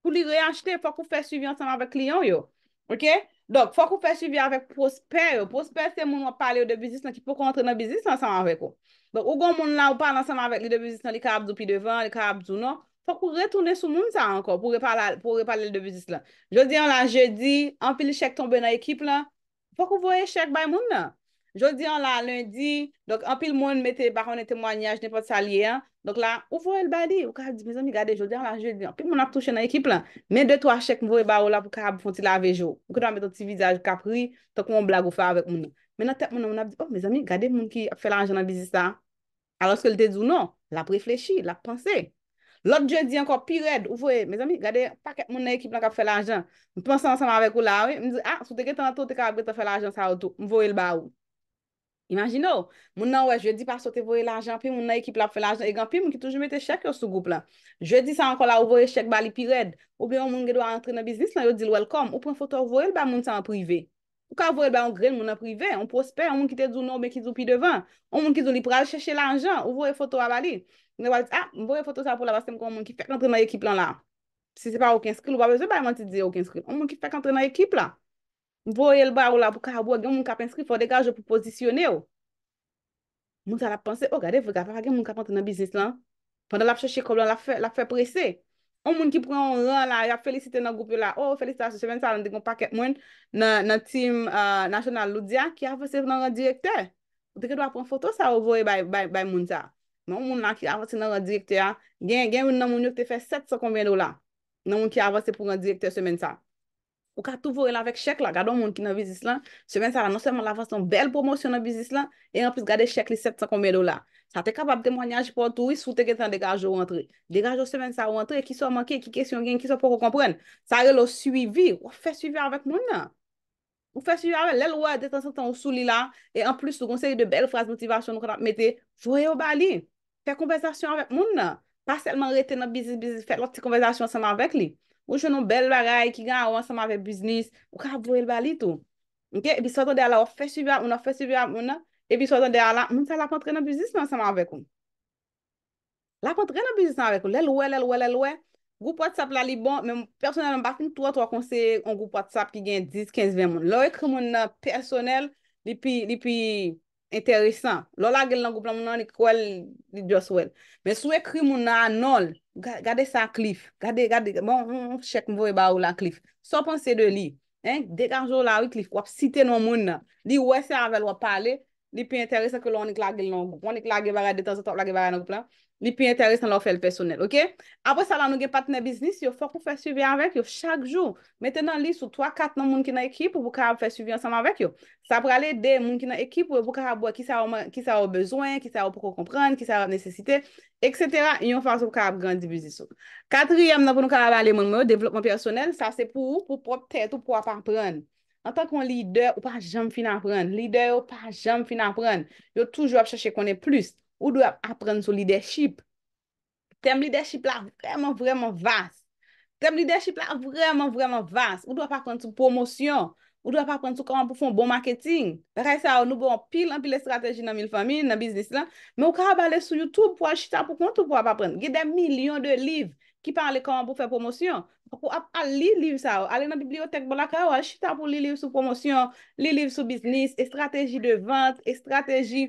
Pou li reachite, fok ou fes suivi ansanman vek kliyon yo. Fok ou fes suivi avèk prosper yo. Prosper se moun wap pale ou de bizis nan ki pou kontre nan bizis ansanman vek yo. Ou goun moun la ou pale ansanman vek li de bizis nan li karab zoupi devan, li karab zouno. Fok ou retoune sou moun sa ankon pou repa lèl de vizis la. Jodi an la, jeudi, anpil chèk tombe nan ekip la. Fok ou voye chèk bay moun la. Jodi an la, lundi, anpil moun mette baron etemwanyaj, ne pat salye. Donk la, ou voye l badi. Ou ka ap di, miz ami, gade, jodi an la, jeudi, anpil moun ap touche nan ekip la. Mè de twa chèk mou voye ba ou la pou ka ap fonti la vejo. Ou kè dan mette ti vizaj kapri, tok moun blag ou fa avèk moun. Mè nan tèp moun anpil di, oh miz ami, gade moun ki ap fè L'ot ah, jeudi anko, pi red, ou vwe, mes ami, gade, paket moun na ekip la kap fwe la anjan, mponsan anseman vek ou la, ou, mnize, a, sou teke tan to, teka ap gretan fwe la anjan sa wotou, mvwe l ba ou. Imagino, moun nan we, jeudi pa, sou te vwe la anjan, pi moun na ekip la ap fwe la anjan, egan pi moun ki toujou mette chek yo sou goup la. Jeudi san anko la, ou vwe chek bali, pi red, ou bè yon moun ge do a rentre nan biznis, nan yo di l welkom, ou pren fote ou vwe l ba, moun san aprive. Ou ka vwe Ne waz, ap, ah, mwoye foto sa pou la, bas tem kon mwen ki fek antre nan ekip lan la. Si se pa okenskri, lwa, mwen ki fek antre nan ekip la. Mwoye lba ou la pou ka, mwen ka penskri pou dekaje pou posisyone ou. Mwen sa la panse, o, oh, gade, mwen ka panse nan bisnis lan, pandan la fcheche, kon lan la fe presse. O, mwen ki pren an ran la, ya felisite nan goup yo la, o, oh, felisite nan semen sa, nan dekoun euh, paket mwen, nan tim nasyonal loudia, ki a fese nan ran direkte. O, dekè dwa pran foto sa, o, mwen sa Non nan moun nan ki avanse nan randirekte ya, gen, gen moun nan moun yo te fè 700 koumen do la, nan moun ki avanse pou randirekte semen sa. Ou ka tou vore la vek chèk la, gado moun ki nan bizis la, semen sa la, nan seman la avanse ton bel promosyon nan bizis la, e an plus gade chèk li 700 koumen do la. Sa te kapab te mwanyaj pou an tou, sou te ketan degaj ou rentre. Degaj ou semen sa ou rentre, e ki so manke, e ki kesyon gen, ki so pou konpren. Sa re lo suivi, ou fe suivi avèk moun la. Ou fe suivi avèk, lèl Fè konvezasyon anvek moun nan. Paselman rete nan bizis-bizis. Fè loti konvezasyon anseman vek li. Ou jenon bel bagay ki gen anseman vek biznis. Ou ka blou el bali tou. Ok? Ebi sotan de ala ou fè suvyan moun nan. Ebi sotan de ala moun sa la kontre nan bizis anseman vek moun. La kontre nan bizis anseman vek moun. Lèl wè, lèl wè, lèl wè. Goup wad sap la li bon. Men personel nan bakin tou a tou a konsey an goup wad sap ki gen 10-15-20 moun. Lò ekre moun nan personel li pi... enteresan. Lola gen langou plan moun nan, ek kwen li dios wèl. Men sou ek krim moun nan anol, gade sa klif, gade, gade, bon, bon, bon, chek mwoy ba ou la klif. So panse de li, dek anjou la ou klif, wap site nou moun nan. Li wè se anvel wap pale, li pi enteresan ke loun ik lage loun goup, loun ik lage vare de tan se top lage vare nan goup la, li pi enteresan lò fèl personel, ok? Apo sa lan nou gen patne biznis, yo fò pou fè suivi anvek yo chak jou, meten nan li sou 3-4 nan moun ki nan ekip, pou pou ka ap fè suivi ansem anvek yo. Sa pou gale de moun ki nan ekip, pou pou ka ap wè ki sa wè bezwen, ki sa wè pou ko kompren, ki sa wè nesesite, etc. Yon fò pou ka ap grandibuzi sou. Katriyem nan pou nou ka avale moun mè, ou devlopman personel, sa se pou ou pou An tan kon lider, ou pa jam fin apren. Lider, ou pa jam fin apren. Yo toujou ap chache konen plus. Ou dwe ap apren sou leadership. Tem leadership la vreman vreman vas. Tem leadership la vreman vreman vas. Ou dwe ap apren sou promosyon. Ou dwe ap apren sou koman pou fon bon marketing. Rese a ou nou bon pil an pil le strategi nan mil fami, nan biznis lan. Men ou ka ap ale sou YouTube pou an chita pou kontou pou ap apren. Ge de milyon de liv ki parle koman pou fen promosyon. pou ap al li liv sa ou, ale nan bibliotek bon la ka ou, al chita pou li liv sou promosyon, li liv sou bisnis, e strateji de vant, e strateji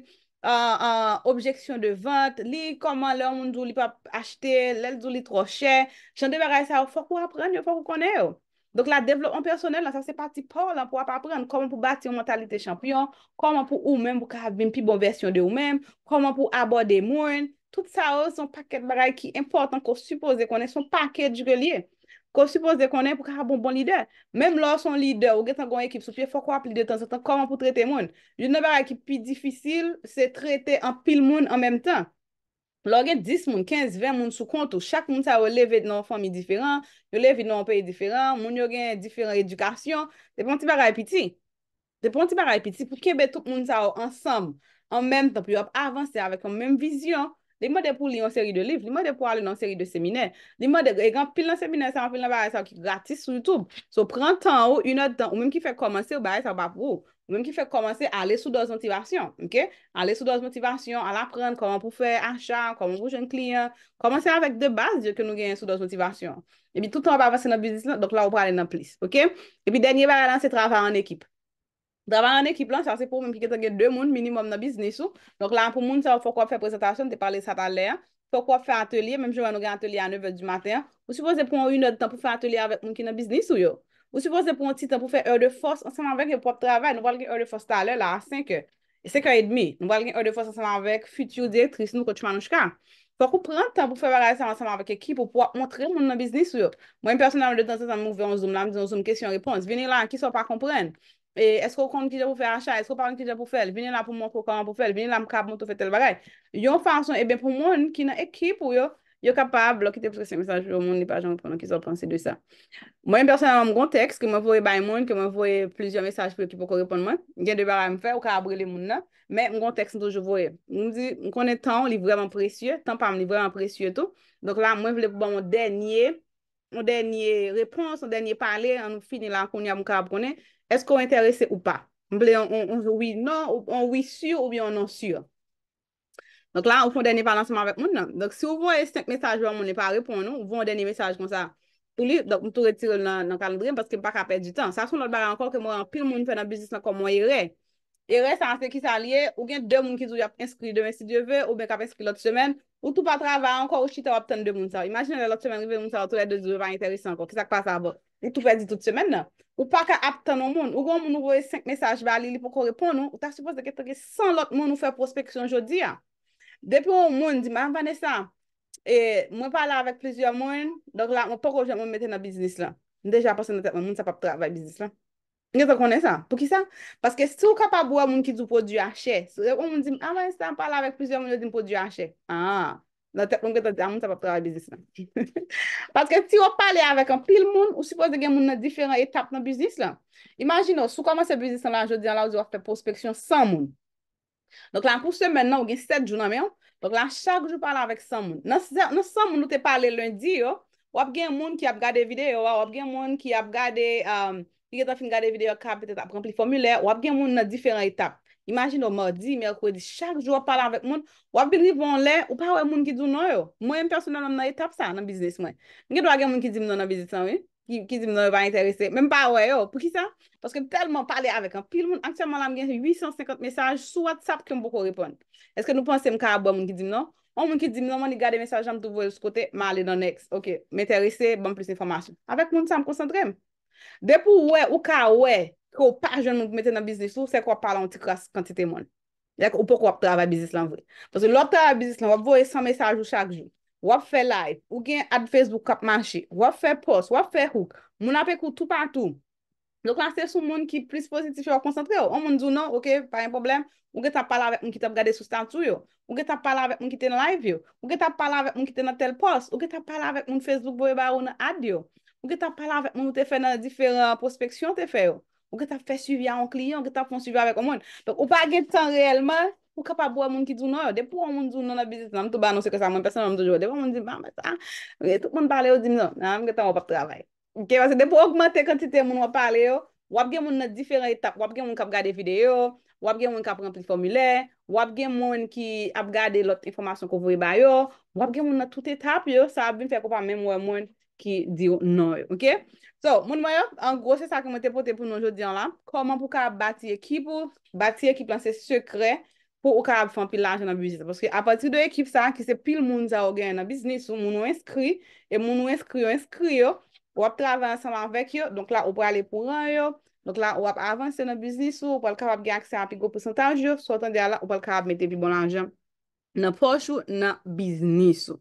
objeksyon de vant, li koman lè moun jou li pa achete, lè jou li troche, chande baray sa ou, fokou apren yo, fokou kone yo. Donk la devlop an personel la, sa se pati pou ap apren, koman pou bati yon mentalite champyon, koman pou ou men pou ka avin pi bon versyon de ou men, koman pou abode moun, tout sa ou son paket baray ki important kon suppose konen son paket jure liye. Ko suppose de konen pou ka ha bon-bon lider. Mem la son lider, ou gen tan kon ekip sou fye, fwa kwa pli de tan se tan koman pou trete moun. Jou nan ber ekip pi difisil, se trete an pil moun an menm tan. Plou gen 10 moun, 15, 20 moun sou kontou. Chak moun sa ou leve nan fami diferan, yo leve nan anpe diferan, moun yo gen diferan edukasyon. Se pon ti ber repiti, se pon ti ber repiti pou kebe tout moun sa ou ansam, an menm tan pou yo ap avanse avèk an menm vizyon. Li mwen de pou li an seri de liv, li mwen de pou alen an seri de seminer. Li mwen de, e gan pil nan seminer, seman pil nan baray sa, ki gratis sou YouTube. Sou pren tan ou, unan tan, ou menm ki fèk komanse, ou baray sa, wap wou. Ou menm ki fèk komanse, ale sou doz motivasyon, ok? Ale sou doz motivasyon, ale apren, koman pou fè, achat, koman pou jen klien. Komanse avèk de bas, diyo ke nou gen sou doz motivasyon. Ebi toutan wap avansè nan bizisyon, donk la wap pralè nan plis, ok? Ebi denye baray lan se travè an ekip. Dravan an ekip lan, sa se pou mwen ki ketan gen 2 moun minimum nan biznis ou. Nonk la an pou moun sa fok wap fè prezentasyon, te pale satan lè. Fok wap fè atelier, mwen jwa nou gen atelier an 9 du maten. Ou se fose pou mwen yon tan pou fè atelier avèk mwen ki nan biznis ou yo. Ou se fose pou mwen ti tan pou fè heure de force ansanman avèk yon prop travèl. Nou wal gen heure de force talè la, 5. E 5.30, nou wal gen heure de force ansanman avèk futur direktris nou kòt chman nou chka. Fok wap pran tan pou fè avèk ansanman avèk ekip ou pou wap montre moun nan biznis ou yo. E esko konn ki jè pou fè ancha, esko konn ki jè pou fè el, vini la pou moun konn konn pou fè el, vini la mkab moun tou fè tel bagay. Yon fason, e ben pou moun ki nan ekip ou yo, yo kapab lo ki te pwese mesaj pou yon moun, ni pa jan pou moun ki sol pransè de sa. Mwen persen an mgon teks, ki mwen vwoye bay moun, ki mwen vwoye plizyon mesaj pou yon ki pou korepon moun, gen de baray mwè fè, ou ka abre le moun nan, men mgon teks mtou jwoye. Mwen mwen di, mkone tan, li vwoye mwen presye, bon, tan Esko ou interese ou pa? Mble, on oui non, ou non on oui sur, ou bi on non sur. Donc la, ou fon dene parlansman vek moun nan. Donc si ou voye 5 mesaj wan, moun ne pa repon nou, ou fon dene mesaj kon sa. Ou li, dok m tou retire nan kalendrim, paske m pa kapè di tan. Sasyon lot baran ankon ke mwen anpil moun fè nan bizis nan kon mwen erè. Erè sa anse ki sa liye, ou gen de moun ki zou yap inskri demen si dieve, ou ben kapè sikil lot semen. Ou tou patra va ankon ou chite wap ten de moun sa. Imaginè la lot semen rive moun sa, ou tou re de zou va interese ankon, ki sa kwa sa Ou tou fè di tout semen nan. Ou pa ka ap tan an moun. Ou kon moun nouvoye 5 mesaj vali li pou kon repon nan. Ou ta suppose deke teke 100 lot moun ou fè prospeksyon jodi ya. Depi ou moun di mè an Vanessa. E mwen pala avèk plizye moun. Donk la mwen pouk ou jè mwen mette nan biznis lan. Deja aposè nan tèp moun moun sa pap travè biznis lan. Nye ta konè sa. Pou ki sa? Paske si ou kapabou an moun ki djou prodjou a chè. Sou dek ou moun di mè an Vanessa mwen pala avèk plizye moun yo djou prodjou a chè. Aaaa. Ah. Nan teplon kwen te di, a moun sa pa prawe biznis nan. Patke ti wap pale avèk an pil moun, ou suppose gen moun nan diferan etap nan biznis lan. Imagino, sou koman se biznis nan la jodi an la ou di wap te prospeksyon san moun. Donk lan pou semen nan, ou gen set jounan men. Donk lan chak jou pale avèk san moun. Nan san moun ou te pale lundi yo, wap gen moun ki ap gade video, wap gen moun ki ap gade video kap, wap gen moun nan diferan etap. Imagin yo mardi, merkwe di, chak jwa pala avèk moun. Wap binri von lè, ou pa wè moun ki di nou yo. Mwen yon personel nan etap sa nan biznes mwen. Mwen gen do a gen moun ki di mnon nan biznesan wè. Ki di mnon yon va enterese. Mwen pa wè yo. Pou ki sa? Paske telman pale avèk an. Pil moun, anksèman lan mwen gen 850 mesaj sou atap ki mbo ko repon. Eske nou pense mka abwa moun ki di mnon? Mwen oh, moun ki di mnon, mwen ni gade mesaj janm tou vwe sou kote, ma ale nan next. Ok, meterese, ban plus informasyon. Avèk moun sa Kwa ou pa jen mwen mwen mette nan biznis sou, se kwa pala an ti kras kantite moun. Yèk ou pok wap trava biznis lan vwe. Pwase lop trava biznis lan, wap vwe 100 mesaj ou chak joun. Wap fe live, wap gen ad Facebook kap manchi. Wap fe post, wap fe hook. Moun apè kou tout patou. Lop lase sou moun ki plis positif yo a konsantre yo. An moun zou nan, ok, pa yon problem. Wap ge ta pala avèk mwen ki tap gade sou statu yo. Wap ge ta pala avèk mwen ki ten live yo. Wap ge ta pala avèk mwen ki ten tel post. Wap ge ta pala avèk m Ou get ap fè suivi a an klien, ou get ap fè suivi a vek an mwen. Pèk ou pa gen tan reyelman, ou kap ap wè mwen ki zounan yo. Depou an mwen zounan nan bizit nan mwen tou ban, non se ke sa mwen person nan mwen toujou. Depou an mwen di, mwen mwen sa, tout mwen pale yo, di mizan, nan mwen get an wap ap travay. Ok, wase depou augmente kantite mwen wap pale yo. Wap gen mwen nan diferent etap, wap gen mwen kap gade video, wap gen mwen kap rentri formulae, wap gen mwen ki ap gade lot informasyon kou vwe bayo, wap gen mwen nan tout etap yo, sa ap bin fèk wap an mwen mwen. ki diyo no yo, ok? So, moun mwayo, an gwo se sa ki mwen te pote pou nou jodi an la, koman pou karab bati ekip ou, bati ekip lan se sekre, pou ou karab fan pi lan jan nan biznis. Paske a pati de ekip sa, ki se pil moun za ou gen nan biznis ou, moun ou inskri, e moun ou inskri ou inskri yo, ou ap travansan lan vek yo, donk la ou pou ale pou ran yo, donk la ou ap avansan nan biznis ou, ou pal karab gen akse api go pesantaj yo, sou atan de ala ou pal karab mette pi bon lan jan nan posho nan biznis ou.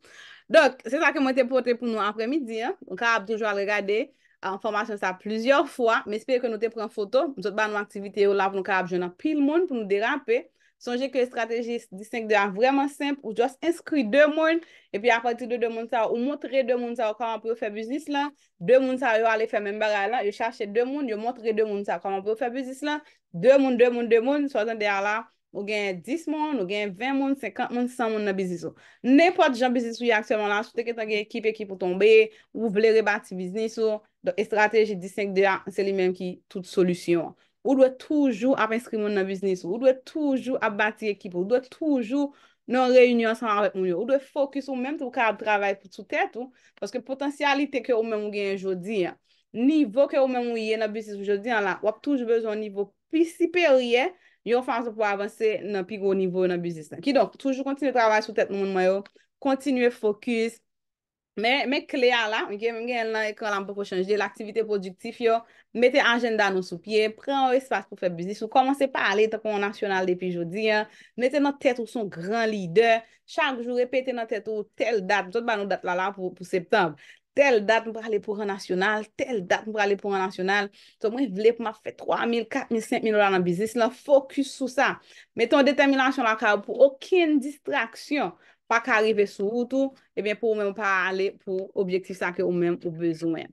Dok, se sa ke mwen te pote pou nou apremidi, an. Nkara ap toujwa le gade, an, euh, anformasyon sa plusieurs fwa. Men espere ke nou te pren foto, mzot ban nou aktivite yo la pou nou karep jwena pil moun pou nou derampe. Sonje ke strategi disting de an vreman semp, ou jwast inskwi de moun, e pi apatir de de moun sa, ou montre de moun sa, ou kama pou yo febuzis la, de moun sa, yo ale fe mwen beray la, yo chache de moun, yo montre de moun sa, kama pou yo febuzis la, de moun, de moun, de moun, so jwant de ala, Ou gen 10 moun, ou gen 20 moun, 50 moun, 100 moun nan biznis ou. Nepot jan biznis ou ya akselman la, sou teke ta gen ekip ekip ou tombe, ou vle rebati biznis ou, do estrategi 15 dea, se li men ki tout solusyon. Ou dwe toujou ap inskri moun nan biznis ou, ou dwe toujou ap bati ekip ou, ou dwe toujou nan reyunyon san avet moun yo, ou dwe fokus ou menm tou ka ap travay pou tout et ou, paske potensyalite ke ou menm ou gen jodi ya. Nivou ke ou menm ou ye nan biznis ou jodi ya la, wap toujou bezon nivou pi siper ye, yon fase pou avanse nan pigou nivou nan bizis nan. Ki donk, toujou kontine travay sou tèt nou moun mayo, kontine fokus, men kleya la, mwen gen nan ekon lan pou chanje, l'aktivite produktif yo, mette anjen dan nou sou piye, pren ou espas pou fè bizis, ou komanse pa ale ta kon national depi jodi, mette nan tèt ou son gran lider, chanjou repete nan tèt ou tel dat, mwen chanjou ban nou dat la la pou septembe, tel dat m pou prale pou re nasyonal, tel dat m pou prale pou re nasyonal, so mwen vle pou ma fe 3.000, 4.000, 5.000 ou la nan bizis, la fokus sou sa, meton determinansyon la ka ou pou okin distraksyon, pa ka arrive sou ou tou, ebyen pou ou men pa ale pou obyektif sa ke ou men ou bezou men.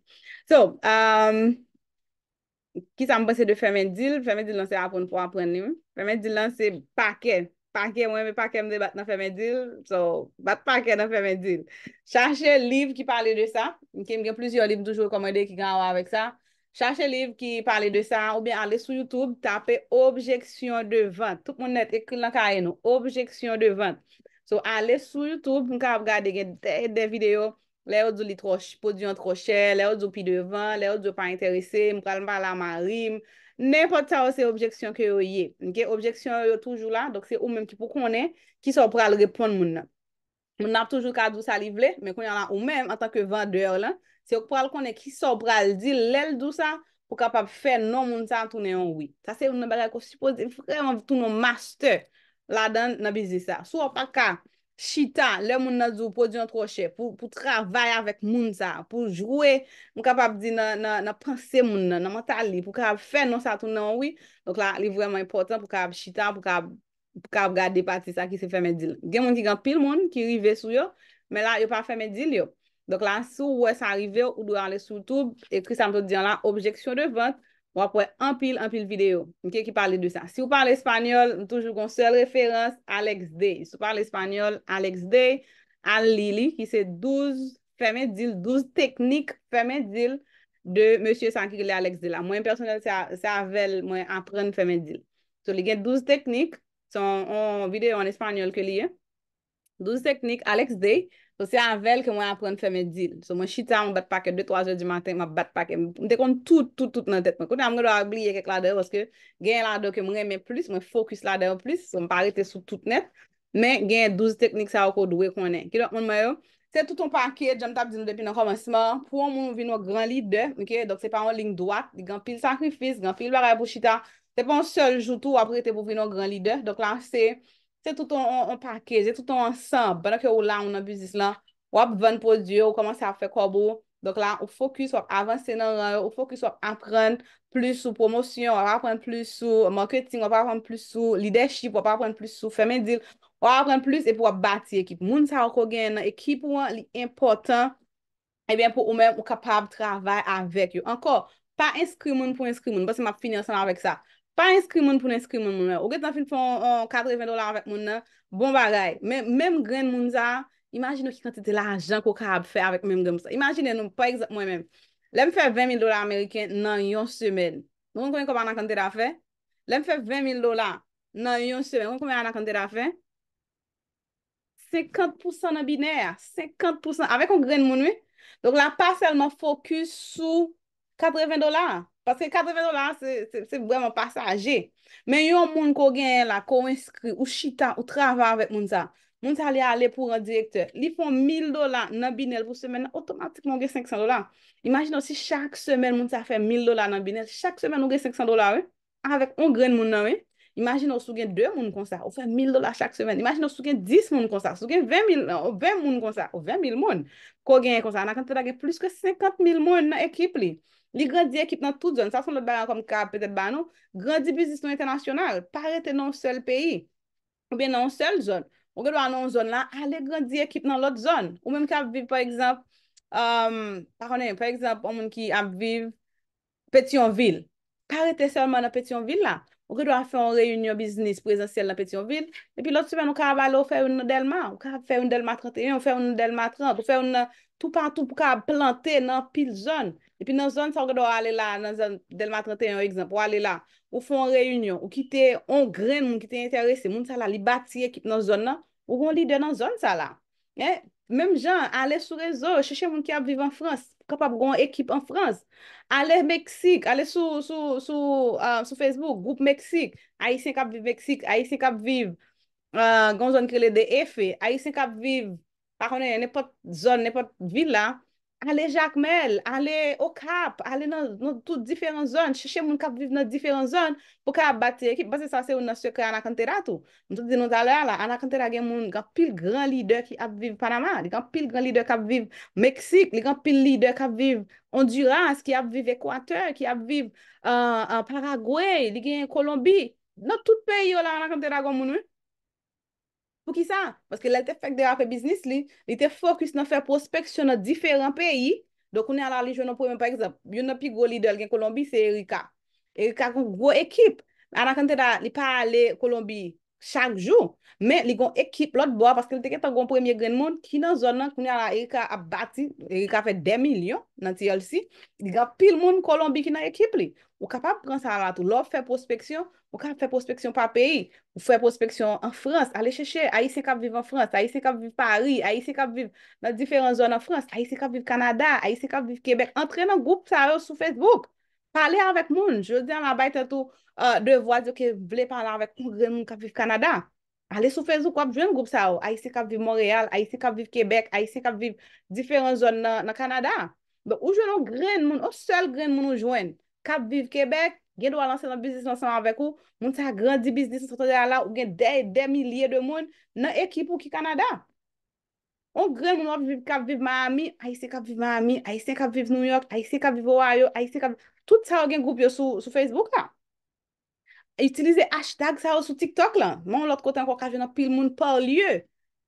So, ki sa m bese de Femendil, Femendil lan se apon pou aprennim, Femendil lan se pake, Femendil lan se pake, Pake mwen me pake mde bat nan fè men dil. So, bat pake nan fè men dil. Chache liv ki pale de sa. Mke mgen plizyon liv doujou komode ki gen anwa vek sa. Chache liv ki pale de sa ou bien ale sou YouTube tape Objeksyon de Vant. Tup moun net ekil nan ka en nou. Objeksyon de Vant. So, ale sou YouTube mwen ka ap gade gen de video. Le ou do li troche, podyon troche, le ou do pi de vant, le ou do pa interese. Mwen kalman la man rim. Ne pot sa ou se objeksyon ke yo ye. Nke objeksyon yo toujou la, dok se ou menm ki pou konen, ki sa ou pral repon moun nan. Moun nan toujou ka dousa li vle, men konen la ou menm an tanke vandeur lan, se ou pral konen ki sa ou pral di lel dousa, pou kapap fe non moun sa an toune yon wii. Sa se yon nan bagay ko supose, vreman tout nou master la dan nan bizisa. Sou wap ak ka, Chita, lè moun nan zou podyon troche, pou travay avèk moun sa, pou jwè, moun kapap di nan pranse moun nan, nan matali, pou kapap fè nan satoun nan wè. Donk la, li vwèman important pou kapap chita, pou kapap gade pati sa ki se fèmèdil. Gen moun ki gant pil moun, ki rive sou yo, men la yo pa fèmèdil yo. Donk la, sou wè sa rive, ou do anle sou toub, ekri sa mtou diyan la objeksyon devant. Ou apwe empil, empil video. Mke ki pale de sa. Si ou pale espanyol, toujou kon sel referans Alex Day. Si ou pale espanyol, Alex Day, Al Lili, ki se 12 femedil, 12 teknik femedil de M. Sankirile Alex Day la. Mwen personel sa vel mwen apren femedil. So li gen 12 teknik, son video en espanyol ke liye. 12 teknik Alex Day. So se anvel ke mwen apren fèmè dil. So mwen chita mwen bat pakè, 2-3 jèl di matè mwen bat pakè. Mwen te kont tout, tout, tout nan tèt. Mwen koutan mwen do a gliye kek la dè, pwoske gen la dè ke mwen remè plus, mwen fokus la dè an plus, mwen pare te sou tout net. Men gen 12 teknik sa wakò dwe konen. Kido, mwen mè yo, se tout an pakè, jan tap di nou depi nan komanseman, pou an moun vi nou gran lide, mwen kè, dok se pa an ling doat, di gan pil sakrifis, gan pil baray pou chita, se pa an sol jout Se touton an pakej, se touton an san, banan ke ou la ou nan bizis lan, wap van pou diyo, wap komanse a fe kwa bo. Dok la, wap fokus wap avanse nan rayo, wap fokus wap apren plus sou promosyon, wap apren plus sou marketing, wap apren plus sou leadership, wap apren plus sou femen dil. Wap apren plus e pou wap bati ekip. Moun sa wako gen nan ekip wan li important, e eh ben pou ou men wap kapab travay avèk yo. Anko, pa inskrimoun pou inskrimoun, basi map fini ansan avèk sa. Pa inskri moun pou n'inskri moun moun mè. Ou get nan fin fon 80 euh, dolar avèk moun mè. Bon bagay. Mèm gren moun za. Imagin nou ki konti de la anjan ko ka ap fè avèk mèm gren moun sa. Imagin nou, pa exemple mwen mèm. Lèm fè 20.000 dolar Ameriken nan yon semen. Mwen konwen koman nan kante da fè? Lèm fè 20.000 dolar nan yon semen. Mwen konwen koman nan kante da fè? 50% nan binè. 50% avèk moun gren moun mè. Donk la pasel mò fokus sou 80 dolar. Paske 80 dola, se breman pasaje. Men yon moun kogen la, ko inskri ou chita ou trava avèk moun sa, moun sa li a ale pou an direktor. Li fon 1000 dola nan binel pou semen, nan otomatik moun gen 500 dola. Imagino si chak semen moun sa fè 1000 dola nan binel, chak semen moun gen 500 dola, avèk 1 gren moun nan, imagino sou gen 2 moun kon sa, ou fè 1000 dola chak semen, imagino sou gen 10 moun kon sa, sou gen 20 moun kon sa, ou 20 mil moun, kogen kon sa, nan akante da gen plus ke 50 mil moun nan ekip li. Li gredi ekip nan tout zon, sa son lòt baran kom ka pètèt ban nou, gredi biznis nou internasyonal, parete nan ou sel peyi, ou ben nan ou sel zon. Ou gredwa nan ou zon la, ale gredi ekip nan lòt zon. Ou menm ki ap viv, par exemple, par exemple, ou menm ki ap viv Petionville. Parete selman nan Petionville la. Ou gredwa fe yon reyunyon biznis prezansyel nan Petionville, epi lòt suven nou ka avalo fe yon delma, ou ka fe yon delma 31, ou fe yon delma 30, ou fe yon tout pantou pou ka plante nan pil zon. Epi nan zon sa ou gado ale la, nan zon Delma 31 eksemp, ou ale la, ou fon reyunyon, ou ki te ongren, moun ki te interese, moun sa la li bati ekip nan zon nan, ou goun li de nan zon sa la. E, mem jan, ale sou rezon, cheche moun ki ap vivan Frans, kapap goun ekip an Frans, ale Meksik, ale sou Facebook, group Meksik, a yi sen e, kap viv Meksik, a yi sen kap viv goun zon krele de EFE, a yi sen kap viv, parone, nepot zon, nepot villa. Ale Jacques Mel, ale Okap, ale nan tout diferent zon, chèche moun kap viv nan diferent zon pou ka abate ekip. Basè sa se ou nan souke Anakantera tou. Moun euh, tout di nou taler la, Anakantera gen moun gen pil gran lider ki ap viv Panama, gen pil gran lider kap viv Meksik, gen pil lider kap viv Honduras, ki ap viv Ekwater, ki ap viv Paraguay, gen Kolombi, nan tout peyo la Anakantera gomoun ou. ki sa. Paske lè te fèk dera fè biznis li. Li te fòkus nan fè prospeks chou nan diferant pèyi. Dokounè ala li jounan pou mèm pa ekzap. Bioun nan pi gwo li de al gen Kolombi se Erika. Erika koun gwo ekip. Anakante da li pa ale Kolombi chak jou, men li gon ekip lot bo a, paske li teke tan gon premye gen moun, ki nan zon nan ki ni a la e ka abati, e ka fe 10 milyon nan ti yal si, li ga pil moun kolombi ki nan ekip li. Ou ka pa pran sa arat, ou lo fe prospeksyon, ou ka fe prospeksyon pa peyi, ou fe prospeksyon an Frans, ale cheche, a yi se ka viv an Frans, a yi se ka viv Paris, a yi se ka viv nan diferent zon an Frans, a yi se ka viv Kanada, a yi se ka viv Kebek, entre nan goup sa arat sou Facebook. Parle avèk moun. Je di an la bay tentou de voaz yo ke vle parla avèk un gren moun kap viv Kanada. Ale sou fezou kwa pjwen goup sa ou. Oh. Ay se kap viv Montreal, ay se kap viv Quebec, ay se kap viv diferon zon nan Kanada. Ou jwen ou gren moun, ou sel gren moun ou jwen. Kap viv Quebec, gen dwa lanse nan biznis nan san avèk ou. Moun sa grandi biznis nan sanan la ou gen dey, dey milye de moun nan ekip ou ki Kanada. Ou gren moun wap viv kap viv Miami, ay se kap viv Miami, ay se kap viv New York, ay se kap viv Ohio, ay se kap... tout sa ou gen goup yo sou Facebook la. Utilize hashtag sa ou sou TikTok la. Man, lòt kote an kwa ka je nan pil moun pa liyo.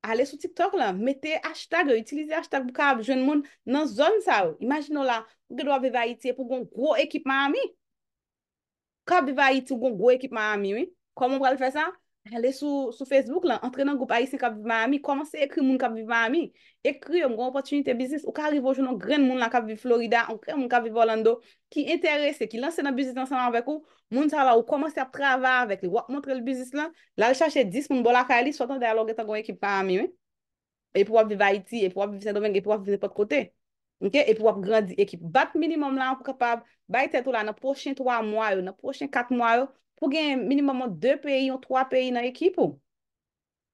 Ale sou TikTok la. Mete hashtag yo. Utilize hashtag bwa ka ap je nan moun nan zon sa ou. Imagino la, gredwa bivayite pou goun gwo ekip ma ami. Ka bivayite pou goun gwo ekip ma ami, oui? Kwa moun pral fè sa? alè sou Facebook lan, entre nan goup a yisi kap vivan a mi, komanse ekri moun kap vivan a mi, ekri yon goun opatunite bizis, ou ka arrivo jounon gren moun la kap vivi Florida, ou kren moun kap vivi Orlando, ki enterese, ki lanse nan bizis nan sanan vek ou, moun sa la ou komanse ap travare vek, li wak montre l bizis lan, la rechache 10 moun bolak a li, sotan dialog etan goun ekip pa a mi, epi wap vivayiti, epi wap vivi Sendoven, epi wap vivi pat kote, epi wap grandi ekip, bat minimum lan pou kapab, bayte tou la nan prochen 3 mwa yo, pou gen minimum an 2 peyi ou 3 peyi nan ekip ou.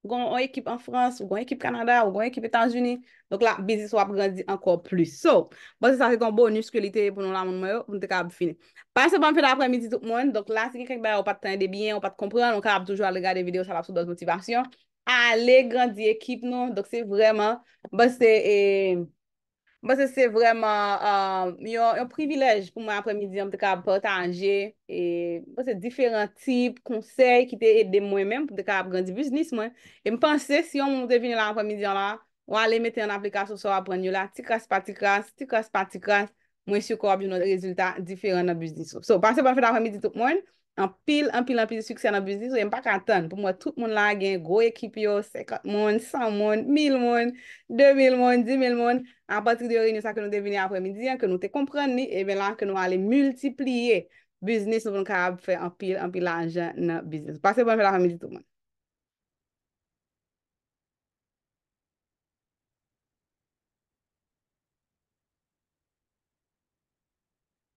Ou gon ekip an Frans, ou gon ekip Kanada, ou gon ekip Etan-Unis. Donk la, bizis wap grandi ankor plis. So, ba se sa se kon bonus kulite pou nou la moun mwen yo, pou nou te karab fini. Pas se ban bon, fe da apren bizis tout moun, donk la, se gen kak bay, ou pa te ten de bien, ou pa te kompran, ou karab toujwa lega de video, sa la sou dos motivasyon. Ale, grandi ekip nou, donk se vreman, ba se... Basè se vreman yon privilèj pou mwen apremidyan pou te ka ap portanje. E basè diferent tip, konsey ki te edè mwen mèm pou te ka ap gandhi viznis mwen. E mpansè si yon moun te vin yon apremidyan la, ou ale metè yon aplikasyon sou ap pren yon la. Tikras pa tikras, tikras pa tikras, mwen sou korab yon nou de rezultat diferent na viznis mwen. So, basè pa fèd apremidyan tout mwen. An pil, an pil, an pil de suksyen nan biznis ou yon pa katan. Po mwen tout moun eh la gen, gro ekip yo, sekat moun, san moun, mil moun, de mil moun, di mil moun, apatri de ori nou sa ke nou devini apre midi an, ke nou te kompren ni, e ben la ke nou ale multipliye biznis nou pou nou ka ap fe an pil, an pil la anjen nan biznis. Pase bon fè la fami di tout moun.